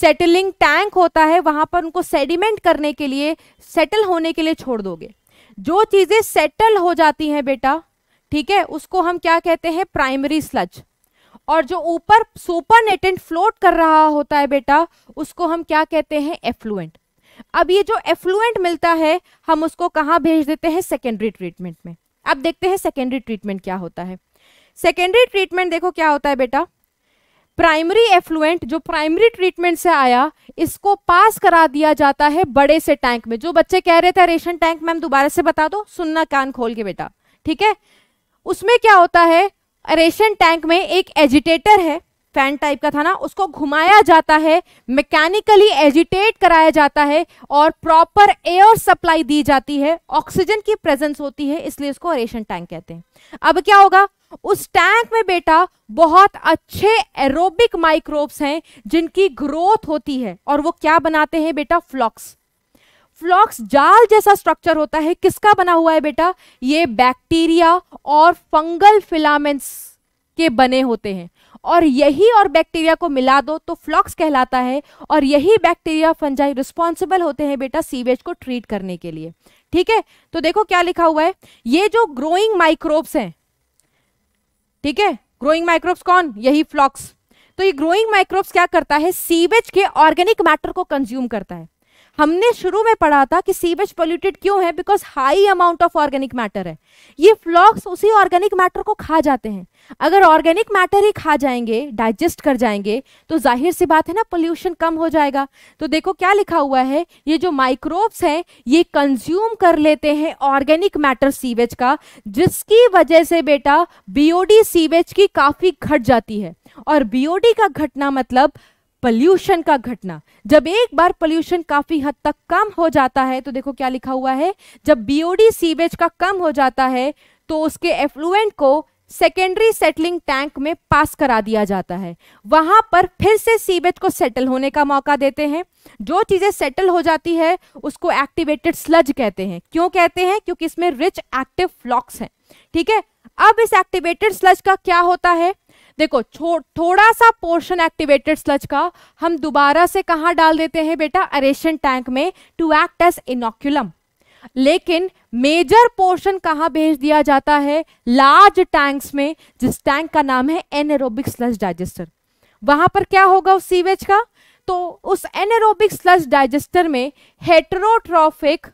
सेटलिंग टैंक होता है वहां पर उनको सेडिमेंट करने के लिए सेटल होने के लिए छोड़ दोगे जो चीजें सेटल हो जाती हैं बेटा ठीक है उसको हम क्या कहते हैं प्राइमरी स्लज और जो ऊपर सुपर नेटेंट फ्लोट कर रहा होता है बेटा उसको हम क्या कहते हैं एफ्लुएंट अब ये जो एफ्लुएंट मिलता है हम उसको कहाँ भेज देते हैं सेकेंडरी ट्रीटमेंट में अब देखते हैं सेकेंडरी ट्रीटमेंट क्या होता है सेकेंडरी ट्रीटमेंट देखो क्या होता है बेटा प्राइमरी एफ्लुएंट जो प्राइमरी ट्रीटमेंट से आया इसको पास करा दिया जाता है बड़े से टैंक में जो बच्चे कह रहे थे रेशन टैंक मैम दोबारा से बता दो सुनना कान खोल के बेटा ठीक है उसमें क्या होता है रेशन टैंक में एक एजिटेटर है फैन टाइप का था ना उसको घुमाया जाता है मैकेनिकली एजिटेट कराया जाता है और प्रॉपर एयर सप्लाई दी जाती है ऑक्सीजन की प्रेजेंस होती है इसलिए उसको अरेशन टैंक कहते हैं अब क्या होगा उस टैंक में बेटा बहुत अच्छे एरोबिक माइक्रोब्स हैं जिनकी ग्रोथ होती है और वो क्या बनाते हैं बेटा फ्लॉक्स फ्लॉक्स जाल जैसा स्ट्रक्चर होता है किसका बना हुआ है बेटा ये बैक्टीरिया और फंगल फिलामेंट्स के बने होते हैं और यही और बैक्टीरिया को मिला दो तो फ्लॉक्स कहलाता है और यही बैक्टीरिया फंजाई रिस्पॉन्सिबल होते हैं बेटा सीवेज को ट्रीट करने के लिए ठीक है तो देखो क्या लिखा हुआ है ये जो ग्रोइंग माइक्रोब्स हैं ठीक है ग्रोइंग माइक्रोब्स कौन यही फ्लॉक्स तो ये ग्रोइंग माइक्रोब्स क्या करता है सीवेज के ऑर्गेनिक मैटर को कंज्यूम करता है हमने शुरू में पढ़ा था कि सीवेज पोल्यूटेड क्यों है because high amount of organic matter है ये फ्लॉक्स उसी ऑर्गेनिक मैटर को खा जाते हैं अगर ऑर्गेनिक मैटर ही खा जाएंगे डाइजेस्ट कर जाएंगे तो जाहिर सी बात है ना पोल्यूशन कम हो जाएगा तो देखो क्या लिखा हुआ है ये जो माइक्रोब्स हैं ये कंज्यूम कर लेते हैं ऑर्गेनिक मैटर सीवेज का जिसकी वजह से बेटा बीओडी सीवेज की काफ़ी घट जाती है और बीओडी का घटना मतलब पॉल्यूशन का घटना जब एक बार पॉल्यूशन काफी हद तक कम हो जाता है तो देखो क्या लिखा हुआ है जब बीओडी सीवेज का कम हो जाता है तो उसके एफ्लुएंट को सेकेंडरी सेटलिंग टैंक में पास करा दिया जाता है वहां पर फिर से सीवेज को सेटल होने का मौका देते हैं जो चीजें सेटल हो जाती है उसको एक्टिवेटेड स्लज कहते हैं क्यों कहते हैं क्योंकि इसमें रिच एक्टिव फ्लॉक्स हैं ठीक है अब इस एक्टिवेटेड स्लज का क्या होता है देखो थोड़ा सा पोर्शन एक्टिवेटेड स्लच का हम दोबारा से कहाँ डाल देते हैं बेटा अरेशन टैंक में टू एक्ट एस इनोक्यूलम लेकिन मेजर पोर्शन कहाँ भेज दिया जाता है लार्ज टैंक्स में जिस टैंक का नाम है एनरोबिक स्लज डाइजेस्टर वहां पर क्या होगा उस सीवेज का तो उस एनरोबिक स्लज डाइजेस्टर में हेटरोट्रॉफिक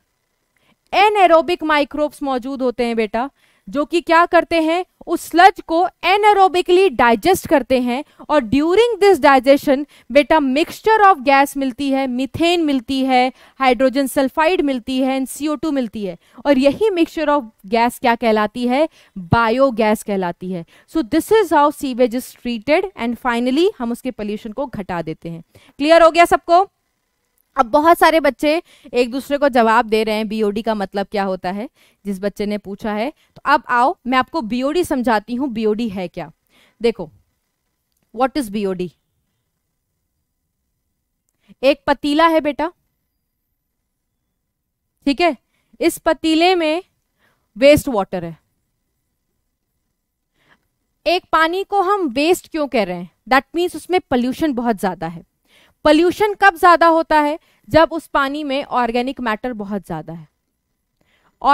एनरोबिक माइक्रोब्स मौजूद होते हैं बेटा जो कि क्या करते हैं उस स्लज को एनरोबिकली डाइजेस्ट करते हैं और ड्यूरिंग दिस डाइजेशन बेटा मिक्सचर ऑफ गैस मिलती है मिथेन मिलती है हाइड्रोजन सल्फाइड मिलती है एंड टू मिलती है और यही मिक्सचर ऑफ गैस क्या कहलाती है बायोगैस कहलाती है so this is how sewage is treated and finally हम उसके पोल्यूशन को घटा देते हैं क्लियर हो गया सबको अब बहुत सारे बच्चे एक दूसरे को जवाब दे रहे हैं बीओडी का मतलब क्या होता है जिस बच्चे ने पूछा है तो अब आओ मैं आपको बीओडी समझाती हूं बीओडी है क्या देखो व्हाट इज बीओडी एक पतीला है बेटा ठीक है इस पतीले में वेस्ट वाटर है एक पानी को हम वेस्ट क्यों कह रहे हैं दैट मीन्स उसमें पॉल्यूशन बहुत ज्यादा है पॉल्यूशन कब ज़्यादा होता है जब उस पानी में ऑर्गेनिक मैटर बहुत ज़्यादा है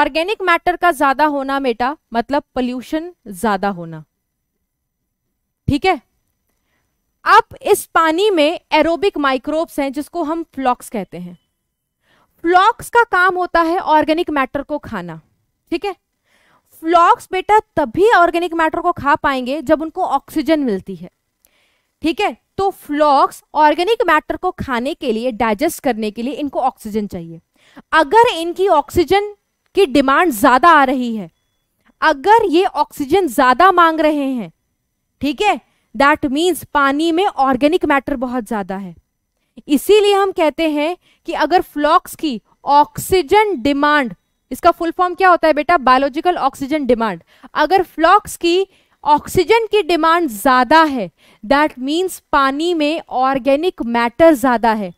ऑर्गेनिक मैटर का ज़्यादा होना बेटा मतलब पॉल्यूशन ज़्यादा होना ठीक है अब इस पानी में एरोबिक माइक्रोब्स हैं जिसको हम फ्लॉक्स कहते हैं फ्लॉक्स का काम होता है ऑर्गेनिक मैटर को खाना ठीक है फ्लॉक्स बेटा तभी ऑर्गेनिक मैटर को खा पाएंगे जब उनको ऑक्सीजन मिलती है ठीक है तो फ्लॉक्स ऑर्गेनिक मैटर को खाने के लिए डाइजेस्ट करने के लिए इनको ऑक्सीजन चाहिए अगर इनकी ऑक्सीजन की डिमांड ज़्यादा आ रही है अगर ये ऑक्सीजन ज़्यादा मांग रहे हैं ठीक है दैट मीन्स पानी में ऑर्गेनिक मैटर बहुत ज़्यादा है इसीलिए हम कहते हैं कि अगर फ्लॉक्स की ऑक्सीजन डिमांड इसका फुल फॉर्म क्या होता है बेटा बायोलॉजिकल ऑक्सीजन डिमांड अगर फ्लॉक्स की ऑक्सीजन की डिमांड ज़्यादा है दैट मीन्स पानी में ऑर्गेनिक मैटर ज़्यादा है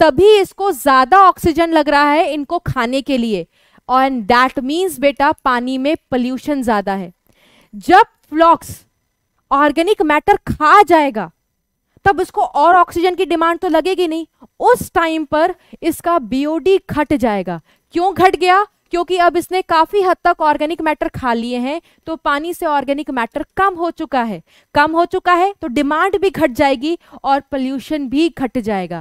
तभी इसको ज़्यादा ऑक्सीजन लग रहा है इनको खाने के लिए और दैट मीन्स बेटा पानी में पल्यूशन ज़्यादा है जब फ्लॉक्स ऑर्गेनिक मैटर खा जाएगा तब उसको और ऑक्सीजन की डिमांड तो लगेगी नहीं उस टाइम पर इसका बीओडी घट जाएगा क्यों घट गया क्योंकि अब इसने काफ़ी हद तक ऑर्गेनिक मैटर खा लिए हैं तो पानी से ऑर्गेनिक मैटर कम हो चुका है कम हो चुका है तो डिमांड भी घट जाएगी और पोल्यूशन भी घट जाएगा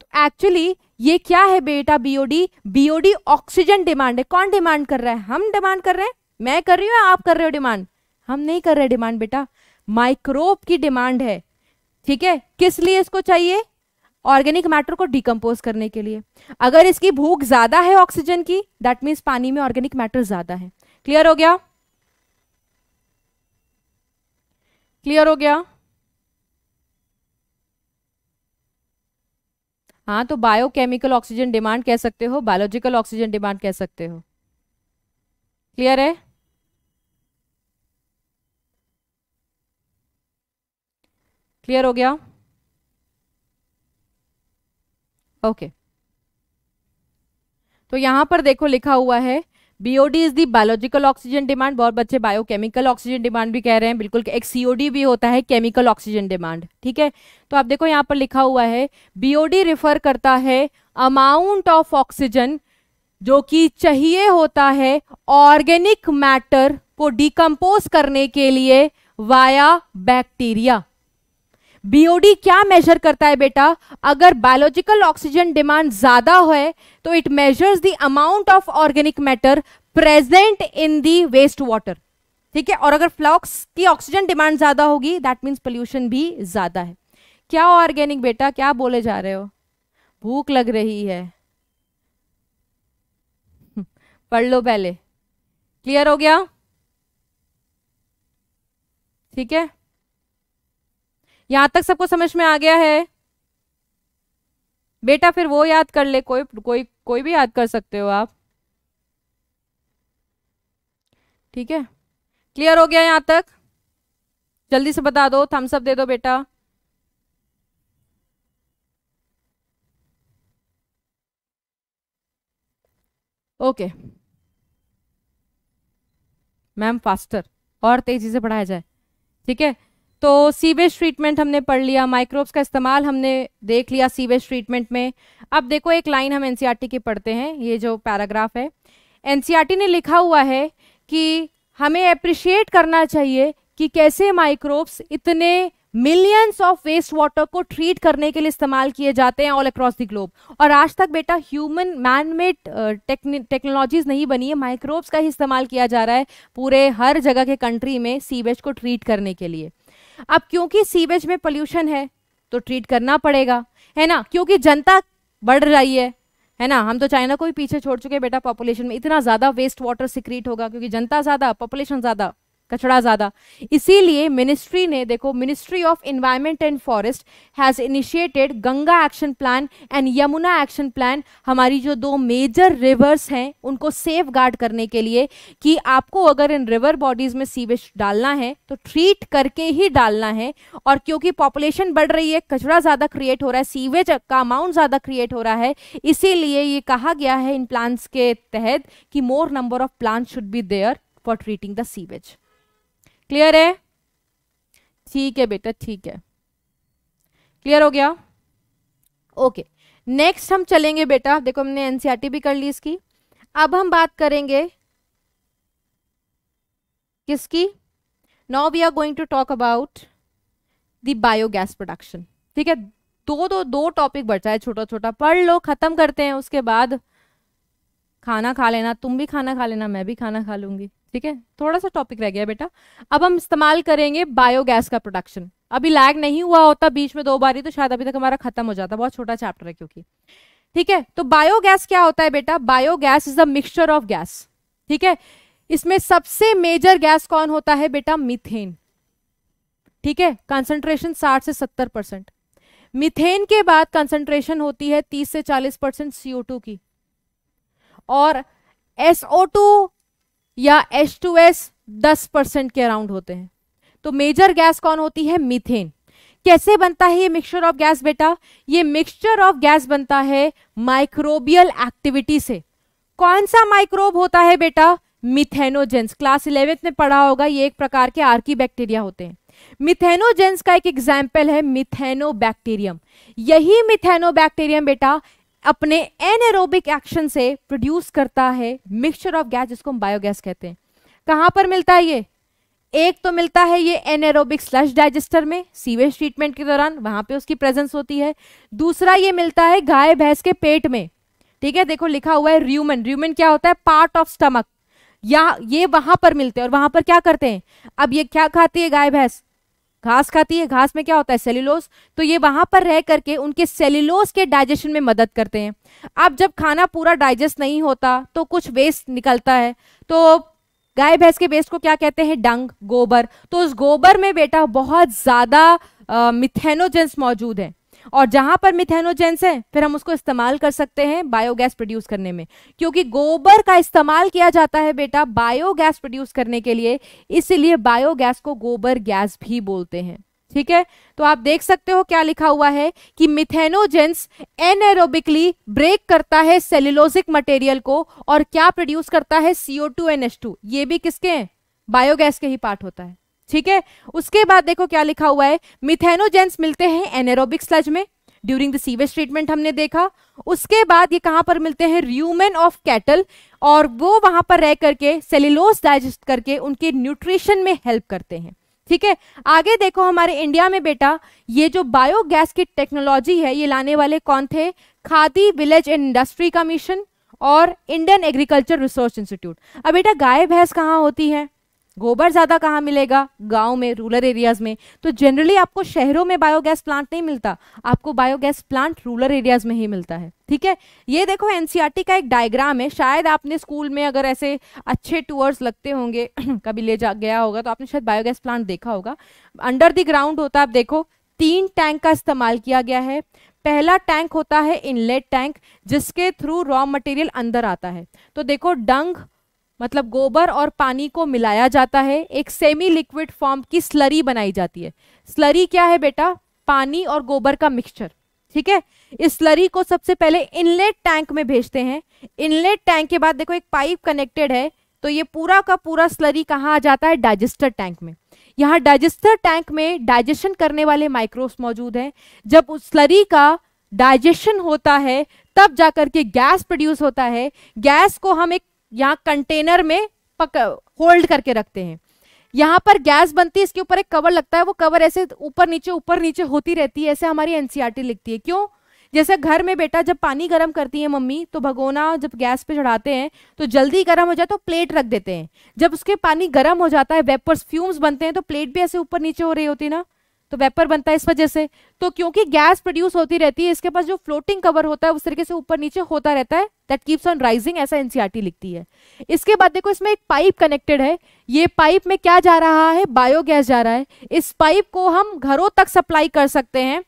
तो एक्चुअली ये क्या है बेटा बीओडी बीओडी ऑक्सीजन डिमांड है कौन डिमांड कर रहा है हम डिमांड कर रहे हैं मैं कर रही हूं आप कर रहे हो डिमांड हम नहीं कर रहे डिमांड बेटा माइक्रोब की डिमांड है ठीक है किस लिए इसको चाहिए ऑर्गेनिक मैटर को डिकम्पोज करने के लिए अगर इसकी भूख ज्यादा है ऑक्सीजन की दैट मीन्स पानी में ऑर्गेनिक मैटर ज्यादा है क्लियर हो गया क्लियर हो गया हाँ तो बायोकेमिकल ऑक्सीजन डिमांड कह सकते हो बायोलॉजिकल ऑक्सीजन डिमांड कह सकते हो क्लियर है क्लियर हो गया ओके तो यहां पर देखो लिखा हुआ है BOD is the biological oxygen demand बहुत बच्चे बायोकेमिकल ऑक्सीजन डिमांड भी कह रहे हैं बिल्कुल एक सीओडी भी होता है केमिकल ऑक्सीजन डिमांड ठीक है तो आप देखो यहां पर लिखा हुआ है बीओडी रिफर करता है अमाउंट ऑफ ऑक्सीजन जो कि चाहिए होता है ऑर्गेनिक मैटर को डिकम्पोज करने के लिए वाया बैक्टीरिया बीओडी क्या मेजर करता है बेटा अगर बायोलॉजिकल ऑक्सीजन डिमांड ज़्यादा है तो it measures the amount of organic matter present in the waste water ठीक है और अगर फ्लॉक्स की ऑक्सीजन डिमांड ज़्यादा होगी दैट मीन्स पोल्यूशन भी ज़्यादा है क्या ऑर्गेनिक बेटा क्या बोले जा रहे हो भूख लग रही है पढ़ लो पहले क्लियर हो गया ठीक है यहां तक सबको समझ में आ गया है बेटा फिर वो याद कर ले कोई कोई कोई भी याद कर सकते हो आप ठीक है क्लियर हो गया यहां तक जल्दी से बता दो थम्स अप दे दो बेटा ओके मैम फास्टर और तेजी से पढ़ाया जाए ठीक है तो सीवेज ट्रीटमेंट हमने पढ़ लिया माइक्रोब्स का इस्तेमाल हमने देख लिया सीवेज ट्रीटमेंट में अब देखो एक लाइन हम एनसीईआरटी e की पढ़ते हैं ये जो पैराग्राफ है एनसीईआरटी e ने लिखा हुआ है कि हमें अप्रिशिएट करना चाहिए कि कैसे माइक्रोब्स इतने मिलियंस ऑफ वेस्ट वाटर को ट्रीट करने के लिए इस्तेमाल किए जाते हैं ऑल अक्रॉस द ग्लोब और आज तक बेटा ह्यूमन मैन मेड टेक्नोलॉजीज नहीं बनी है माइक्रोब्स का ही इस्तेमाल किया जा रहा है पूरे हर जगह के कंट्री में सीवेज को ट्रीट करने के लिए अब क्योंकि सीवेज में पोल्यूशन है तो ट्रीट करना पड़ेगा है ना क्योंकि जनता बढ़ रही है है ना हम तो चाइना को भी पीछे छोड़ चुके हैं बेटा पॉपुलेशन में इतना ज्यादा वेस्ट वाटर सिक्रीट होगा क्योंकि जनता ज्यादा पॉपुलेशन ज्यादा कचड़ा ज़्यादा इसीलिए मिनिस्ट्री ने देखो ministry of environment and forest has initiated Ganga action plan and Yamuna action plan हमारी जो दो मेजर रिवर्स हैं उनको सेफ गार्ड करने के लिए कि आपको अगर इन रिवर बॉडीज़ में सीवेज डालना है तो ट्रीट करके ही डालना है और क्योंकि पॉपुलेशन बढ़ रही है कचरा ज़्यादा क्रिएट हो रहा है सीवेज का अमाउंट ज़्यादा क्रिएट हो रहा है इसीलिए ये कहा गया है इन प्लान्स के तहत कि more number of plan should be there for treating the sewage clear है ठीक है बेटा ठीक है क्लियर हो गया ओके नेक्स्ट हम चलेंगे बेटा देखो हमने एनसीईआरटी e भी कर ली इसकी अब हम बात करेंगे किसकी now we are going to talk about the biogas production ठीक है दो दो दो टॉपिक बचा है छोटा छोटा पढ़ लो खत्म करते हैं उसके बाद खाना खा लेना तुम भी खाना खा लेना मैं भी खाना खा लूंगी ठीक है थोड़ा सा टॉपिक रह गया बेटा अब हम इस्तेमाल करेंगे बायोगैस का प्रोडक्शन अभी लैग नहीं हुआ होता बीच में दो बार ही तो शायद अभी तक हमारा खत्म हो जाता बहुत छोटा चैप्टर है क्योंकि ठीक है तो बायोगैस क्या होता है बेटा biogas is a mixture of gas ठीक है इसमें सबसे मेजर गैस कौन होता है बेटा मिथेन ठीक है कंसंट्रेशन 60 से 70 परसेंट मिथेन के बाद कंसंट्रेशन होती है 30 से 40 परसेंट सीओ की और एसओ या एच टू एस दस परसेंट के अराउंड होते हैं तो मेजर गैस कौन होती है मीथेन कैसे बनता है ये मिक्सचर ऑफ गैस बेटा ये मिक्सचर ऑफ गैस बनता है माइक्रोबियल एक्टिविटी से कौन सा माइक्रोब होता है बेटा मिथेनोजेंस क्लास इलेवेंथ में पढ़ा होगा ये एक प्रकार के आर्की बैक्टीरिया होते हैं मिथेनोजेंस का एक एग्जाम्पल है मिथेनो यही मिथेनो बेटा अपने एनएरोबिक एक्शन से प्रोड्यूस करता है मिक्सचर ऑफ गैस जिसको हम बायोगैस कहते हैं कहाँ पर मिलता है ये एक तो मिलता है ये एनएरोबिक स्लश डाइजेस्टर में सीवेज ट्रीटमेंट के दौरान वहां पे उसकी प्रेजेंस होती है दूसरा ये मिलता है गाय भैंस के पेट में ठीक है देखो लिखा हुआ है र्यूमन र्यूमन क्या होता है पार्ट ऑफ स्टमक या ये वहां पर मिलते हैं और वहां पर क्या करते हैं अब ये क्या खाती है गाय भैंस घास खाती है घास में क्या होता है सेल्यूलोज तो ये वहां पर रह करके उनके सेल्युलोज के डाइजेशन में मदद करते हैं अब जब खाना पूरा डाइजेस्ट नहीं होता तो कुछ वेस्ट निकलता है तो गाय भैंस के वेस्ट को क्या कहते हैं डंग गोबर तो उस गोबर में बेटा बहुत ज़्यादा मिथेनोजेंस मौजूद है और जहां पर मिथेनोजेंस है फिर हम उसको इस्तेमाल कर सकते हैं बायोगैस प्रोड्यूस करने में क्योंकि गोबर का इस्तेमाल किया जाता है बेटा बायोगैस प्रोड्यूस करने के लिए इसलिए बायोगैस को गोबर गैस भी बोलते हैं ठीक है तो आप देख सकते हो क्या लिखा हुआ है कि मिथेनोजेंस एनएरोबिकली ब्रेक करता है सेल्युलोजिक मटेरियल को और क्या प्रोड्यूस करता है CO two N S two ये भी किसके हैं बायोगैस के ही पार्ट होता है ठीक है उसके बाद देखो क्या लिखा हुआ है मिथेनोजेंस मिलते हैं एनेरोबिक स्लज में ड्यूरिंग द सीवेज ट्रीटमेंट हमने देखा उसके बाद ये कहाँ पर मिलते हैं र्यूमेन ऑफ कैटल और वो वहां पर रह करके सेलिलोस डाइजेस्ट करके उनके न्यूट्रिशन में हेल्प करते हैं ठीक है आगे देखो हमारे इंडिया में बेटा ये जो बायोगैस की टेक्नोलॉजी है ये लाने वाले कौन थे Khadi village and industry commission और इंडियन एग्रीकल्चर रिसर्च इंस्टीट्यूट अब बेटा गाय भैंस कहाँ होती है गोबर ज़्यादा कहाँ मिलेगा गांव में रूरल एरियाज़ में तो जनरली आपको शहरों में बायोगैस प्लांट नहीं मिलता आपको बायोगैस प्लांट रूरल एरियाज़ में ही मिलता है ठीक है ये देखो एनसीईआरटी e का एक डायग्राम है शायद आपने स्कूल में अगर ऐसे अच्छे टूअर्स लगते होंगे कभी ले जा गया होगा तो आपने शायद बायोगैस प्लांट देखा होगा अंडर द ग्राउंड होता है आप देखो तीन टैंक का इस्तेमाल किया गया है पहला टैंक होता है इनलेट टैंक जिसके थ्रू रॉ मटेरियल अंदर आता है तो देखो डंग मतलब गोबर और पानी को मिलाया जाता है एक सेमी लिक्विड फॉर्म की स्लरी बनाई जाती है स्लरी क्या है बेटा पानी और गोबर का मिक्सचर ठीक है इस स्लरी को सबसे पहले इनलेट टैंक में भेजते हैं इनलेट टैंक के बाद देखो एक पाइप कनेक्टेड है तो ये पूरा का पूरा स्लरी कहाँ आ जाता है डाइजेस्टर टैंक में यहाँ डाइजेस्टर टैंक में डाइजेशन करने वाले माइक्रोब्स मौजूद हैं जब उस स्लरी का डाइजेशन होता है तब जाकर के गैस प्रोड्यूस होता है गैस को हम एक यहाँ कंटेनर में पक होल्ड करके रखते हैं यहाँ पर गैस बनती है इसके ऊपर एक कवर लगता है वो कवर ऐसे ऊपर नीचे ऊपर नीचे होती रहती है ऐसे हमारी एनसीईआरटी e लिखती है क्यों जैसे घर में बेटा जब पानी गर्म करती है मम्मी तो भगोना जब गैस पे चढ़ाते हैं तो जल्दी गर्म हो जाए तो प्लेट रख देते हैं जब उसके पानी गर्म हो जाता है वेपर्स फ्यूम्स बनते हैं तो प्लेट भी ऐसे ऊपर नीचे हो रही होती ना तो वेपर बनता है इस वजह से तो क्योंकि गैस प्रोड्यूस होती रहती है इसके पास जो फ्लोटिंग कवर होता है उस तरीके से ऊपर नीचे होता रहता है दैट कीप्स ऑन राइजिंग ऐसा एनसीआरटी e लिखती है इसके बाद देखो इसमें एक पाइप कनेक्टेड है ये पाइप में क्या जा रहा है बायोगैस जा रहा है इस पाइप को हम घरों तक सप्लाई कर सकते हैं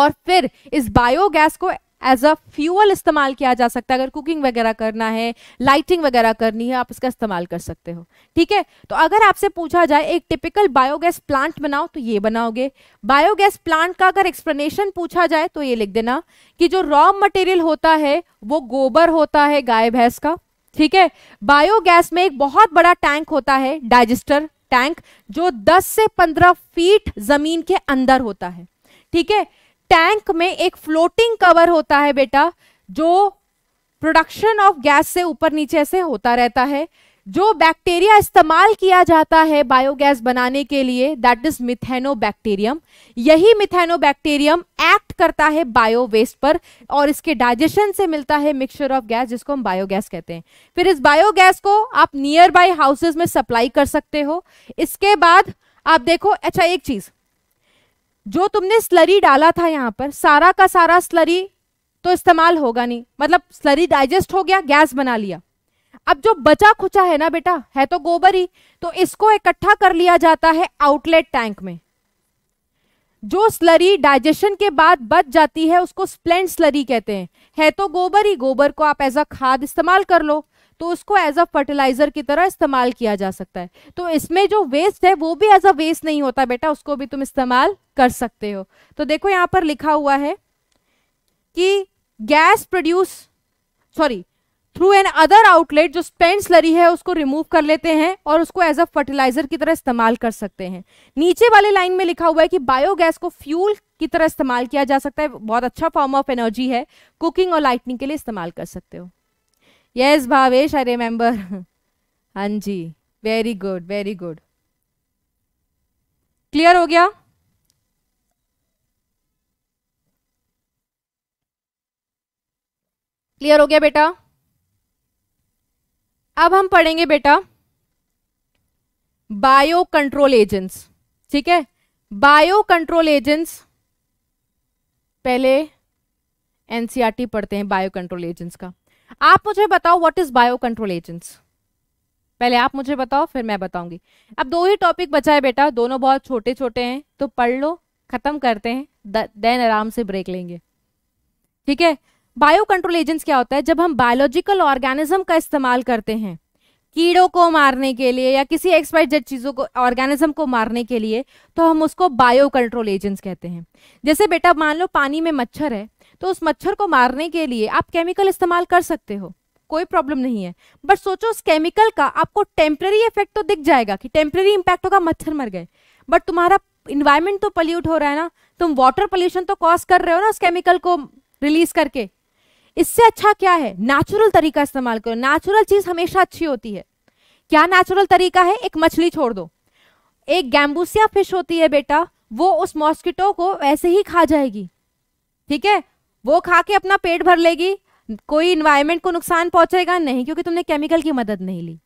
और फिर इस बायोगैस को एज अ फ्यूअल इस्तेमाल किया जा सकता है अगर कुकिंग वगैरह करना है लाइटिंग वगैरह करनी है आप इसका इस्तेमाल कर सकते हो ठीक है तो अगर आपसे पूछा जाए एक टिपिकल बायोगैस प्लांट बनाओ तो ये बनाओगे बायोगैस प्लांट का अगर एक्सप्लेनेशन पूछा जाए तो ये लिख देना कि जो रॉ मटेरियल होता है वो गोबर होता है गाय भैंस का ठीक है बायोगैस में एक बहुत बड़ा टैंक होता है डाइजेस्टर टैंक जो 10 से 15 फीट जमीन के अंदर होता है ठीक है टैंक में एक फ्लोटिंग कवर होता है बेटा जो प्रोडक्शन ऑफ गैस से ऊपर नीचे से होता रहता है जो बैक्टीरिया इस्तेमाल किया जाता है बायोगैस बनाने के लिए दैट इज मिथेनो बैक्टीरियम यही मिथेनो बैक्टीरियम एक्ट करता है बायो वेस्ट पर और इसके डाइजेशन से मिलता है मिक्सचर ऑफ गैस जिसको हम बायोगैस कहते हैं फिर इस बायोगैस को आप नियर बाय हाउसेज में सप्लाई कर सकते हो इसके बाद आप देखो अच्छा एक चीज़ जो तुमने स्लरी डाला था यहाँ पर सारा का सारा स्लरी तो इस्तेमाल होगा नहीं मतलब स्लरी डाइजेस्ट हो गया गैस बना लिया अब जो बचा खुचा है ना बेटा है तो गोबर ही तो इसको इकट्ठा कर लिया जाता है आउटलेट टैंक में जो स्लरी डाइजेशन के बाद बच जाती है उसको स्प्लेंड स्लरी कहते हैं है तो गोबर ही गोबर को आप एज अ खाद इस्तेमाल कर लो तो उसको एज अ फर्टिलाइजर की तरह इस्तेमाल किया जा सकता है तो इसमें जो वेस्ट है वो भी एज अ वेस्ट नहीं होता बेटा उसको भी तुम इस्तेमाल कर सकते हो तो देखो यहाँ पर लिखा हुआ है कि gas produce sorry through another outlet जो स्पेंड लरी है उसको रिमूव कर लेते हैं और उसको एज अ फर्टिलाइजर की तरह इस्तेमाल कर सकते हैं नीचे वाले लाइन में लिखा हुआ है कि बायोगैस को फ्यूल की तरह इस्तेमाल किया जा सकता है बहुत अच्छा फॉर्म ऑफ एनर्जी है कुकिंग और लाइटनिंग के लिए इस्तेमाल कर सकते हो यस भावेश आई रिमेंबर हाँ जी very good very good clear हो गया क्लियर हो गया बेटा अब हम पढ़ेंगे बेटा बायो कंट्रोल एजेंट्स ठीक है बायो कंट्रोल एजेंट्स पहले एनसीआरटी पढ़ते हैं बायो कंट्रोल एजेंट्स का आप मुझे बताओ what is bio control agents पहले आप मुझे बताओ फिर मैं बताऊंगी अब दो ही टॉपिक बचा है बेटा दोनों बहुत छोटे छोटे हैं तो पढ़ लो खत्म करते हैं देन आराम से ब्रेक लेंगे ठीक है बायो कंट्रोल एजेंट्स क्या होता है जब हम बायोलॉजिकल ऑर्गेनिज्म का इस्तेमाल करते हैं कीड़ों को मारने के लिए या किसी एक्सपाइट जेड चीज़ों को ऑर्गेनिज्म को मारने के लिए तो हम उसको बायो कंट्रोल एजेंट्स कहते हैं जैसे बेटा मान लो पानी में मच्छर है तो उस मच्छर को मारने के लिए आप केमिकल इस्तेमाल कर सकते हो कोई प्रॉब्लम नहीं है बट सोचो उस केमिकल का आपको टेम्प्रेरी इफेक्ट तो दिख जाएगा कि टेम्प्रेरी इम्पैक्ट होगा मच्छर मर गए बट तुम्हारा इन्वायरमेंट तो पल्यूट हो रहा है ना तुम वाटर पोल्यूशन तो कॉज कर रहे हो ना उस केमिकल को रिलीज करके इससे अच्छा क्या है नेचुरल तरीका इस्तेमाल करो नेचुरल चीज हमेशा अच्छी होती है क्या नेचुरल तरीका है एक मछली छोड़ दो एक गैम्बूसिया फिश होती है बेटा वो उस मॉस्किटो को वैसे ही खा जाएगी ठीक है वो खा के अपना पेट भर लेगी कोई इन्वायरमेंट को नुकसान पहुंचेगा नहीं क्योंकि तुमने केमिकल की मदद नहीं ली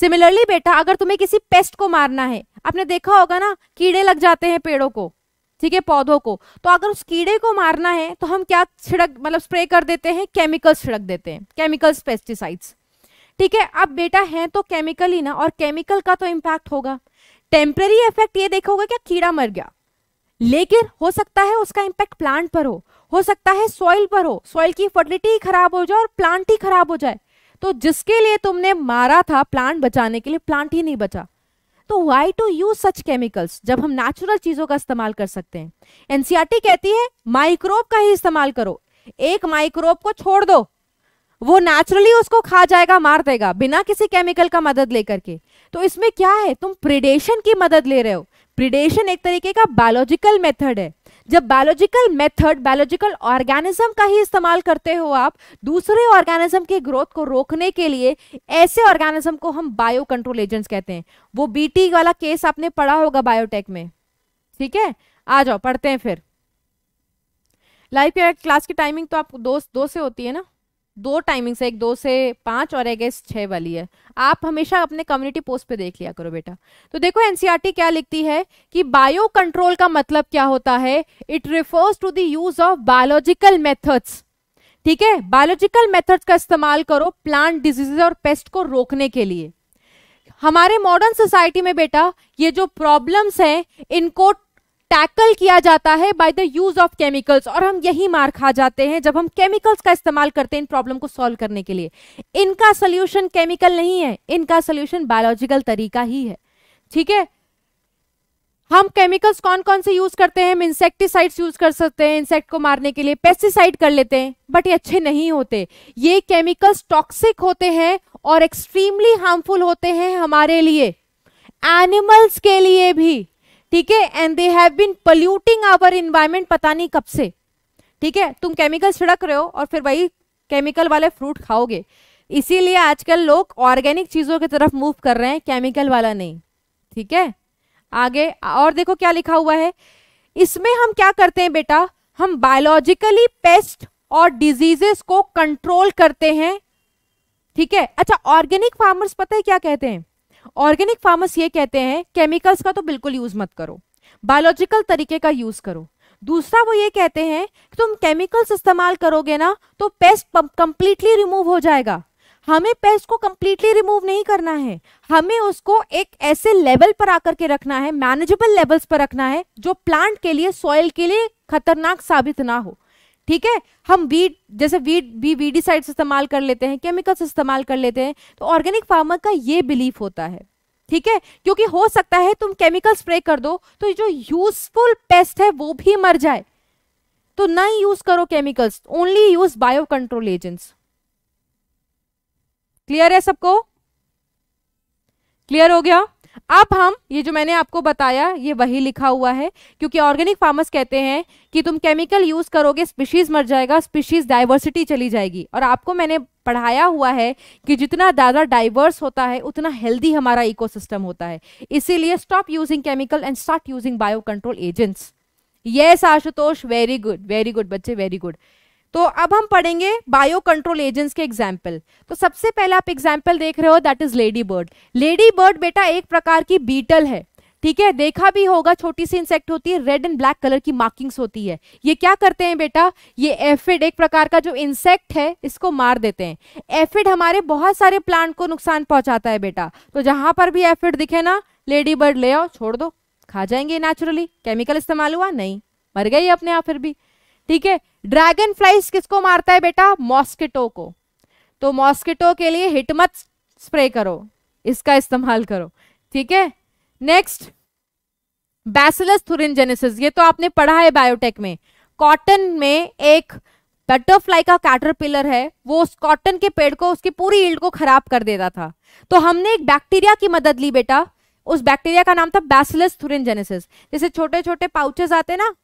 सिमिलरली बेटा अगर तुम्हें किसी पेस्ट को मारना है आपने देखा होगा ना कीड़े लग जाते हैं पेड़ों को ठीक है पौधों को तो अगर उस कीड़े को मारना है तो हम क्या छिड़क मतलब स्प्रे कर देते हैं केमिकल्स छिड़क देते हैं केमिकल्स पेस्टिसाइड्स ठीक है अब बेटा है तो केमिकल ही ना और केमिकल का तो इम्पैक्ट होगा टेम्प्रेरी इफेक्ट ये देखोगे क्या कीड़ा मर गया लेकिन हो सकता है उसका इम्पैक्ट प्लांट पर हो हो सकता है सॉइल पर हो सॉइल की फर्टिलिटी खराब हो जाए और प्लांट ही खराब हो जाए तो जिसके लिए तुमने मारा था प्लांट बचाने के लिए प्लांट ही नहीं बचा तो why to use such chemicals जब हम नेचुरल चीजों का इस्तेमाल कर सकते हैं एनसीआरटी e कहती है माइक्रोब का ही इस्तेमाल करो एक माइक्रोब को छोड़ दो वो नेचुरली उसको खा जाएगा मार देगा बिना किसी केमिकल का मदद लेकर के तो इसमें क्या है तुम प्रिडेशन की मदद ले रहे हो प्रिडेशन एक तरीके का बायोलॉजिकल मेथड है जब बायोलॉजिकल मेथड बायोलॉजिकल ऑर्गेनिज्म का ही इस्तेमाल करते हो आप दूसरे ऑर्गेनिज्म की ग्रोथ को रोकने के लिए ऐसे ऑर्गेनिज्म को हम बायो कंट्रोल एजेंट्स कहते हैं वो बीटी वाला केस आपने पढ़ा होगा बायोटेक में ठीक है आ जाओ पढ़ते हैं फिर लाइफ क्लास की टाइमिंग तो आप दो, दो से होती है ना दो टाइमिंग्स है एक दो से पाँच और एक छः वाली है आप हमेशा अपने कम्युनिटी पोस्ट पे देख लिया करो बेटा तो देखो एनसीईआरटी e क्या लिखती है कि बायो कंट्रोल का मतलब क्या होता है it refers to the use of biological methods ठीक है बायोलॉजिकल मेथड्स का इस्तेमाल करो प्लांट डिजीज और पेस्ट को रोकने के लिए हमारे मॉडर्न सोसाइटी में बेटा ये जो प्रॉब्लम्स हैं इनको टैकल किया जाता है by the use of chemicals और हम यही मार खा जाते हैं जब हम केमिकल्स का इस्तेमाल करते हैं इन प्रॉब्लम को सॉल्व करने के लिए इनका सोल्यूशन केमिकल नहीं है इनका सोल्यूशन बायोलॉजिकल तरीका ही है ठीक है हम केमिकल्स कौन कौन से यूज करते हैं हम इंसेक्टिसाइड्स यूज कर सकते हैं इंसेक्ट को मारने के लिए पेस्टिसाइड कर लेते हैं बट ये अच्छे नहीं होते ये केमिकल्स टॉक्सिक होते हैं और एक्सट्रीमली हार्मफुल होते हैं हमारे लिए एनिमल्स के लिए भी ठीक है and they have been polluting our environment पता नहीं कब से ठीक है तुम केमिकल छिड़क रहे हो और फिर वही केमिकल वाले फ्रूट खाओगे इसीलिए आजकल लोग ऑर्गेनिक चीज़ों की तरफ मूव कर रहे हैं केमिकल वाला नहीं ठीक है आगे और देखो क्या लिखा हुआ है इसमें हम क्या करते हैं बेटा हम बायोलॉजिकली पेस्ट और डिजीजेस को कंट्रोल करते हैं ठीक है अच्छा ऑर्गेनिक फार्मर्स पता है क्या कहते हैं ऑर्गेनिक फार्मर्स ये कहते हैं केमिकल्स का तो बिल्कुल यूज मत करो बायोलॉजिकल तरीके का यूज करो दूसरा वो ये कहते हैं कि तुम केमिकल्स इस्तेमाल करोगे ना तो पेस्ट कंप्लीटली रिमूव हो जाएगा हमें पेस्ट को कंप्लीटली रिमूव नहीं करना है हमें उसको एक ऐसे लेवल पर आकर के रखना है मैनेजेबल लेवल्स पर रखना है जो प्लांट के लिए सॉइल के लिए खतरनाक साबित ना हो ठीक है हम वीट जैसे वीट बी वी डी साइड्स इस्तेमाल कर लेते हैं केमिकल्स इस्तेमाल कर लेते हैं तो ऑर्गेनिक फार्मर का ये बिलीफ होता है ठीक है क्योंकि हो सकता है तुम केमिकल स्प्रे कर दो तो जो यूजफुल पेस्ट है वो भी मर जाए तो ना ही यूज करो chemicals only use bio control agents clear है सबको क्लियर हो गया अब हम ये जो मैंने आपको बताया ये वही लिखा हुआ है क्योंकि ऑर्गेनिक फार्मर्स कहते हैं कि तुम केमिकल यूज करोगे स्पीशीज मर जाएगा स्पीशीज डाइवर्सिटी चली जाएगी और आपको मैंने पढ़ाया हुआ है कि जितना ज़्यादा डाइवर्स होता है उतना हेल्दी हमारा इकोसिस्टम होता है इसीलिए stop using chemical and start using bio control agents yes Ashutosh very good very good बच्चे वेरी गुड तो अब हम पढ़ेंगे बायो कंट्रोल एजेंट्स के एग्जाम्पल तो सबसे पहले आप एग्जाम्पल देख रहे हो that is ladybird ladybird बेटा एक प्रकार की बीटल है ठीक है देखा भी होगा छोटी सी इंसेक्ट होती है रेड एंड ब्लैक कलर की मार्किंग्स होती है ये क्या करते हैं बेटा ये एफिड एक प्रकार का जो इंसेक्ट है इसको मार देते हैं एफिड हमारे बहुत सारे प्लांट को नुकसान पहुंचाता है बेटा तो जहां पर भी एफिड दिखे ना लेडी बर्ड ले आओ छोड़ दो खा जाएंगे नेचुरली केमिकल इस्तेमाल हुआ नहीं मर गई अपने आप फिर भी ठीक है ड्रैगन फ्लाइज किसको मारता है बेटा मॉस्किटो को तो मॉस्किटो के लिए हिटमत स्प्रे करो इसका इस्तेमाल करो ठीक है नेक्स्ट बैसिलस थुरिनजेनेसिस ये तो आपने पढ़ा है बायोटेक में कॉटन में एक बटरफ्लाई का कैटरपिलर है वो उस कॉटन के पेड़ को उसकी पूरी ईल्ड को खराब कर देता था तो हमने एक बैक्टीरिया की मदद ली बेटा उस बैक्टीरिया का नाम था बैसिलस थुरिनजेनेसिस जैसे छोटे छोटे पाउचेस आते ना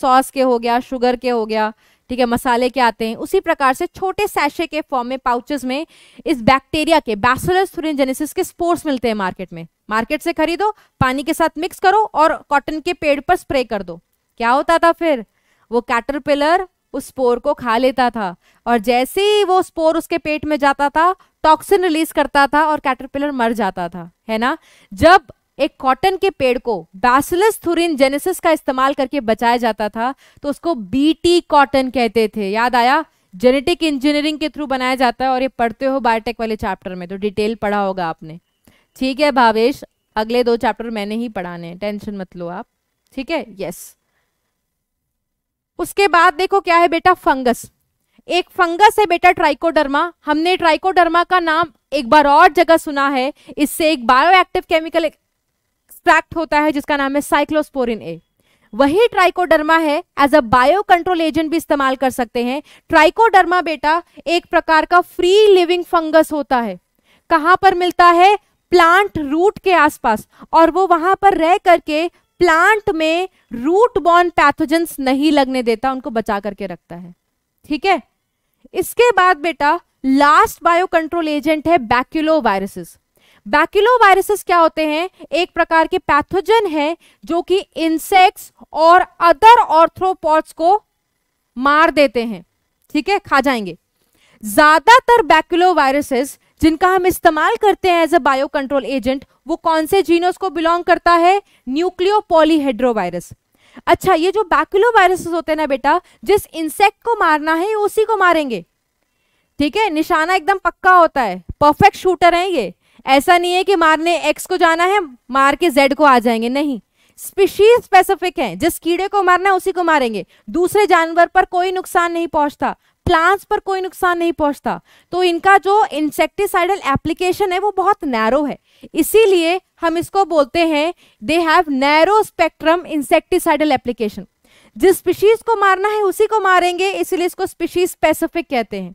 सॉस के हो गया शुगर के हो गया ठीक है मसाले के आते हैं उसी प्रकार से छोटे सैशे के फॉर्म में पाउचेस में इस बैक्टीरिया के बैसुलस के स्पोर्स मिलते हैं मार्केट में मार्केट से खरीदो पानी के साथ मिक्स करो और कॉटन के पेड़ पर स्प्रे कर दो क्या होता था फिर वो कैटरपिलर उस स्पोर को खा लेता था और जैसे ही वो स्पोर उसके पेट में जाता था टॉक्सिन रिलीज करता था और कैटरपिलर मर जाता था है ना जब एक कॉटन के पेड़ को बैसिलस थुरिन जेनेसिस का इस्तेमाल करके बचाया जाता था तो उसको बीटी कॉटन कहते थे याद आया जेनेटिक इंजीनियरिंग के थ्रू बनाया जाता है और ये पढ़ते हो बायोटेक वाले चैप्टर में तो डिटेल पढ़ा होगा आपने ठीक है भावेश अगले दो चैप्टर मैंने ही पढ़ाने हैं टेंशन मत लो आप ठीक है यस उसके बाद देखो क्या है बेटा फंगस एक फंगस है बेटा ट्राइकोडर्मा हमने ट्राइकोडर्मा का नाम एक बार और जगह सुना है इससे एक बायोएक्टिव केमिकल एक्सट्रैक्ट होता है जिसका नाम है साइक्लोस्पोरिन ए वही ट्राइकोडर्मा है as a bio control agent भी इस्तेमाल कर सकते हैं ट्राइकोडर्मा बेटा एक प्रकार का फ्री लिविंग फंगस होता है कहां पर मिलता है प्लांट रूट के आसपास और वो वहां पर रह करके प्लांट में रूट बॉर्न पैथोजेंस नहीं लगने देता उनको बचा करके रखता है ठीक है इसके बाद बेटा लास्ट बायो कंट्रोल एजेंट है बैक्यूलो वायरसेस बैकिलो वायरसेस क्या होते हैं एक प्रकार के पैथोजन है जो कि इंसेक्ट्स और अदर ऑर्थ्रोपॉड्स को मार देते हैं ठीक है खा जाएंगे ज्यादातर बैक्यूलो वायरसेस जिनका हम इस्तेमाल करते हैं as a bio control agent वो कौन से जीनोस को बिलोंग करता है न्यूक्लियो पॉलीहेड्रोवायरस अच्छा ये जो बैक्यूलो वायरसेस होते हैं ना बेटा जिस इंसेक्ट को मारना है उसी को मारेंगे ठीक है निशाना एकदम पक्का होता है परफेक्ट शूटर है ये ऐसा नहीं है कि मारने एक्स को जाना है मार के जेड को आ जाएंगे नहीं स्पीशीज स्पेसिफिक है जिस कीड़े को मारना है उसी को मारेंगे दूसरे जानवर पर कोई नुकसान नहीं पहुंचता प्लांट्स पर कोई नुकसान नहीं पहुंचता तो इनका जो इंसेक्टिसाइडल एप्लीकेशन है वो बहुत नैरो है इसीलिए हम इसको बोलते हैं they have narrow spectrum insecticidal application जिस स्पीशीज को मारना है उसी को मारेंगे इसीलिए इसको स्पीशीज स्पेसिफिक कहते हैं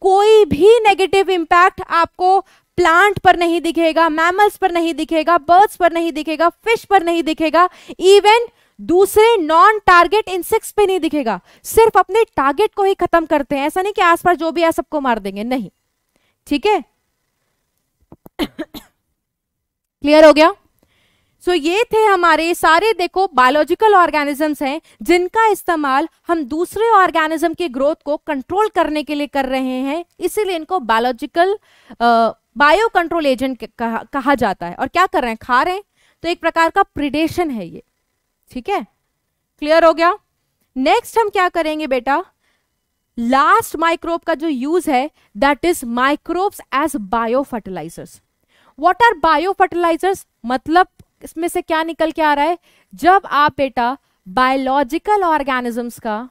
कोई भी नेगेटिव इंपैक्ट आपको प्लांट पर नहीं दिखेगा मैमल्स पर नहीं दिखेगा बर्ड्स पर नहीं दिखेगा फिश पर नहीं दिखेगा इवन दूसरे नॉन टारगेट इंसेक्ट्स पे नहीं दिखेगा सिर्फ अपने टारगेट को ही खत्म करते हैं ऐसा नहीं कि आसपास जो भी है सबको मार देंगे नहीं ठीक है क्लियर हो गया सो so, ये थे हमारे सारे देखो बायोलॉजिकल ऑर्गेनिजम्स हैं जिनका इस्तेमाल हम दूसरे ऑर्गेनिज्म की ग्रोथ को कंट्रोल करने के लिए कर रहे हैं इसीलिए इनको बायोलॉजिकल बायो कंट्रोल एजेंट कहा, कहा जाता है और क्या कर रहे हैं खा रहे हैं तो एक प्रकार का प्रिडेशन है ये ठीक है क्लियर हो गया नेक्स्ट हम क्या करेंगे बेटा लास्ट माइक्रोब का जो यूज है that is microbes as bio fertilisers what are bio fertilisers मतलब इसमें से क्या निकल के आ रहा है जब आप बेटा बायोलॉजिकल ऑर्गेनिजम्स का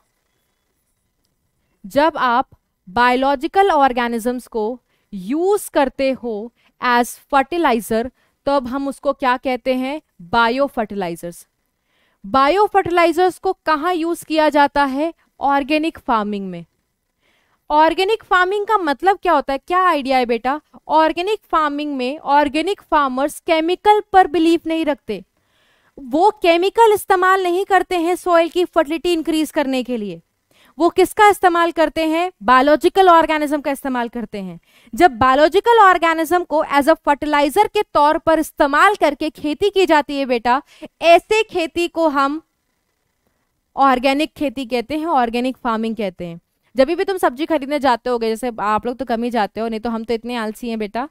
जब आप बायोलॉजिकल ऑर्गेनिजम्स को यूज करते हो एज फर्टिलाइजर तब हम उसको क्या कहते हैं बायो फर्टिलाइजर्स बायो फर्टिलाइजर्स को कहाँ यूज किया जाता है ऑर्गेनिक फार्मिंग में ऑर्गेनिक फार्मिंग का मतलब क्या होता है क्या आइडिया है बेटा ऑर्गेनिक फार्मिंग में ऑर्गेनिक फार्मर्स केमिकल पर बिलीव नहीं रखते वो केमिकल इस्तेमाल नहीं करते हैं सॉइल की फर्टिलिटी इंक्रीज करने के लिए वो किसका इस्तेमाल करते हैं बायोलॉजिकल ऑर्गेनिज्म का इस्तेमाल करते हैं जब बायोलॉजिकल ऑर्गेनिज्म को एज अ फर्टिलाइजर के तौर पर इस्तेमाल करके खेती की जाती है बेटा ऐसे खेती को हम ऑर्गेनिक खेती कहते हैं ऑर्गेनिक फार्मिंग कहते हैं जब भी तुम सब्जी खरीदने जाते हो जैसे आप लोग तो कम ही जाते हो नहीं तो हम तो इतने आलसी हैं बेटा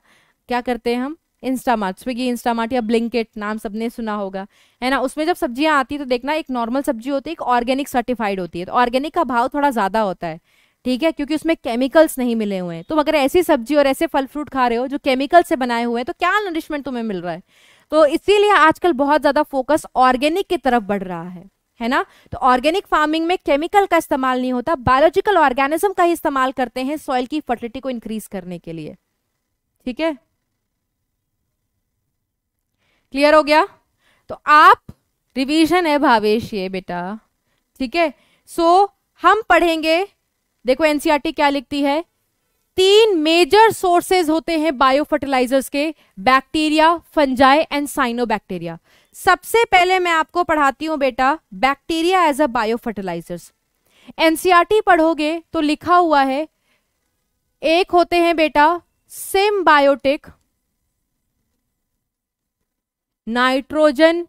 क्या करते हैं हम इंस्टामार्ट स्विगी इंस्टामार्ट या ब्लिंकेट नाम सबने सुना होगा है ना उसमें जब सब्जियां आती है तो देखना एक नॉर्मल सब्जी होती है एक ऑर्गेनिक सर्टिफाइड होती है तो ऑर्गेनिक का भाव थोड़ा ज़्यादा होता है ठीक है क्योंकि उसमें केमिकल्स नहीं मिले हुए हैं तो अगर ऐसी सब्जी और ऐसे फल फ्रूट खा रहे हो जो केमिकल से बनाए हुए हैं तो क्या नरिशमेंट तुम्हें मिल रहा है तो इसीलिए आजकल बहुत ज़्यादा फोकस ऑर्गेनिक की तरफ बढ़ रहा है है ना तो ऑर्गेनिक फार्मिंग में केमिकल का इस्तेमाल नहीं होता बायोलॉजिकल ऑर्गेनिज्म का ही इस्तेमाल करते हैं सॉइल की फर्टिलिटी को इंक्रीज करने के लिए ठीक है क्लियर हो गया तो आप रिवीजन है भावेश ये बेटा ठीक है सो हम पढ़ेंगे देखो एनसीईआरटी e क्या लिखती है तीन मेजर सोर्सेज होते हैं बायो फर्टिलाइजर्स के बैक्टीरिया फंजाई एंड बैक्टीरिया सबसे पहले मैं आपको पढ़ाती हूं बेटा bacteria as a bio fertilisers NCERT पढ़ोगे तो लिखा हुआ है एक होते हैं बेटा सिम्बायोटिक नाइट्रोजन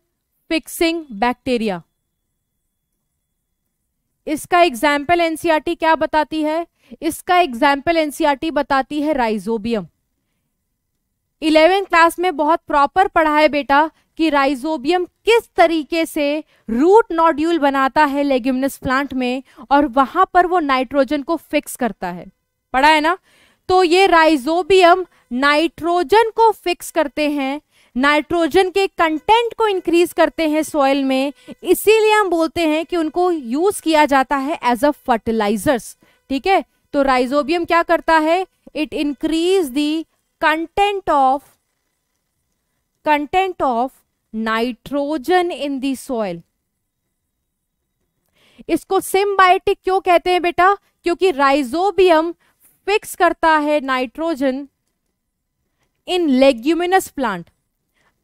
फिक्सिंग बैक्टीरिया इसका एग्जाम्पल एनसीआरटी क्या बताती है इसका एग्जाम्पल एनसीआरटी बताती है राइजोबियम इलेवेंथ क्लास में बहुत प्रॉपर पढ़ा है बेटा कि राइजोबियम किस तरीके से रूट नॉड्यूल बनाता है लेग्यूमिनस प्लांट में और वहां पर वो नाइट्रोजन को फिक्स करता है पढ़ा है ना तो ये राइजोबियम नाइट्रोजन को फिक्स करते हैं नाइट्रोजन के कंटेंट को इंक्रीज करते हैं सॉइल में इसीलिए हम बोलते हैं कि उनको यूज किया जाता है एज अ फर्टिलाइजर्स ठीक है तो राइजोबियम क्या करता है it increase the content of content of nitrogen in the soil इसको सिम्बायोटिक क्यों कहते हैं बेटा क्योंकि राइजोबियम फिक्स करता है नाइट्रोजन इन लेग्यूमिनस प्लांट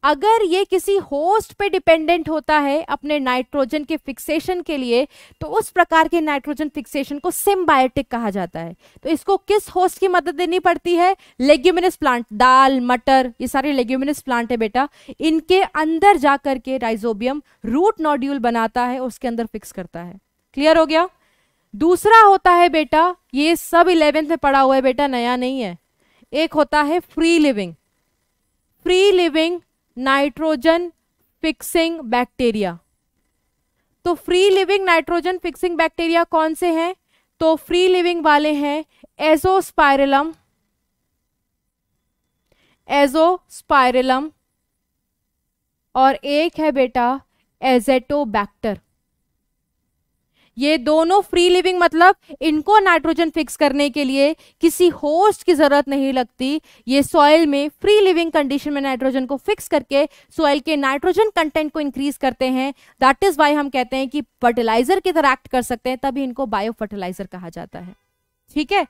अगर ये किसी होस्ट पे डिपेंडेंट होता है अपने नाइट्रोजन के फिक्सेशन के लिए तो उस प्रकार के नाइट्रोजन फिक्सेशन को सिम्बायोटिक कहा जाता है तो इसको किस होस्ट की मदद देनी पड़ती है लेग्यूमिनस प्लांट दाल मटर ये सारे लेग्यूमिनस प्लांट है बेटा इनके अंदर जा करके राइजोबियम रूट नॉड्यूल बनाता है उसके अंदर फिक्स करता है क्लियर हो गया दूसरा होता है बेटा ये सब इलेवेंथ में पड़ा हुआ है बेटा नया नहीं है एक होता है free living free living nitrogen fixing bacteria तो free living nitrogen fixing bacteria कौन से हैं तो फ्री लिविंग वाले हैं एजो एजोस्पायरलम और एक है बेटा एजेटोबैक्टर ये दोनों फ्री लिविंग मतलब इनको नाइट्रोजन फिक्स करने के लिए किसी होस्ट की ज़रूरत नहीं लगती ये सॉइल में फ्री लिविंग कंडीशन में नाइट्रोजन को फिक्स करके सॉइल के नाइट्रोजन कंटेंट को इंक्रीज करते हैं दैट इज़ वाई हम कहते हैं कि फर्टिलाइजर की तरह एक्ट कर सकते हैं तभी इनको बायो फर्टिलाइजर कहा जाता है ठीक है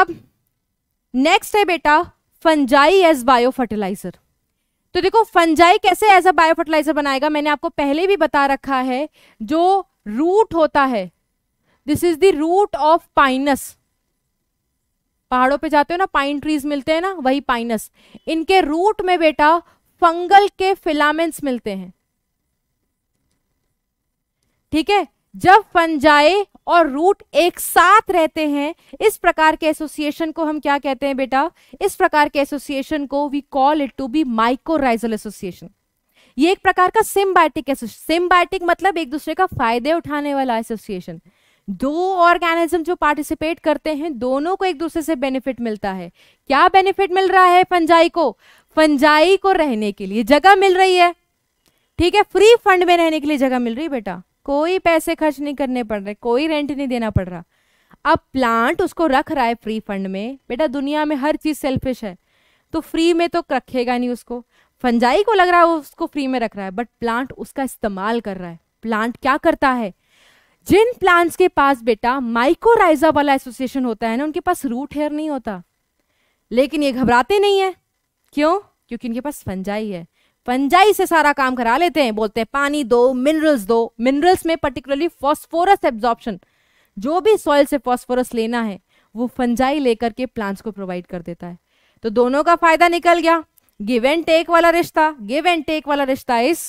अब नेक्स्ट है बेटा फंजाई एज बायो फर्टिलाइजर तो देखो फंजाई कैसे एज अ बायो फर्टिलाइजर बनाएगा मैंने आपको पहले भी बता रखा है जो रूट होता है this is the root of pinus पहाड़ों पे जाते हो ना पाइन ट्रीज मिलते हैं ना वही पाइनस इनके रूट में बेटा फंगल के फिलामेंट्स मिलते हैं ठीक है जब फंजाए और रूट एक साथ रहते हैं इस प्रकार के एसोसिएशन को हम क्या कहते हैं बेटा इस प्रकार के एसोसिएशन को we call it to be mycorrhizal association ये एक प्रकार का सिम्बायोटिक सिम्बायोटिक मतलब एक दूसरे का फायदे उठाने वाला एसोसिएशन दो ऑर्गेनिज्म जो पार्टिसिपेट करते हैं दोनों को एक दूसरे से बेनिफिट मिलता है क्या बेनिफिट मिल रहा है फंजाई को फंजाई को रहने के लिए जगह मिल रही है ठीक है फ्री फंड में रहने के लिए जगह मिल रही है बेटा कोई पैसे खर्च नहीं करने पड़ रहे कोई रेंट नहीं देना पड़ रहा अब प्लांट उसको रख रहा है फ्री फंड में बेटा दुनिया में हर चीज सेल्फिश है तो फ्री में तो रखेगा नहीं उसको फंजाई को लग रहा है वो उसको फ्री में रख रहा है बट प्लांट उसका इस्तेमाल कर रहा है प्लांट क्या करता है जिन प्लांट्स के पास बेटा माइकोराइजा वाला एसोसिएशन होता है ना उनके पास रूट हेयर नहीं होता लेकिन ये घबराते नहीं है क्यों क्योंकि इनके पास फंजाई है फंजाई से सारा काम करा लेते हैं बोलते हैं पानी दो मिनरल्स दो मिनरल्स में पर्टिकुलरली फॉस्फोरस एब्जॉर्प्शन जो भी सॉइल से फॉस्फोरस लेना है वो फंजाई लेकर के प्लांट्स को प्रोवाइड कर देता है तो दोनों का फायदा निकल गया गिव एंड टेक वाला रिश्ता गिव एंड टेक वाला रिश्ता इज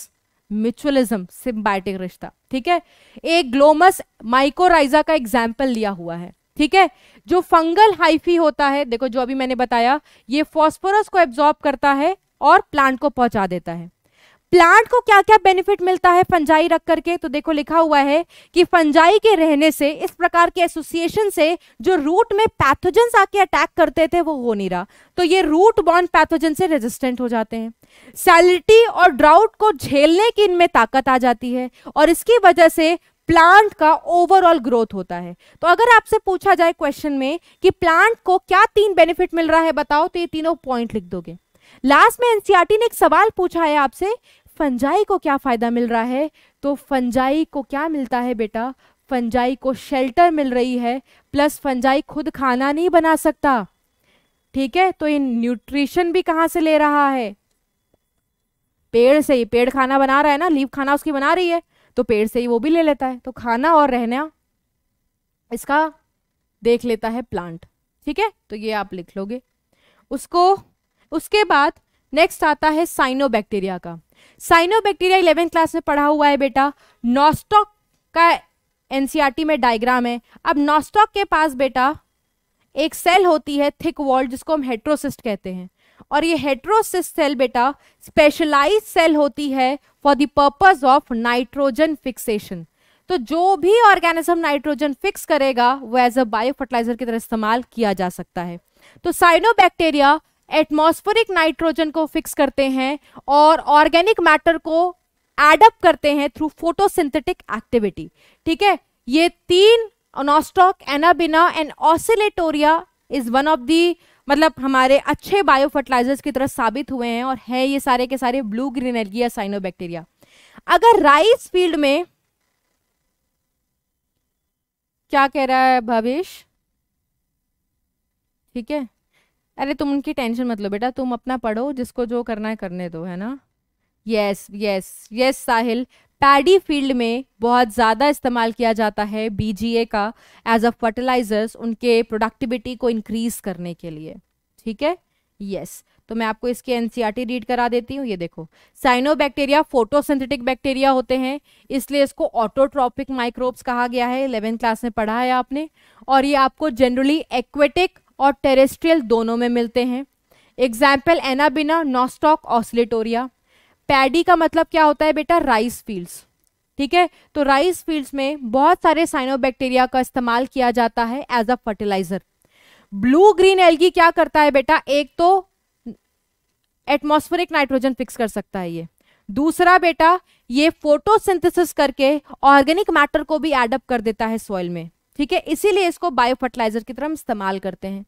म्यूचुअलिज्म सिम्बायोटिक रिश्ता ठीक है एक ग्लोमस माइकोराइजा का एग्जाम्पल लिया हुआ है ठीक है जो फंगल हाइफी होता है देखो जो अभी मैंने बताया ये फॉस्फोरस को एब्जॉर्ब करता है और प्लांट को पहुंचा देता है प्लांट को क्या क्या बेनिफिट मिलता है फंजाई रख करके तो देखो लिखा हुआ है कि फंजाई के रहने से इस प्रकार के एसोसिएशन से जो रूट में पैथोजेंस आके अटैक करते थे वो हो नहीं रहा तो ये रूट बॉर्न पैथोजन से रेजिस्टेंट हो जाते हैं सैलिटी और ड्राउट को झेलने की इनमें ताकत आ जाती है और इसकी वजह से प्लांट का ओवरऑल ग्रोथ होता है तो अगर आपसे पूछा जाए क्वेश्चन में कि प्लांट को क्या तीन बेनिफिट मिल रहा है बताओ तो ये तीनों पॉइंट लिख दोगे लास्ट में एनसीआरटी e ने एक सवाल पूछा है आपसे फंजाई को क्या फ़ायदा मिल रहा है तो फंजाई को क्या मिलता है बेटा फंजाई को शेल्टर मिल रही है प्लस फंजाई खुद खाना नहीं बना सकता ठीक है तो ये न्यूट्रिशन भी कहाँ से ले रहा है पेड़ से ही पेड़ खाना बना रहा है ना लीव खाना उसकी बना रही है तो पेड़ से ही वो भी ले लेता है तो खाना और रहना इसका देख लेता है प्लांट ठीक है तो ये आप लिख लोगे उसको उसके बाद नेक्स्ट आता है साइनोबैक्टीरिया का साइनोबैक्टीरिया इलेवेंथ क्लास में पढ़ा हुआ है बेटा नॉस्टॉक का एनसीईआरटी e में डायग्राम है अब नॉस्टॉक के पास बेटा एक सेल होती है थिक वॉल जिसको हम हेट्रोसिस्ट कहते हैं और ये हेट्रोसिस्ट सेल बेटा स्पेशलाइज सेल होती है for the purpose of nitrogen fixation तो जो भी ऑर्गेनिज्म नाइट्रोजन फिक्स करेगा वो एज अ बायो फर्टिलाइजर की तरह इस्तेमाल किया जा सकता है तो साइनोबैक्टीरिया एटमॉस्फेरिक नाइट्रोजन को फिक्स करते हैं और ऑर्गेनिक मैटर को एडअप करते हैं थ्रू फोटोसिंथेटिक एक्टिविटी ठीक है ये तीन Nostoc Anabaena and Oscillatoria is one of the मतलब हमारे अच्छे बायो फर्टिलाइजर्स की तरह साबित हुए हैं और है ये सारे के सारे ब्लू ग्रीन एल्गिया साइनोबैक्टीरिया अगर राइस फील्ड में क्या कह रहा है भविष्य ठीक है अरे तुम उनकी टेंशन मत लो बेटा तुम अपना पढ़ो जिसको जो करना है करने दो है ना yes yes yes Sahil paddy field में बहुत ज़्यादा इस्तेमाल किया जाता है बीजीए का एज अ फर्टिलाइजर्स उनके प्रोडक्टिविटी को इंक्रीज करने के लिए ठीक है यस yes. तो मैं आपको इसके एनसीईआरटी रीड करा देती हूँ ये देखो साइनोबैक्टीरिया फोटोसिंथेटिक बैक्टीरिया होते हैं इसलिए इसको ऑटोट्रॉपिक माइक्रोब्स कहा गया है इलेवेंथ क्लास में पढ़ा है आपने और ये आपको जनरली एक्वेटिक और टेरेस्ट्रियल दोनों में मिलते हैं example Anabaena Nostoc Oscillatoria paddy का मतलब क्या होता है बेटा राइस फील्ड्स ठीक है तो राइस फील्ड्स में बहुत सारे साइनोबैक्टीरिया का इस्तेमाल किया जाता है as a fertiliser blue green algae क्या करता है बेटा एक तो एटमॉस्फेरिक नाइट्रोजन फिक्स कर सकता है ये दूसरा बेटा ये फोटोसिंथेसिस करके ऑर्गेनिक मैटर को भी एडअप कर देता है सॉइल में ठीक है इसीलिए इसको बायो फर्टिलाइजर की तरह हम इस्तेमाल करते हैं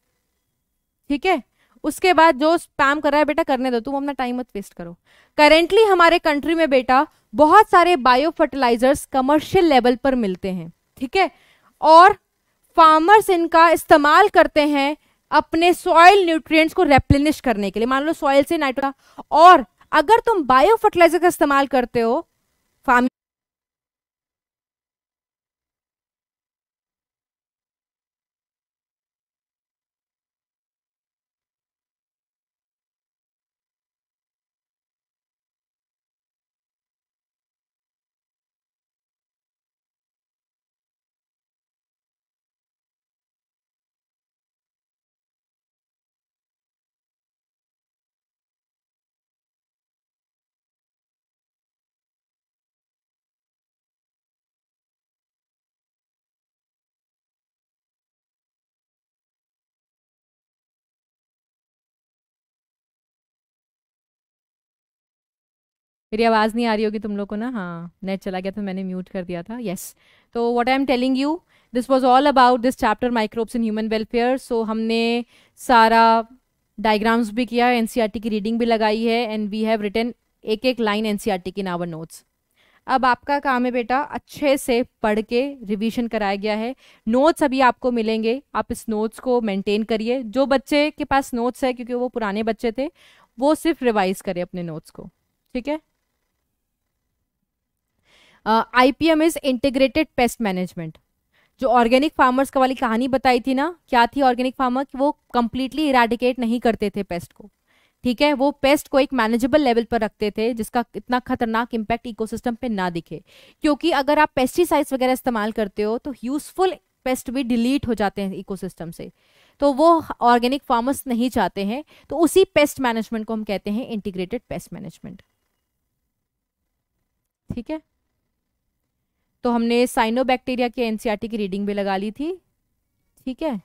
ठीक है उसके बाद जो स्पैम कर रहा है बेटा करने दो तुम अपना टाइम मत वेस्ट करो करेंटली हमारे कंट्री में बेटा बहुत सारे बायो फर्टिलाइजर्स कमर्शियल लेवल पर मिलते हैं ठीक है और फार्मर्स इनका इस्तेमाल करते हैं अपने सॉयल न्यूट्रिएंट्स को रेप्लिनिश करने के लिए मान लो सॉइल से नाइट्रोजन और अगर तुम बायो फर्टिलाइजर का इस्तेमाल करते हो फार्म मेरी आवाज़ नहीं आ रही होगी तुम लोग को ना हाँ नेट चला गया था मैंने म्यूट कर दिया था येस तो what I am telling you this was all about this chapter microbes in human welfare so हमने सारा डायग्राम्स भी किया एन सी आर टी की रीडिंग भी लगाई है एंड वी हैव रिटर्न एक एक line N C R T की नावर नोट्स अब आपका काम है बेटा अच्छे से पढ़ के रिविजन कराया गया है नोट्स अभी आपको मिलेंगे आप इस नोट्स को मेंटेन करिए जो बच्चे के पास नोट्स है क्योंकि वो पुराने बच्चे थे वो सिर्फ रिवाइज करें अपने नोट्स को ठीक है I P M is integrated pest management जो ऑर्गेनिक फार्मर्स का वाली कहानी बताई थी ना क्या थी ऑर्गेनिक फार्मर कि वो कंप्लीटली इराडिकेट नहीं करते थे पेस्ट को ठीक है वो पेस्ट को एक मैनेजेबल लेवल पर रखते थे जिसका इतना खतरनाक इम्पैक्ट इकोसिस्टम पे ना दिखे क्योंकि अगर आप पेस्टिसाइड्स वगैरह इस्तेमाल करते हो तो यूजफुल पेस्ट भी डिलीट हो जाते हैं इकोसिस्टम से तो वो ऑर्गेनिक फार्मर्स नहीं चाहते हैं तो उसी पेस्ट मैनेजमेंट को हम कहते हैं इंटीग्रेटेड पेस्ट मैनेजमेंट ठीक है तो हमने साइनोबैक्टीरिया की एनसीआरटी की रीडिंग भी लगा ली थी ठीक है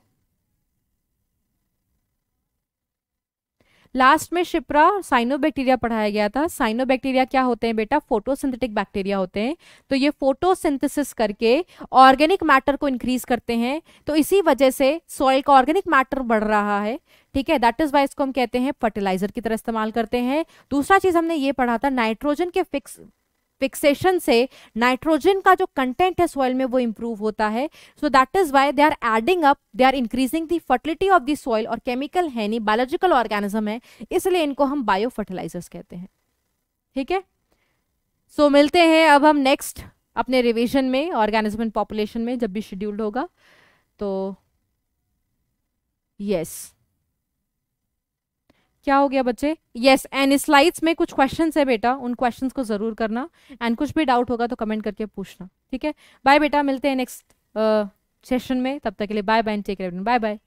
लास्ट में शिप्रा साइनोबैक्टीरिया पढ़ाया गया था साइनोबैक्टीरिया क्या होते हैं बेटा फोटोसिंथेटिक बैक्टीरिया होते हैं तो ये फोटोसिंथेसिस करके ऑर्गेनिक मैटर को इंक्रीज करते हैं तो इसी वजह से सॉइल का ऑर्गेनिक मैटर बढ़ रहा है ठीक है दैट इज वाइस को हम कहते हैं फर्टिलाइजर की तरह इस्तेमाल करते हैं दूसरा चीज हमने ये पढ़ा था नाइट्रोजन के फिक्स फिक्सेशन से नाइट्रोजन का जो कंटेंट है सॉइल में वो इम्प्रूव होता है so that is why they are adding up they are increasing the fertility of the soil और केमिकल है नहीं बायोलॉजिकल ऑर्गेनिज्म है इसलिए इनको हम बायो फर्टिलाइजर्स कहते हैं ठीक है सो so, मिलते हैं अब हम नेक्स्ट अपने रिविजन में ऑर्गेनिज्म पॉपुलेशन में जब भी शेड्यूल्ड होगा तो यस yes. क्या हो गया बच्चे यस एंड स्लाइड्स में कुछ क्वेश्चन है बेटा उन क्वेश्चन को जरूर करना एंड कुछ भी डाउट होगा तो कमेंट करके पूछना ठीक है बाय बेटा मिलते हैं नेक्स्ट सेशन में तब तक के लिए bye bye take bye bye